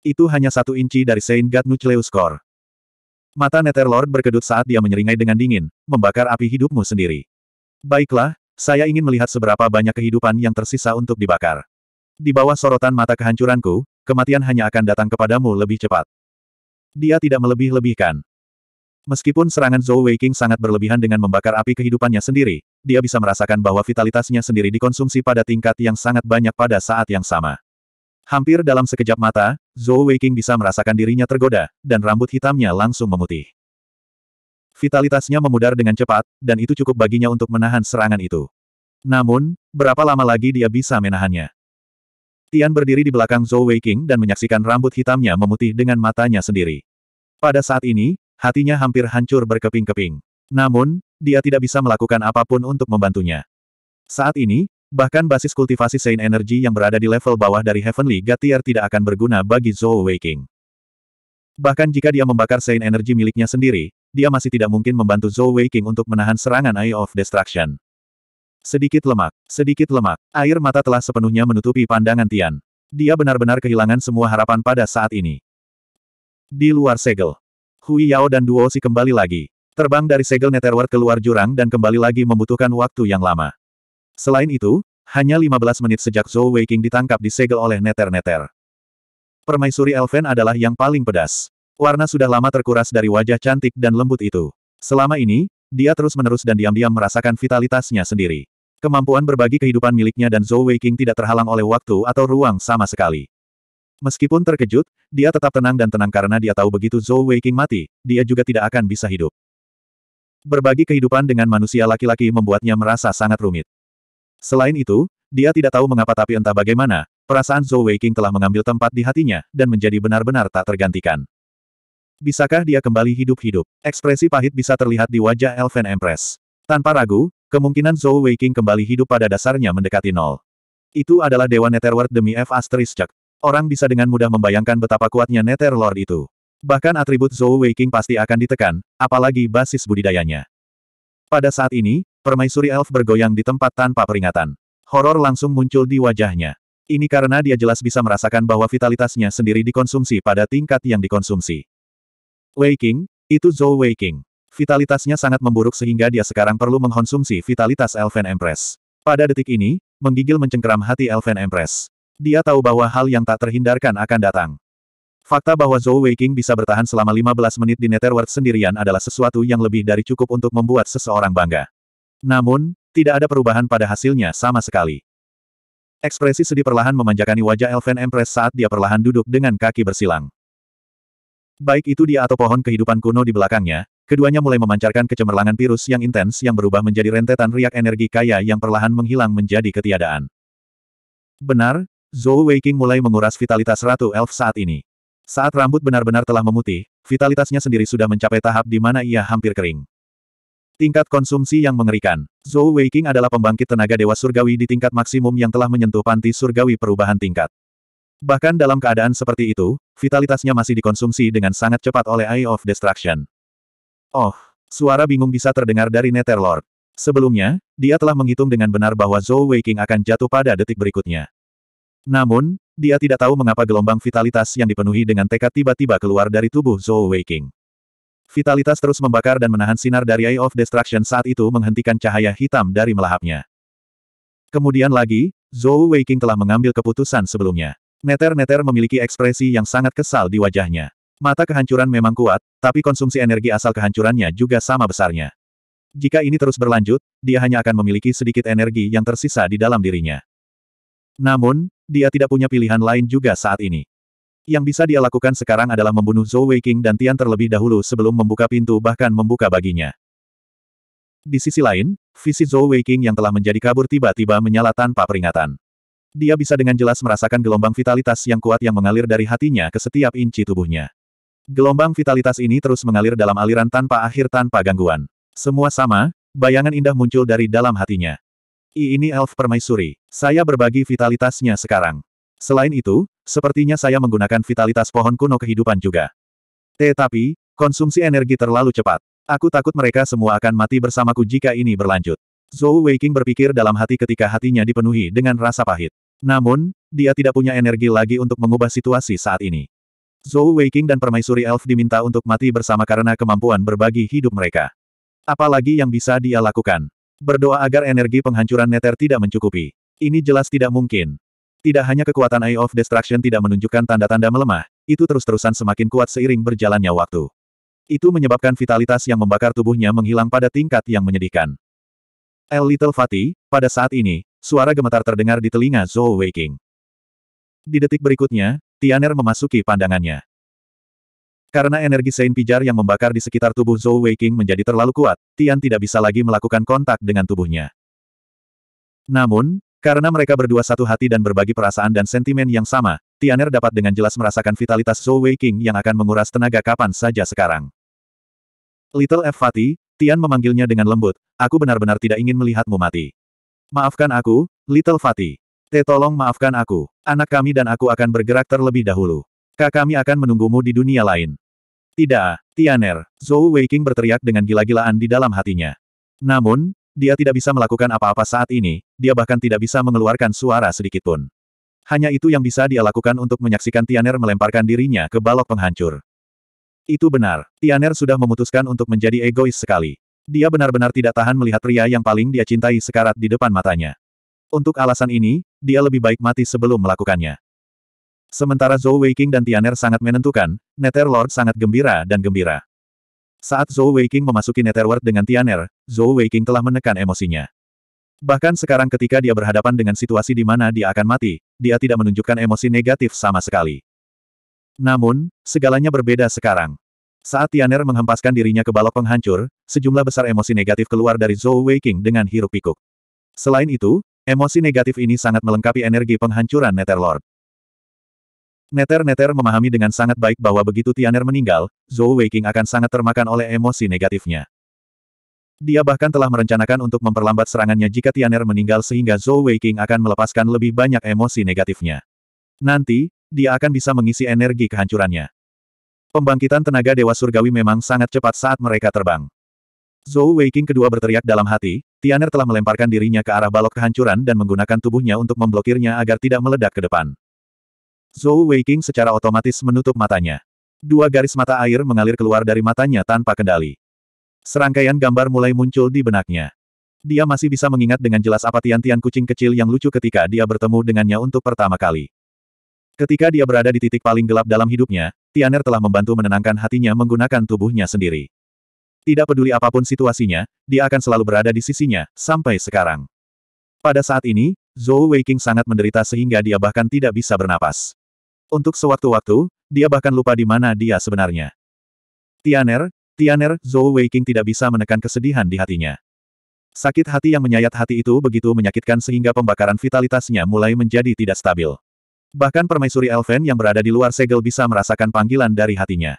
Itu hanya satu inci dari Saint God Nucleus Core. Mata Netherlord berkedut saat dia menyeringai dengan dingin, membakar api hidupmu sendiri. Baiklah, saya ingin melihat seberapa banyak kehidupan yang tersisa untuk dibakar. Di bawah sorotan mata kehancuranku, kematian hanya akan datang kepadamu lebih cepat. Dia tidak melebih-lebihkan. Meskipun serangan Zhou Weiking sangat berlebihan dengan membakar api kehidupannya sendiri, dia bisa merasakan bahwa vitalitasnya sendiri dikonsumsi pada tingkat yang sangat banyak pada saat yang sama. Hampir dalam sekejap mata, Zhou Weiqing bisa merasakan dirinya tergoda, dan rambut hitamnya langsung memutih. Vitalitasnya memudar dengan cepat, dan itu cukup baginya untuk menahan serangan itu. Namun, berapa lama lagi dia bisa menahannya? Tian berdiri di belakang Zhou Weiqing dan menyaksikan rambut hitamnya memutih dengan matanya sendiri. Pada saat ini, hatinya hampir hancur berkeping-keping. Namun, dia tidak bisa melakukan apapun untuk membantunya. Saat ini, Bahkan basis kultivasi Saint Energy yang berada di level bawah dari Heavenly Gatier tidak akan berguna bagi Zhou Weiqing. Bahkan jika dia membakar Saint Energy miliknya sendiri, dia masih tidak mungkin membantu Zhou Weiqing untuk menahan serangan Eye of Destruction. Sedikit lemak, sedikit lemak, air mata telah sepenuhnya menutupi pandangan Tian. Dia benar-benar kehilangan semua harapan pada saat ini. Di luar segel, Hui Yao dan Duo Si kembali lagi. Terbang dari segel Netherworld keluar jurang dan kembali lagi membutuhkan waktu yang lama. Selain itu, hanya 15 menit sejak Zhou Weiqing ditangkap disegel oleh neter-neter. Permaisuri Elven adalah yang paling pedas. Warna sudah lama terkuras dari wajah cantik dan lembut itu. Selama ini, dia terus-menerus dan diam-diam merasakan vitalitasnya sendiri. Kemampuan berbagi kehidupan miliknya dan Zhou Weiqing tidak terhalang oleh waktu atau ruang sama sekali. Meskipun terkejut, dia tetap tenang dan tenang karena dia tahu begitu Zhou Weiqing mati, dia juga tidak akan bisa hidup. Berbagi kehidupan dengan manusia laki-laki membuatnya merasa sangat rumit. Selain itu, dia tidak tahu mengapa tapi entah bagaimana, perasaan Zhou Weiqing telah mengambil tempat di hatinya, dan menjadi benar-benar tak tergantikan. Bisakah dia kembali hidup-hidup? Ekspresi pahit bisa terlihat di wajah Elven Empress. Tanpa ragu, kemungkinan Zhou Weiqing kembali hidup pada dasarnya mendekati nol. Itu adalah Dewa Netherworld demi F asterisk Orang bisa dengan mudah membayangkan betapa kuatnya Netherlord itu. Bahkan atribut Zhou Weiqing pasti akan ditekan, apalagi basis budidayanya. Pada saat ini, Permaisuri elf bergoyang di tempat tanpa peringatan. Horor langsung muncul di wajahnya. Ini karena dia jelas bisa merasakan bahwa vitalitasnya sendiri dikonsumsi pada tingkat yang dikonsumsi. Waking, itu Zhou Waking. Vitalitasnya sangat memburuk sehingga dia sekarang perlu mengkonsumsi vitalitas Elven Empress. Pada detik ini, menggigil mencengkeram hati Elven Empress. Dia tahu bahwa hal yang tak terhindarkan akan datang. Fakta bahwa Zhou Waking bisa bertahan selama 15 menit di Netherworld sendirian adalah sesuatu yang lebih dari cukup untuk membuat seseorang bangga. Namun, tidak ada perubahan pada hasilnya sama sekali. Ekspresi sedih perlahan memanjakani wajah Elven Empress saat dia perlahan duduk dengan kaki bersilang. Baik itu dia atau pohon kehidupan kuno di belakangnya, keduanya mulai memancarkan kecemerlangan virus yang intens yang berubah menjadi rentetan riak energi kaya yang perlahan menghilang menjadi ketiadaan. Benar, Zhou Weiqing mulai menguras vitalitas Ratu Elf saat ini. Saat rambut benar-benar telah memutih, vitalitasnya sendiri sudah mencapai tahap di mana ia hampir kering. Tingkat konsumsi yang mengerikan. Zhou Weiqing adalah pembangkit tenaga dewa surgawi di tingkat maksimum yang telah menyentuh panti surgawi perubahan tingkat. Bahkan dalam keadaan seperti itu, vitalitasnya masih dikonsumsi dengan sangat cepat oleh Eye of Destruction. Oh, suara bingung bisa terdengar dari Netherlord. Sebelumnya, dia telah menghitung dengan benar bahwa Zhou Weiqing akan jatuh pada detik berikutnya. Namun, dia tidak tahu mengapa gelombang vitalitas yang dipenuhi dengan tekad tiba-tiba keluar dari tubuh Zhou Weiqing. Vitalitas terus membakar dan menahan sinar dari Eye of Destruction saat itu menghentikan cahaya hitam dari melahapnya. Kemudian lagi, Zhou Weiqing telah mengambil keputusan sebelumnya. Neter-neter memiliki ekspresi yang sangat kesal di wajahnya. Mata kehancuran memang kuat, tapi konsumsi energi asal kehancurannya juga sama besarnya. Jika ini terus berlanjut, dia hanya akan memiliki sedikit energi yang tersisa di dalam dirinya. Namun, dia tidak punya pilihan lain juga saat ini. Yang bisa dia lakukan sekarang adalah membunuh Zhou Weiqing dan Tian terlebih dahulu sebelum membuka pintu bahkan membuka baginya. Di sisi lain, visi Zhou Weiqing yang telah menjadi kabur tiba-tiba menyala tanpa peringatan. Dia bisa dengan jelas merasakan gelombang vitalitas yang kuat yang mengalir dari hatinya ke setiap inci tubuhnya. Gelombang vitalitas ini terus mengalir dalam aliran tanpa akhir tanpa gangguan. Semua sama, bayangan indah muncul dari dalam hatinya. I ini elf permaisuri. Saya berbagi vitalitasnya sekarang. Selain itu, Sepertinya saya menggunakan vitalitas pohon kuno kehidupan juga. Tetapi, konsumsi energi terlalu cepat. Aku takut mereka semua akan mati bersamaku jika ini berlanjut. Zhou Weiqing berpikir dalam hati ketika hatinya dipenuhi dengan rasa pahit. Namun, dia tidak punya energi lagi untuk mengubah situasi saat ini. Zhou Weiqing dan permaisuri elf diminta untuk mati bersama karena kemampuan berbagi hidup mereka. Apalagi yang bisa dia lakukan? Berdoa agar energi penghancuran neter tidak mencukupi. Ini jelas tidak mungkin. Tidak hanya kekuatan Eye of Destruction tidak menunjukkan tanda-tanda melemah, itu terus-terusan semakin kuat seiring berjalannya waktu. Itu menyebabkan vitalitas yang membakar tubuhnya menghilang pada tingkat yang menyedihkan. El Little Fatih, pada saat ini, suara gemetar terdengar di telinga Zhou Weiking. Di detik berikutnya, Tianer memasuki pandangannya. Karena energi Saint Pijar yang membakar di sekitar tubuh Zhou Weiking menjadi terlalu kuat, Tian tidak bisa lagi melakukan kontak dengan tubuhnya. Namun, karena mereka berdua satu hati dan berbagi perasaan dan sentimen yang sama, Tianer dapat dengan jelas merasakan vitalitas Zhou Wei King yang akan menguras tenaga kapan saja sekarang. Little F. Fati, Tian memanggilnya dengan lembut, aku benar-benar tidak ingin melihatmu mati. Maafkan aku, Little Fati. Te eh, tolong maafkan aku, anak kami dan aku akan bergerak terlebih dahulu. Kak kami akan menunggumu di dunia lain. Tidak, Tianer, Zhou Wei King berteriak dengan gila-gilaan di dalam hatinya. Namun, dia tidak bisa melakukan apa-apa saat ini, dia bahkan tidak bisa mengeluarkan suara sedikitpun. Hanya itu yang bisa dia lakukan untuk menyaksikan Tianer melemparkan dirinya ke balok penghancur. Itu benar, Tianer sudah memutuskan untuk menjadi egois sekali. Dia benar-benar tidak tahan melihat pria yang paling dia cintai sekarat di depan matanya. Untuk alasan ini, dia lebih baik mati sebelum melakukannya. Sementara Zhou Weiking dan Tianer sangat menentukan, Nether Lord sangat gembira dan gembira. Saat Zhou Weiqing memasuki Netherworld dengan Tianer, Zhou Weiqing telah menekan emosinya. Bahkan sekarang ketika dia berhadapan dengan situasi di mana dia akan mati, dia tidak menunjukkan emosi negatif sama sekali. Namun, segalanya berbeda sekarang. Saat Tianer menghempaskan dirinya ke balok penghancur, sejumlah besar emosi negatif keluar dari Zhou Weiqing dengan hirup pikuk. Selain itu, emosi negatif ini sangat melengkapi energi penghancuran Netherlord. Neter-neter memahami dengan sangat baik bahwa begitu Tianer meninggal, Zhou Weiqing akan sangat termakan oleh emosi negatifnya. Dia bahkan telah merencanakan untuk memperlambat serangannya jika Tianer meninggal sehingga Zhou Weiqing akan melepaskan lebih banyak emosi negatifnya. Nanti, dia akan bisa mengisi energi kehancurannya. Pembangkitan tenaga Dewa Surgawi memang sangat cepat saat mereka terbang. Zhou Weiqing kedua berteriak dalam hati, Tianer telah melemparkan dirinya ke arah balok kehancuran dan menggunakan tubuhnya untuk memblokirnya agar tidak meledak ke depan. Zhou Weiqing secara otomatis menutup matanya. Dua garis mata air mengalir keluar dari matanya tanpa kendali. Serangkaian gambar mulai muncul di benaknya. Dia masih bisa mengingat dengan jelas apa tian-tian kucing kecil yang lucu ketika dia bertemu dengannya untuk pertama kali. Ketika dia berada di titik paling gelap dalam hidupnya, Tianer telah membantu menenangkan hatinya menggunakan tubuhnya sendiri. Tidak peduli apapun situasinya, dia akan selalu berada di sisinya, sampai sekarang. Pada saat ini, Zhou Weiqing sangat menderita sehingga dia bahkan tidak bisa bernapas. Untuk sewaktu-waktu, dia bahkan lupa di mana dia sebenarnya. Tianer, Tianer, Zhou Weiqing tidak bisa menekan kesedihan di hatinya. Sakit hati yang menyayat hati itu begitu menyakitkan sehingga pembakaran vitalitasnya mulai menjadi tidak stabil. Bahkan permaisuri Elven yang berada di luar segel bisa merasakan panggilan dari hatinya.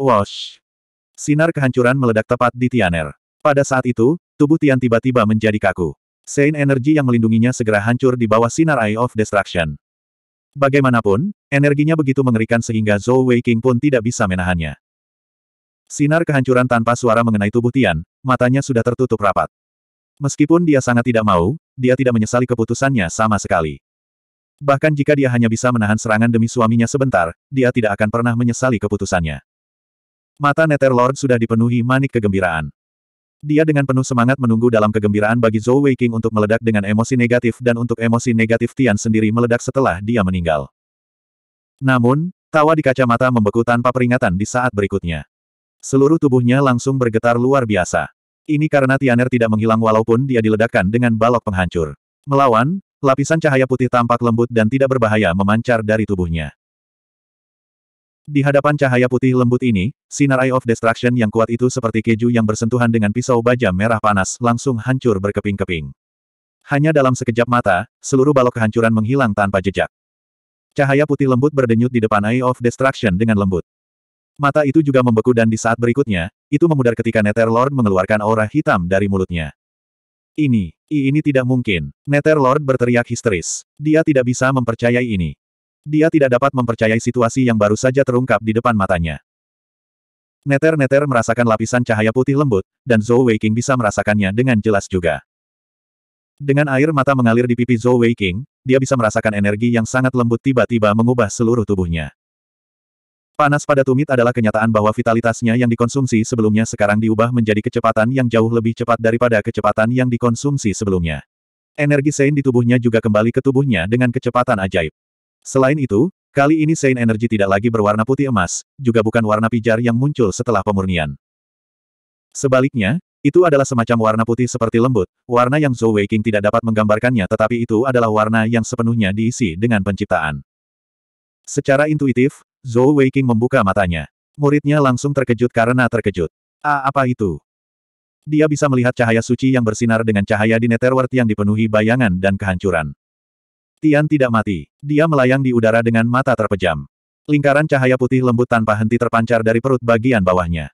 Wash! Sinar kehancuran meledak tepat di Tianer. Pada saat itu, tubuh Tian tiba-tiba menjadi kaku. Sein energi yang melindunginya segera hancur di bawah sinar Eye of Destruction. Bagaimanapun, energinya begitu mengerikan sehingga Zhou Weiqing pun tidak bisa menahannya. Sinar kehancuran tanpa suara mengenai tubuh Tian, matanya sudah tertutup rapat. Meskipun dia sangat tidak mau, dia tidak menyesali keputusannya sama sekali. Bahkan jika dia hanya bisa menahan serangan demi suaminya sebentar, dia tidak akan pernah menyesali keputusannya. Mata Nether Lord sudah dipenuhi manik kegembiraan. Dia dengan penuh semangat menunggu dalam kegembiraan bagi Zhou Weiqing untuk meledak dengan emosi negatif dan untuk emosi negatif Tian sendiri meledak setelah dia meninggal. Namun, tawa di kacamata membeku tanpa peringatan di saat berikutnya. Seluruh tubuhnya langsung bergetar luar biasa. Ini karena Tianer tidak menghilang walaupun dia diledakkan dengan balok penghancur. Melawan, lapisan cahaya putih tampak lembut dan tidak berbahaya memancar dari tubuhnya. Di hadapan cahaya putih lembut ini, sinar Eye of Destruction yang kuat itu seperti keju yang bersentuhan dengan pisau baja merah panas langsung hancur berkeping-keping. Hanya dalam sekejap mata, seluruh balok kehancuran menghilang tanpa jejak. Cahaya putih lembut berdenyut di depan Eye of Destruction dengan lembut. Mata itu juga membeku dan di saat berikutnya, itu memudar ketika Nether Lord mengeluarkan aura hitam dari mulutnya. Ini, ini tidak mungkin. Nether Lord berteriak histeris. Dia tidak bisa mempercayai ini. Dia tidak dapat mempercayai situasi yang baru saja terungkap di depan matanya. Neter-neter merasakan lapisan cahaya putih lembut, dan Zhou Weiqing bisa merasakannya dengan jelas juga. Dengan air mata mengalir di pipi Zhou Weiqing, dia bisa merasakan energi yang sangat lembut tiba-tiba mengubah seluruh tubuhnya. Panas pada tumit adalah kenyataan bahwa vitalitasnya yang dikonsumsi sebelumnya sekarang diubah menjadi kecepatan yang jauh lebih cepat daripada kecepatan yang dikonsumsi sebelumnya. Energi sein di tubuhnya juga kembali ke tubuhnya dengan kecepatan ajaib. Selain itu, kali ini Sein Energi tidak lagi berwarna putih emas, juga bukan warna pijar yang muncul setelah pemurnian. Sebaliknya, itu adalah semacam warna putih seperti lembut, warna yang Zhou Weiqing tidak dapat menggambarkannya tetapi itu adalah warna yang sepenuhnya diisi dengan penciptaan. Secara intuitif, Zhou Weiqing membuka matanya. Muridnya langsung terkejut karena terkejut. A apa itu? Dia bisa melihat cahaya suci yang bersinar dengan cahaya di netherworld yang dipenuhi bayangan dan kehancuran. Tian tidak mati. Dia melayang di udara dengan mata terpejam. Lingkaran cahaya putih lembut tanpa henti terpancar dari perut bagian bawahnya.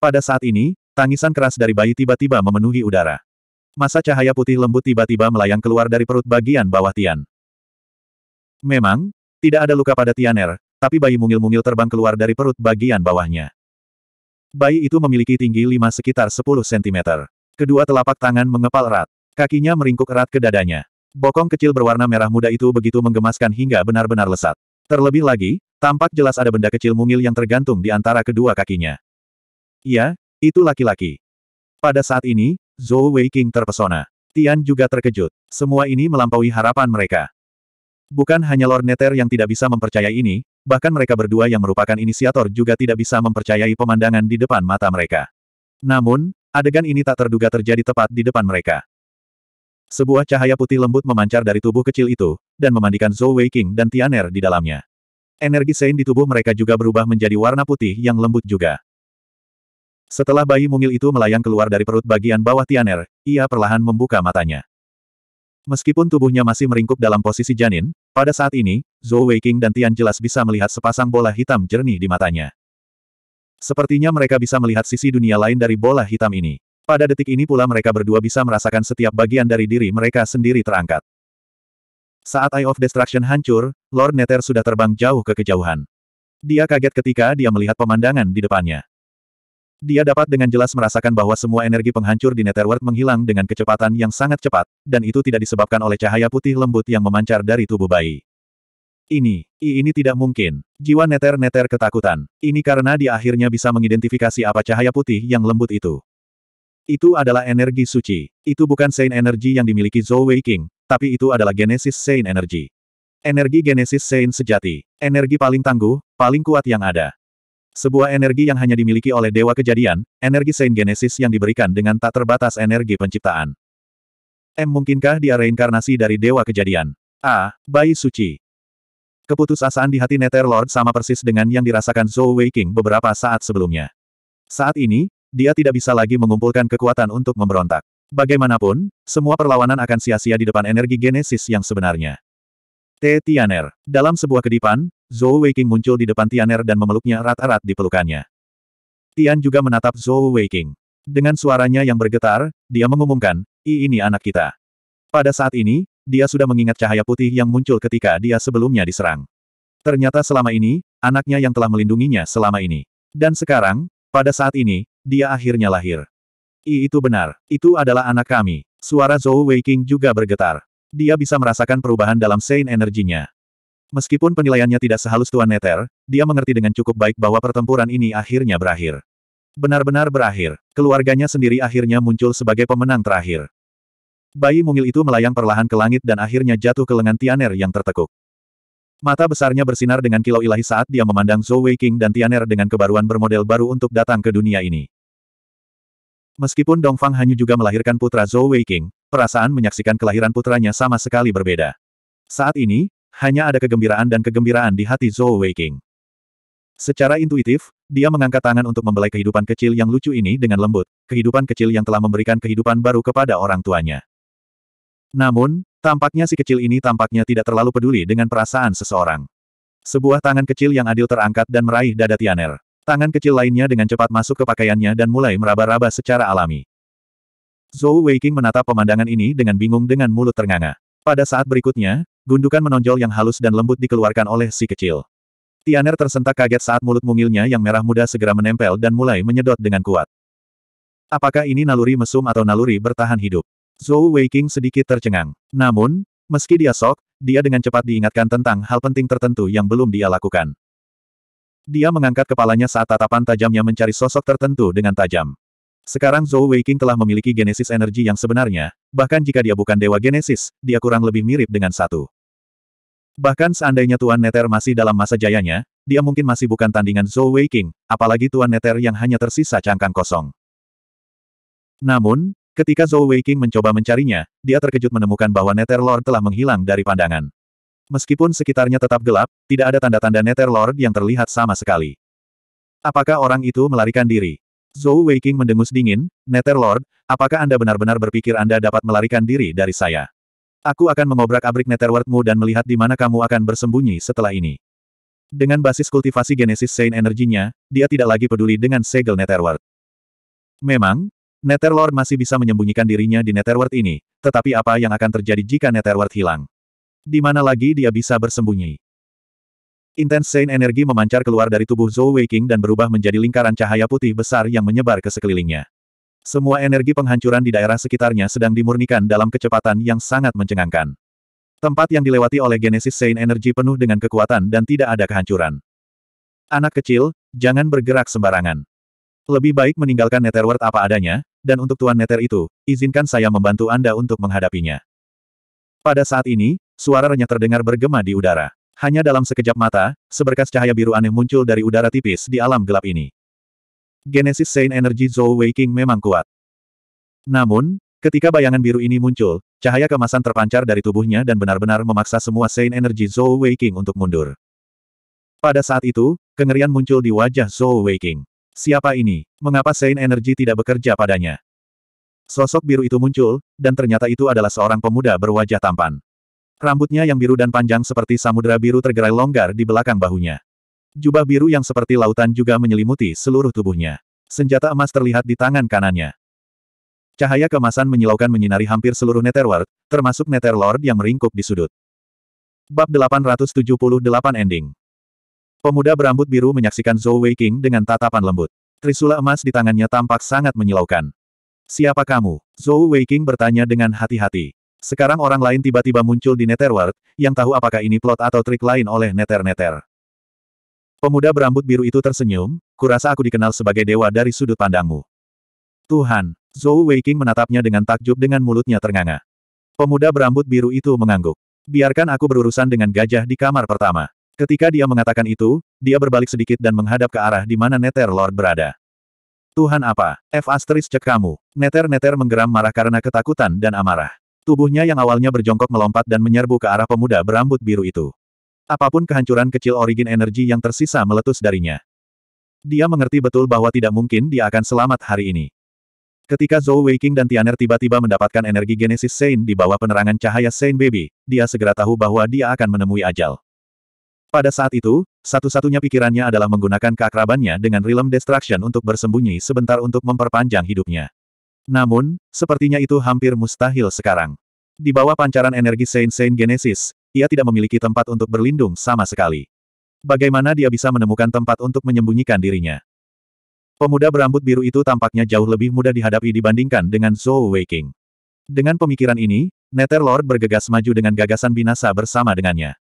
Pada saat ini, tangisan keras dari bayi tiba-tiba memenuhi udara. Masa cahaya putih lembut tiba-tiba melayang keluar dari perut bagian bawah Tian. Memang, tidak ada luka pada Tianer, tapi bayi mungil-mungil terbang keluar dari perut bagian bawahnya. Bayi itu memiliki tinggi lima sekitar 10 cm. Kedua telapak tangan mengepal erat. Kakinya meringkuk erat ke dadanya. Bokong kecil berwarna merah muda itu begitu menggemaskan hingga benar-benar lesat. Terlebih lagi, tampak jelas ada benda kecil mungil yang tergantung di antara kedua kakinya. Ya, itu laki-laki. Pada saat ini, Zhou Weiqing terpesona. Tian juga terkejut. Semua ini melampaui harapan mereka. Bukan hanya Lord Neter yang tidak bisa mempercayai ini, bahkan mereka berdua yang merupakan inisiator juga tidak bisa mempercayai pemandangan di depan mata mereka. Namun, adegan ini tak terduga terjadi tepat di depan mereka. Sebuah cahaya putih lembut memancar dari tubuh kecil itu, dan memandikan Zhou Weiqing dan Tianer di dalamnya. Energi Sein di tubuh mereka juga berubah menjadi warna putih yang lembut juga. Setelah bayi mungil itu melayang keluar dari perut bagian bawah Tianer, ia perlahan membuka matanya. Meskipun tubuhnya masih meringkuk dalam posisi janin, pada saat ini, Zhou Weiqing dan Tian jelas bisa melihat sepasang bola hitam jernih di matanya. Sepertinya mereka bisa melihat sisi dunia lain dari bola hitam ini. Pada detik ini pula mereka berdua bisa merasakan setiap bagian dari diri mereka sendiri terangkat. Saat Eye of Destruction hancur, Lord Nether sudah terbang jauh ke kejauhan. Dia kaget ketika dia melihat pemandangan di depannya. Dia dapat dengan jelas merasakan bahwa semua energi penghancur di Netherworld menghilang dengan kecepatan yang sangat cepat, dan itu tidak disebabkan oleh cahaya putih lembut yang memancar dari tubuh bayi. Ini, ini tidak mungkin. Jiwa Nether-Nether ketakutan. Ini karena dia akhirnya bisa mengidentifikasi apa cahaya putih yang lembut itu. Itu adalah energi suci. Itu bukan Saint Energy yang dimiliki Zhou Wei King, tapi itu adalah Genesis Saint Energy. Energi Genesis Saint sejati. Energi paling tangguh, paling kuat yang ada. Sebuah energi yang hanya dimiliki oleh Dewa Kejadian, energi Saint Genesis yang diberikan dengan tak terbatas energi penciptaan. M. Mungkinkah dia reinkarnasi dari Dewa Kejadian? A. Bayi Suci. Keputusasaan di hati Nether Lord sama persis dengan yang dirasakan Zhou Weiqing beberapa saat sebelumnya. Saat ini, dia tidak bisa lagi mengumpulkan kekuatan untuk memberontak. Bagaimanapun, semua perlawanan akan sia-sia di depan energi genesis yang sebenarnya. T. Tianer. Dalam sebuah kedipan, Zhou Weiqing muncul di depan Tianer dan memeluknya erat-erat di pelukannya. Tian juga menatap Zhou Weiqing. Dengan suaranya yang bergetar, dia mengumumkan, I ini anak kita. Pada saat ini, dia sudah mengingat cahaya putih yang muncul ketika dia sebelumnya diserang. Ternyata selama ini, anaknya yang telah melindunginya selama ini. Dan sekarang, pada saat ini, dia akhirnya lahir. I itu benar, itu adalah anak kami. Suara Zhou Weiqing juga bergetar. Dia bisa merasakan perubahan dalam Sein energinya. Meskipun penilaiannya tidak sehalus Tuan Neter, dia mengerti dengan cukup baik bahwa pertempuran ini akhirnya berakhir. Benar-benar berakhir, keluarganya sendiri akhirnya muncul sebagai pemenang terakhir. Bayi mungil itu melayang perlahan ke langit dan akhirnya jatuh ke lengan Tianer yang tertekuk. Mata besarnya bersinar dengan kilau ilahi saat dia memandang Zhou Weiqing dan Tianer dengan kebaruan bermodel baru untuk datang ke dunia ini. Meskipun Dongfang Hanyu juga melahirkan putra Zhou Weiqing, perasaan menyaksikan kelahiran putranya sama sekali berbeda. Saat ini, hanya ada kegembiraan dan kegembiraan di hati Zhou Weiqing. Secara intuitif, dia mengangkat tangan untuk membelai kehidupan kecil yang lucu ini dengan lembut, kehidupan kecil yang telah memberikan kehidupan baru kepada orang tuanya. Namun, Tampaknya si kecil ini tampaknya tidak terlalu peduli dengan perasaan seseorang. Sebuah tangan kecil yang adil terangkat dan meraih dada Tianer. Tangan kecil lainnya dengan cepat masuk ke pakaiannya dan mulai meraba-raba secara alami. Zhou Weiqing menatap pemandangan ini dengan bingung dengan mulut ternganga. Pada saat berikutnya, gundukan menonjol yang halus dan lembut dikeluarkan oleh si kecil. Tianer tersentak kaget saat mulut mungilnya yang merah muda segera menempel dan mulai menyedot dengan kuat. Apakah ini naluri mesum atau naluri bertahan hidup? Zhou Weiqing sedikit tercengang. Namun, meski dia sok, dia dengan cepat diingatkan tentang hal penting tertentu yang belum dia lakukan. Dia mengangkat kepalanya saat tatapan tajamnya mencari sosok tertentu dengan tajam. Sekarang Zhou Weiqing telah memiliki genesis energi yang sebenarnya, bahkan jika dia bukan dewa genesis, dia kurang lebih mirip dengan satu. Bahkan seandainya Tuan Neter masih dalam masa jayanya, dia mungkin masih bukan tandingan Zhou Weiqing, apalagi Tuan Neter yang hanya tersisa cangkang kosong. Namun, Ketika Zhou Weiqing mencoba mencarinya, dia terkejut menemukan bahwa Nether Lord telah menghilang dari pandangan. Meskipun sekitarnya tetap gelap, tidak ada tanda-tanda Nether Lord yang terlihat sama sekali. Apakah orang itu melarikan diri? Zhou Weiqing mendengus dingin, Nether Lord, apakah Anda benar-benar berpikir Anda dapat melarikan diri dari saya? Aku akan mengobrak-abrik Netherworldmu dan melihat di mana kamu akan bersembunyi setelah ini. Dengan basis kultivasi genesis Saint Energi-nya, dia tidak lagi peduli dengan segel Netherworld. Memang, Netherlord masih bisa menyembunyikan dirinya di Netherworld ini, tetapi apa yang akan terjadi jika Netherworld hilang? Di mana lagi dia bisa bersembunyi? Intense Saint energi memancar keluar dari tubuh Zhou Weiqing dan berubah menjadi lingkaran cahaya putih besar yang menyebar ke sekelilingnya. Semua energi penghancuran di daerah sekitarnya sedang dimurnikan dalam kecepatan yang sangat mencengangkan. Tempat yang dilewati oleh Genesis sein energi penuh dengan kekuatan dan tidak ada kehancuran. Anak kecil, jangan bergerak sembarangan. Lebih baik meninggalkan Netherworld apa adanya, dan untuk Tuan Nether itu, izinkan saya membantu Anda untuk menghadapinya. Pada saat ini, suara renyah terdengar bergema di udara. Hanya dalam sekejap mata, seberkas cahaya biru aneh muncul dari udara tipis di alam gelap ini. Genesis Saint Energy Zhou Waking memang kuat. Namun, ketika bayangan biru ini muncul, cahaya kemasan terpancar dari tubuhnya dan benar-benar memaksa semua Saint Energy Zhou Waking untuk mundur. Pada saat itu, kengerian muncul di wajah Zhou Waking. Siapa ini? Mengapa Sein Energy tidak bekerja padanya? Sosok biru itu muncul, dan ternyata itu adalah seorang pemuda berwajah tampan. Rambutnya yang biru dan panjang seperti samudera biru tergerai longgar di belakang bahunya. Jubah biru yang seperti lautan juga menyelimuti seluruh tubuhnya. Senjata emas terlihat di tangan kanannya. Cahaya kemasan menyilaukan menyinari hampir seluruh Netherworld, termasuk Netherlord yang meringkuk di sudut. Bab 878 Ending Pemuda berambut biru menyaksikan Zhou Weiqing dengan tatapan lembut. Trisula emas di tangannya tampak sangat menyilaukan. Siapa kamu? Zhou Weiqing bertanya dengan hati-hati. Sekarang orang lain tiba-tiba muncul di Netherworld, yang tahu apakah ini plot atau trik lain oleh Nether-Nether. Pemuda berambut biru itu tersenyum, kurasa aku dikenal sebagai dewa dari sudut pandangmu. Tuhan, Zhou Weiqing menatapnya dengan takjub dengan mulutnya ternganga. Pemuda berambut biru itu mengangguk. Biarkan aku berurusan dengan gajah di kamar pertama. Ketika dia mengatakan itu, dia berbalik sedikit dan menghadap ke arah di mana Nether Lord berada. Tuhan apa? F asteris cek kamu. Nether-Nether menggeram marah karena ketakutan dan amarah. Tubuhnya yang awalnya berjongkok melompat dan menyerbu ke arah pemuda berambut biru itu. Apapun kehancuran kecil origin energi yang tersisa meletus darinya. Dia mengerti betul bahwa tidak mungkin dia akan selamat hari ini. Ketika Zhou Weiking dan Tianer tiba-tiba mendapatkan energi genesis Saint di bawah penerangan cahaya Saint Baby, dia segera tahu bahwa dia akan menemui ajal. Pada saat itu, satu-satunya pikirannya adalah menggunakan keakrabannya dengan Realm Destruction untuk bersembunyi sebentar untuk memperpanjang hidupnya. Namun, sepertinya itu hampir mustahil sekarang. Di bawah pancaran energi Saint Saint Genesis, ia tidak memiliki tempat untuk berlindung sama sekali. Bagaimana dia bisa menemukan tempat untuk menyembunyikan dirinya? Pemuda berambut biru itu tampaknya jauh lebih mudah dihadapi dibandingkan dengan Zhou Weiqing. Dengan pemikiran ini, Nether Lord bergegas maju dengan gagasan binasa bersama dengannya.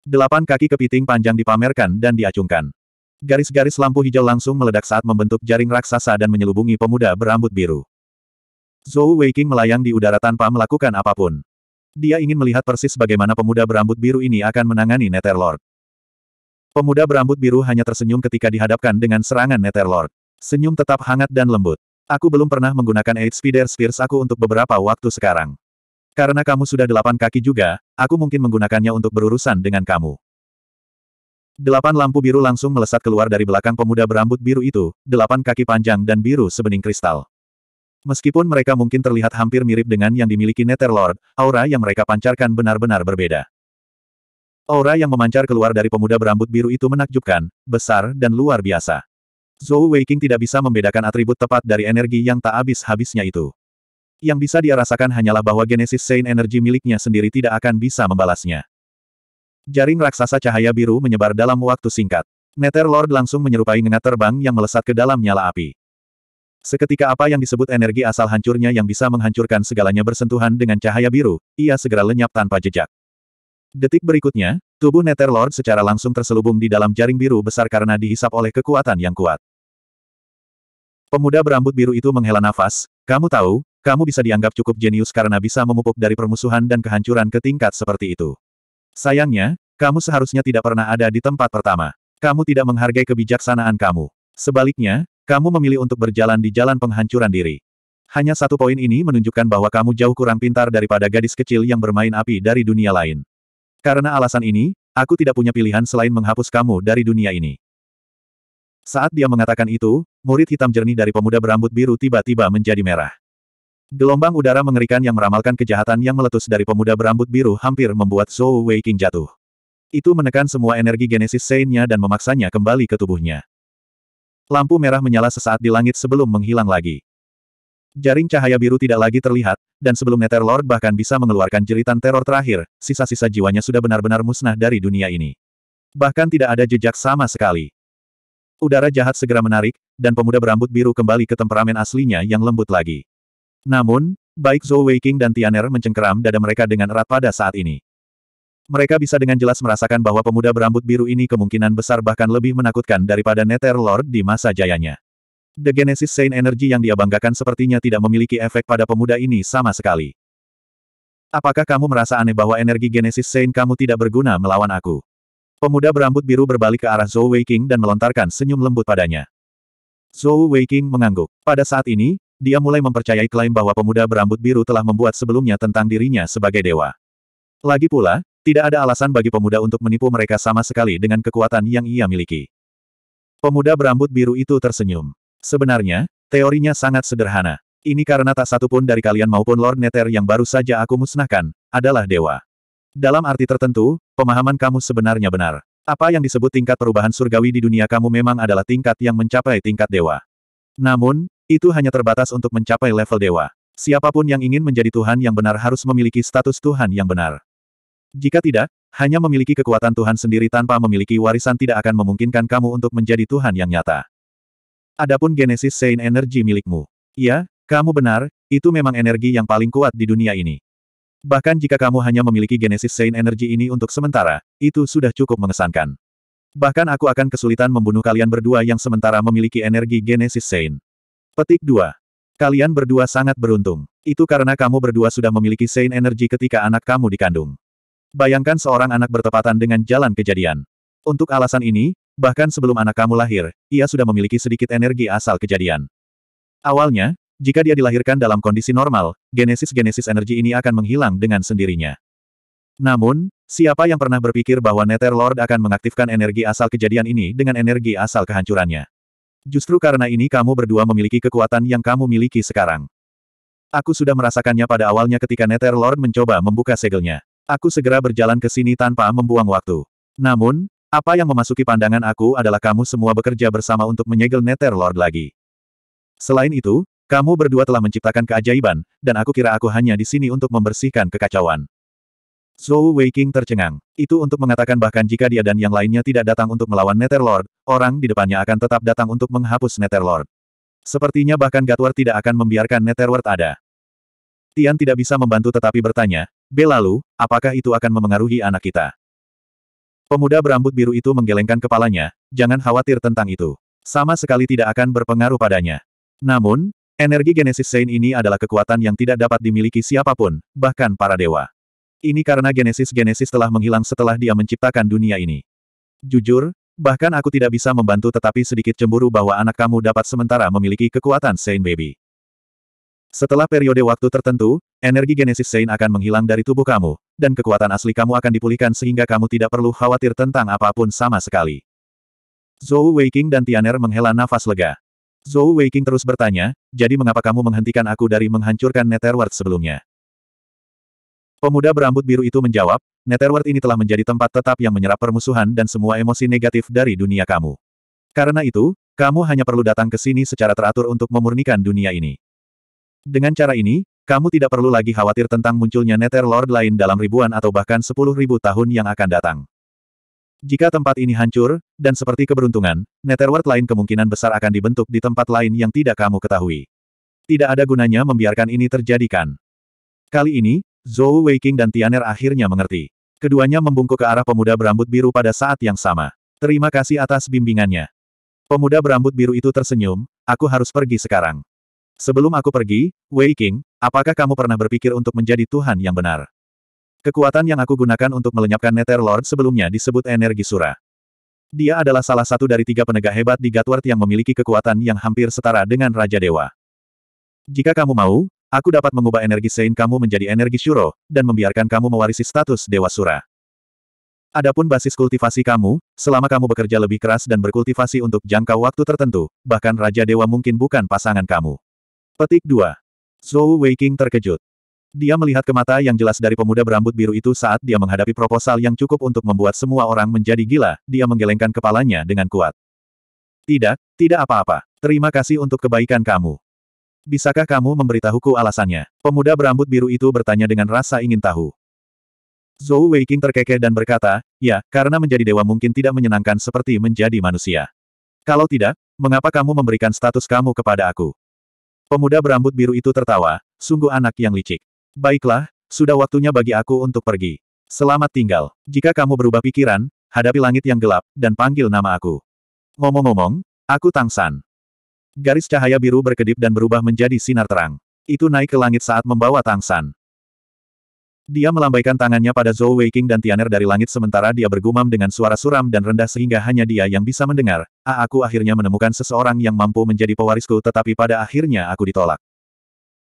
Delapan kaki kepiting panjang dipamerkan dan diacungkan. Garis-garis lampu hijau langsung meledak saat membentuk jaring raksasa dan menyelubungi pemuda berambut biru. Zhou Weiqing melayang di udara tanpa melakukan apapun. Dia ingin melihat persis bagaimana pemuda berambut biru ini akan menangani Netherlord. Pemuda berambut biru hanya tersenyum ketika dihadapkan dengan serangan Netherlord. Senyum tetap hangat dan lembut. Aku belum pernah menggunakan Eight Spider Spears aku untuk beberapa waktu sekarang. Karena kamu sudah delapan kaki juga, aku mungkin menggunakannya untuk berurusan dengan kamu. Delapan lampu biru langsung melesat keluar dari belakang pemuda berambut biru itu, delapan kaki panjang dan biru sebening kristal. Meskipun mereka mungkin terlihat hampir mirip dengan yang dimiliki Netherlord, aura yang mereka pancarkan benar-benar berbeda. Aura yang memancar keluar dari pemuda berambut biru itu menakjubkan, besar dan luar biasa. Zhou Weiqing tidak bisa membedakan atribut tepat dari energi yang tak habis-habisnya itu. Yang bisa dia rasakan hanyalah bahwa Genesis Saint Energi miliknya sendiri tidak akan bisa membalasnya. Jaring raksasa cahaya biru menyebar dalam waktu singkat. Nether Lord langsung menyerupai ngengat terbang yang melesat ke dalam nyala api. Seketika apa yang disebut energi asal hancurnya yang bisa menghancurkan segalanya bersentuhan dengan cahaya biru, ia segera lenyap tanpa jejak. Detik berikutnya, tubuh Nether Lord secara langsung terselubung di dalam jaring biru besar karena dihisap oleh kekuatan yang kuat. Pemuda berambut biru itu menghela nafas, kamu tahu, kamu bisa dianggap cukup jenius karena bisa memupuk dari permusuhan dan kehancuran ke tingkat seperti itu. Sayangnya, kamu seharusnya tidak pernah ada di tempat pertama. Kamu tidak menghargai kebijaksanaan kamu. Sebaliknya, kamu memilih untuk berjalan di jalan penghancuran diri. Hanya satu poin ini menunjukkan bahwa kamu jauh kurang pintar daripada gadis kecil yang bermain api dari dunia lain. Karena alasan ini, aku tidak punya pilihan selain menghapus kamu dari dunia ini. Saat dia mengatakan itu, murid hitam jernih dari pemuda berambut biru tiba-tiba menjadi merah. Gelombang udara mengerikan yang meramalkan kejahatan yang meletus dari pemuda berambut biru hampir membuat Zhou Wei King jatuh. Itu menekan semua energi genesis sein dan memaksanya kembali ke tubuhnya. Lampu merah menyala sesaat di langit sebelum menghilang lagi. Jaring cahaya biru tidak lagi terlihat, dan sebelum Nether Lord bahkan bisa mengeluarkan jeritan teror terakhir, sisa-sisa jiwanya sudah benar-benar musnah dari dunia ini. Bahkan tidak ada jejak sama sekali. Udara jahat segera menarik, dan pemuda berambut biru kembali ke temperamen aslinya yang lembut lagi. Namun, baik Zhou Weiqing dan Tianer mencengkeram dada mereka dengan erat pada saat ini. Mereka bisa dengan jelas merasakan bahwa pemuda berambut biru ini kemungkinan besar bahkan lebih menakutkan daripada Nether Lord di masa jayanya. The Genesis Saint Energy yang dia banggakan sepertinya tidak memiliki efek pada pemuda ini sama sekali. Apakah kamu merasa aneh bahwa energi Genesis Saint kamu tidak berguna melawan aku? Pemuda berambut biru berbalik ke arah Zhou Weiqing dan melontarkan senyum lembut padanya. Zhou Weiqing mengangguk. Pada saat ini, dia mulai mempercayai klaim bahwa pemuda berambut biru telah membuat sebelumnya tentang dirinya sebagai dewa. Lagi pula, tidak ada alasan bagi pemuda untuk menipu mereka sama sekali dengan kekuatan yang ia miliki. Pemuda berambut biru itu tersenyum. Sebenarnya, teorinya sangat sederhana. Ini karena tak satu pun dari kalian maupun Lord Nether yang baru saja aku musnahkan, adalah dewa. Dalam arti tertentu, pemahaman kamu sebenarnya benar. Apa yang disebut tingkat perubahan surgawi di dunia kamu memang adalah tingkat yang mencapai tingkat dewa. Namun, itu hanya terbatas untuk mencapai level dewa. Siapapun yang ingin menjadi Tuhan yang benar harus memiliki status Tuhan yang benar. Jika tidak, hanya memiliki kekuatan Tuhan sendiri tanpa memiliki warisan tidak akan memungkinkan kamu untuk menjadi Tuhan yang nyata. Adapun Genesis Saint Energy milikmu. iya, kamu benar, itu memang energi yang paling kuat di dunia ini. Bahkan jika kamu hanya memiliki Genesis Saint Energy ini untuk sementara, itu sudah cukup mengesankan. Bahkan aku akan kesulitan membunuh kalian berdua yang sementara memiliki energi Genesis Saint. Petik 2. Kalian berdua sangat beruntung. Itu karena kamu berdua sudah memiliki sein energi ketika anak kamu dikandung. Bayangkan seorang anak bertepatan dengan jalan kejadian. Untuk alasan ini, bahkan sebelum anak kamu lahir, ia sudah memiliki sedikit energi asal kejadian. Awalnya, jika dia dilahirkan dalam kondisi normal, genesis-genesis energi ini akan menghilang dengan sendirinya. Namun, siapa yang pernah berpikir bahwa Nether Lord akan mengaktifkan energi asal kejadian ini dengan energi asal kehancurannya? Justru karena ini kamu berdua memiliki kekuatan yang kamu miliki sekarang. Aku sudah merasakannya pada awalnya ketika Nether Lord mencoba membuka segelnya. Aku segera berjalan ke sini tanpa membuang waktu. Namun, apa yang memasuki pandangan aku adalah kamu semua bekerja bersama untuk menyegel Nether Lord lagi. Selain itu, kamu berdua telah menciptakan keajaiban, dan aku kira aku hanya di sini untuk membersihkan kekacauan. Zhou Weiqing tercengang. Itu untuk mengatakan bahkan jika dia dan yang lainnya tidak datang untuk melawan Netherlord, orang di depannya akan tetap datang untuk menghapus Netherlord. Sepertinya bahkan Gatward tidak akan membiarkan Netherlord ada. Tian tidak bisa membantu tetapi bertanya, B lalu, apakah itu akan memengaruhi anak kita? Pemuda berambut biru itu menggelengkan kepalanya, jangan khawatir tentang itu. Sama sekali tidak akan berpengaruh padanya. Namun, energi genesis Saint ini adalah kekuatan yang tidak dapat dimiliki siapapun, bahkan para dewa. Ini karena Genesis-Genesis telah menghilang setelah dia menciptakan dunia ini. Jujur, bahkan aku tidak bisa membantu tetapi sedikit cemburu bahwa anak kamu dapat sementara memiliki kekuatan Saint Baby. Setelah periode waktu tertentu, energi Genesis Saint akan menghilang dari tubuh kamu, dan kekuatan asli kamu akan dipulihkan sehingga kamu tidak perlu khawatir tentang apapun sama sekali. Zhou Weiking dan Tianer menghela nafas lega. Zhou Weiking terus bertanya, jadi mengapa kamu menghentikan aku dari menghancurkan Netherworld sebelumnya? Pemuda berambut biru itu menjawab, Netherworld ini telah menjadi tempat tetap yang menyerap permusuhan dan semua emosi negatif dari dunia kamu. Karena itu, kamu hanya perlu datang ke sini secara teratur untuk memurnikan dunia ini. Dengan cara ini, kamu tidak perlu lagi khawatir tentang munculnya Lord lain dalam ribuan atau bahkan sepuluh ribu tahun yang akan datang. Jika tempat ini hancur, dan seperti keberuntungan, Netherworld lain kemungkinan besar akan dibentuk di tempat lain yang tidak kamu ketahui. Tidak ada gunanya membiarkan ini terjadikan. Kali ini, Zhou Weiqing dan Tianer akhirnya mengerti. Keduanya membungkuk ke arah pemuda berambut biru pada saat yang sama. Terima kasih atas bimbingannya. Pemuda berambut biru itu tersenyum, aku harus pergi sekarang. Sebelum aku pergi, Wei apakah kamu pernah berpikir untuk menjadi Tuhan yang benar? Kekuatan yang aku gunakan untuk melenyapkan Nether Lord sebelumnya disebut energi sura. Dia adalah salah satu dari tiga penegak hebat di Gatward yang memiliki kekuatan yang hampir setara dengan Raja Dewa. Jika kamu mau, Aku dapat mengubah energi Sein kamu menjadi energi Shuro, dan membiarkan kamu mewarisi status Dewa Sura. Adapun basis kultivasi kamu, selama kamu bekerja lebih keras dan berkultivasi untuk jangka waktu tertentu, bahkan Raja Dewa mungkin bukan pasangan kamu. Petik 2. Zhou Weiking terkejut. Dia melihat ke mata yang jelas dari pemuda berambut biru itu saat dia menghadapi proposal yang cukup untuk membuat semua orang menjadi gila, dia menggelengkan kepalanya dengan kuat. Tidak, tidak apa-apa. Terima kasih untuk kebaikan kamu. Bisakah kamu memberitahuku alasannya? Pemuda berambut biru itu bertanya dengan rasa ingin tahu. Zhou Weiqing terkekeh dan berkata, ya, karena menjadi dewa mungkin tidak menyenangkan seperti menjadi manusia. Kalau tidak, mengapa kamu memberikan status kamu kepada aku? Pemuda berambut biru itu tertawa, sungguh anak yang licik. Baiklah, sudah waktunya bagi aku untuk pergi. Selamat tinggal. Jika kamu berubah pikiran, hadapi langit yang gelap, dan panggil nama aku. Ngomong-ngomong, aku Tang San. Garis cahaya biru berkedip dan berubah menjadi sinar terang. Itu naik ke langit saat membawa Tang San. Dia melambaikan tangannya pada Zhou Weiqing dan Tianer dari langit sementara dia bergumam dengan suara suram dan rendah sehingga hanya dia yang bisa mendengar. A ah, aku akhirnya menemukan seseorang yang mampu menjadi pewarisku tetapi pada akhirnya aku ditolak.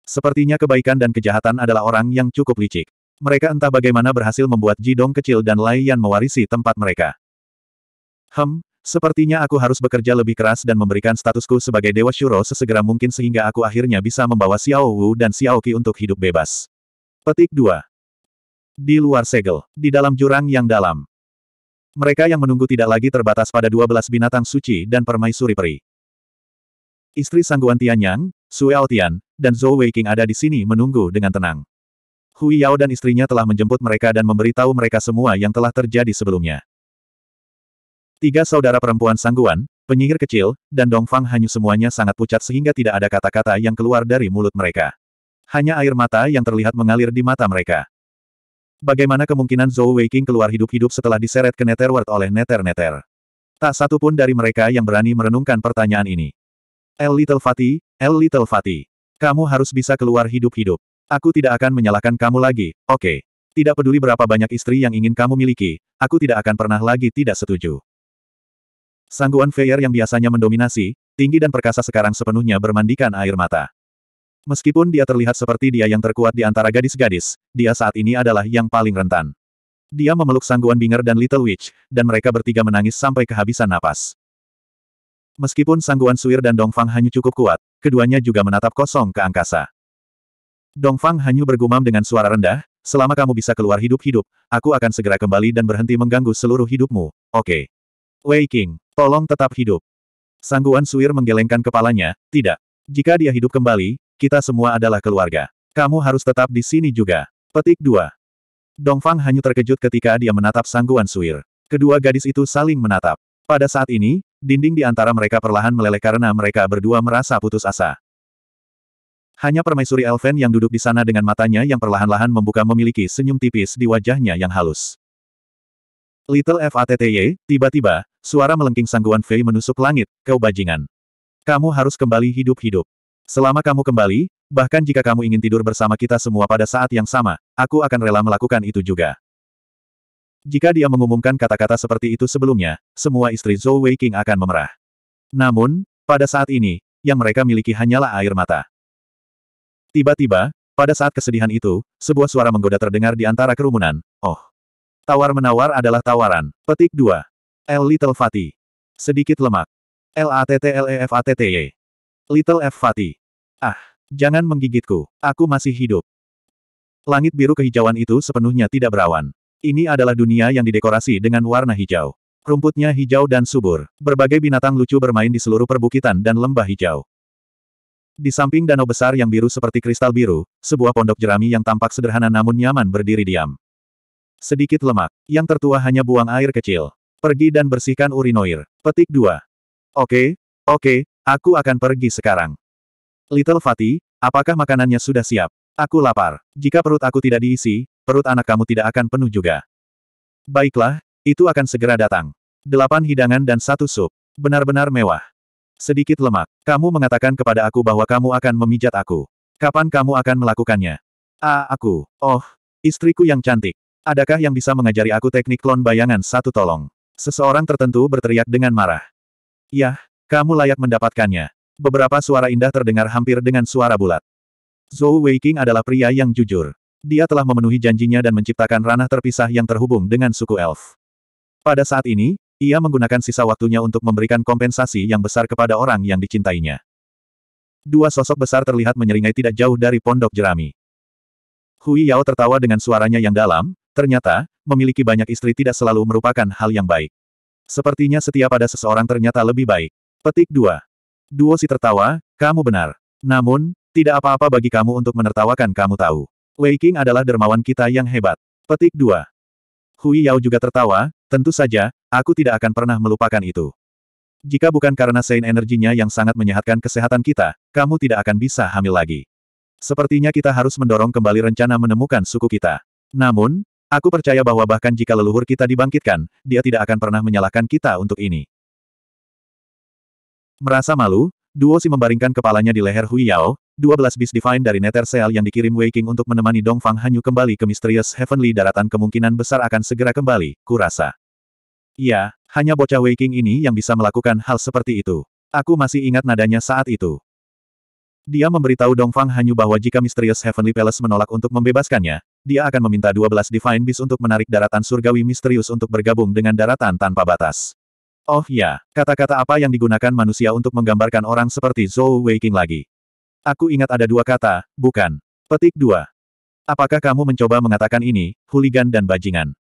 Sepertinya kebaikan dan kejahatan adalah orang yang cukup licik. Mereka entah bagaimana berhasil membuat Jidong kecil dan Lai Yan mewarisi tempat mereka. Hem, Sepertinya aku harus bekerja lebih keras dan memberikan statusku sebagai Dewa Shuro sesegera mungkin sehingga aku akhirnya bisa membawa Xiao Wu dan Xiao Qi untuk hidup bebas. Petik 2. Di luar segel, di dalam jurang yang dalam. Mereka yang menunggu tidak lagi terbatas pada 12 binatang suci dan permaisuri peri. Istri Sangguan Tianyang, Sue Tian, dan Zhou Weiqing ada di sini menunggu dengan tenang. Hui Yao dan istrinya telah menjemput mereka dan memberitahu mereka semua yang telah terjadi sebelumnya. Tiga saudara perempuan Sangguan, penyihir kecil, dan Dongfang Hanyu semuanya sangat pucat sehingga tidak ada kata-kata yang keluar dari mulut mereka. Hanya air mata yang terlihat mengalir di mata mereka. Bagaimana kemungkinan Zhou Weiqing keluar hidup-hidup setelah diseret ke Netherworld oleh Neter-Neter? Tak satu pun dari mereka yang berani merenungkan pertanyaan ini. El Little Fati, El Little Fati. Kamu harus bisa keluar hidup-hidup. Aku tidak akan menyalahkan kamu lagi, oke. Okay. Tidak peduli berapa banyak istri yang ingin kamu miliki, aku tidak akan pernah lagi tidak setuju. Sangguan Feyer yang biasanya mendominasi, tinggi dan perkasa sekarang sepenuhnya bermandikan air mata. Meskipun dia terlihat seperti dia yang terkuat di antara gadis-gadis, dia saat ini adalah yang paling rentan. Dia memeluk Sangguan Binger dan Little Witch, dan mereka bertiga menangis sampai kehabisan napas. Meskipun Sangguan Suir dan Dongfang Hanyu cukup kuat, keduanya juga menatap kosong ke angkasa. Dongfang Hanyu bergumam dengan suara rendah, selama kamu bisa keluar hidup-hidup, aku akan segera kembali dan berhenti mengganggu seluruh hidupmu, oke. Okay. Wei King, tolong tetap hidup. Sangguan Suir menggelengkan kepalanya, tidak. Jika dia hidup kembali, kita semua adalah keluarga. Kamu harus tetap di sini juga. Petik 2. Dongfang hanya terkejut ketika dia menatap Sangguan Suir. Kedua gadis itu saling menatap. Pada saat ini, dinding di antara mereka perlahan meleleh karena mereka berdua merasa putus asa. Hanya permaisuri Elven yang duduk di sana dengan matanya yang perlahan-lahan membuka memiliki senyum tipis di wajahnya yang halus. Little FATTY, tiba-tiba, Suara melengking sangguan Fei menusuk langit, kau bajingan. Kamu harus kembali hidup-hidup. Selama kamu kembali, bahkan jika kamu ingin tidur bersama kita semua pada saat yang sama, aku akan rela melakukan itu juga. Jika dia mengumumkan kata-kata seperti itu sebelumnya, semua istri Zhou Weiqing akan memerah. Namun, pada saat ini, yang mereka miliki hanyalah air mata. Tiba-tiba, pada saat kesedihan itu, sebuah suara menggoda terdengar di antara kerumunan. Oh! Tawar-menawar adalah tawaran. Petik 2. L Little Fatty. Sedikit lemak. L A T T L E F A T T Y. Little F Fatty. Ah, jangan menggigitku, aku masih hidup. Langit biru kehijauan itu sepenuhnya tidak berawan. Ini adalah dunia yang didekorasi dengan warna hijau. Rumputnya hijau dan subur. Berbagai binatang lucu bermain di seluruh perbukitan dan lembah hijau. Di samping danau besar yang biru seperti kristal biru, sebuah pondok jerami yang tampak sederhana namun nyaman berdiri diam. Sedikit lemak, yang tertua hanya buang air kecil. Pergi dan bersihkan urinoir. Petik 2. Oke, oke, aku akan pergi sekarang. Little Fati, apakah makanannya sudah siap? Aku lapar. Jika perut aku tidak diisi, perut anak kamu tidak akan penuh juga. Baiklah, itu akan segera datang. Delapan hidangan dan satu sup. Benar-benar mewah. Sedikit lemak. Kamu mengatakan kepada aku bahwa kamu akan memijat aku. Kapan kamu akan melakukannya? Ah, aku. Oh, istriku yang cantik. Adakah yang bisa mengajari aku teknik klon bayangan satu tolong? Seseorang tertentu berteriak dengan marah. Yah, kamu layak mendapatkannya. Beberapa suara indah terdengar hampir dengan suara bulat. Zhou Weiking adalah pria yang jujur. Dia telah memenuhi janjinya dan menciptakan ranah terpisah yang terhubung dengan suku elf. Pada saat ini, ia menggunakan sisa waktunya untuk memberikan kompensasi yang besar kepada orang yang dicintainya. Dua sosok besar terlihat menyeringai tidak jauh dari pondok jerami. Hui Yao tertawa dengan suaranya yang dalam, Ternyata, memiliki banyak istri tidak selalu merupakan hal yang baik. Sepertinya setia pada seseorang ternyata lebih baik. Petik 2. Duo si tertawa, kamu benar. Namun, tidak apa-apa bagi kamu untuk menertawakan kamu tahu. Wei King adalah dermawan kita yang hebat. Petik 2. Hui Yao juga tertawa, tentu saja, aku tidak akan pernah melupakan itu. Jika bukan karena sein energinya yang sangat menyehatkan kesehatan kita, kamu tidak akan bisa hamil lagi. Sepertinya kita harus mendorong kembali rencana menemukan suku kita. Namun, Aku percaya bahwa bahkan jika leluhur kita dibangkitkan, dia tidak akan pernah menyalahkan kita untuk ini. Merasa malu, Duo Si membaringkan kepalanya di leher Hui Yao, 12 bis Divine dari Nether Seal yang dikirim Wei King untuk menemani Dong Fang Hanyu kembali ke Mysterious Heavenly Daratan kemungkinan besar akan segera kembali, kurasa. Ya, hanya bocah Wei King ini yang bisa melakukan hal seperti itu. Aku masih ingat nadanya saat itu. Dia memberitahu Dongfang Hanyu bahwa jika Mysterious Heavenly Palace menolak untuk membebaskannya, dia akan meminta 12 Divine Beast untuk menarik daratan surgawi misterius untuk bergabung dengan daratan tanpa batas. Oh ya, kata-kata apa yang digunakan manusia untuk menggambarkan orang seperti Zhou Weiqing lagi? Aku ingat ada dua kata, bukan. Petik dua. Apakah kamu mencoba mengatakan ini, huligan dan bajingan?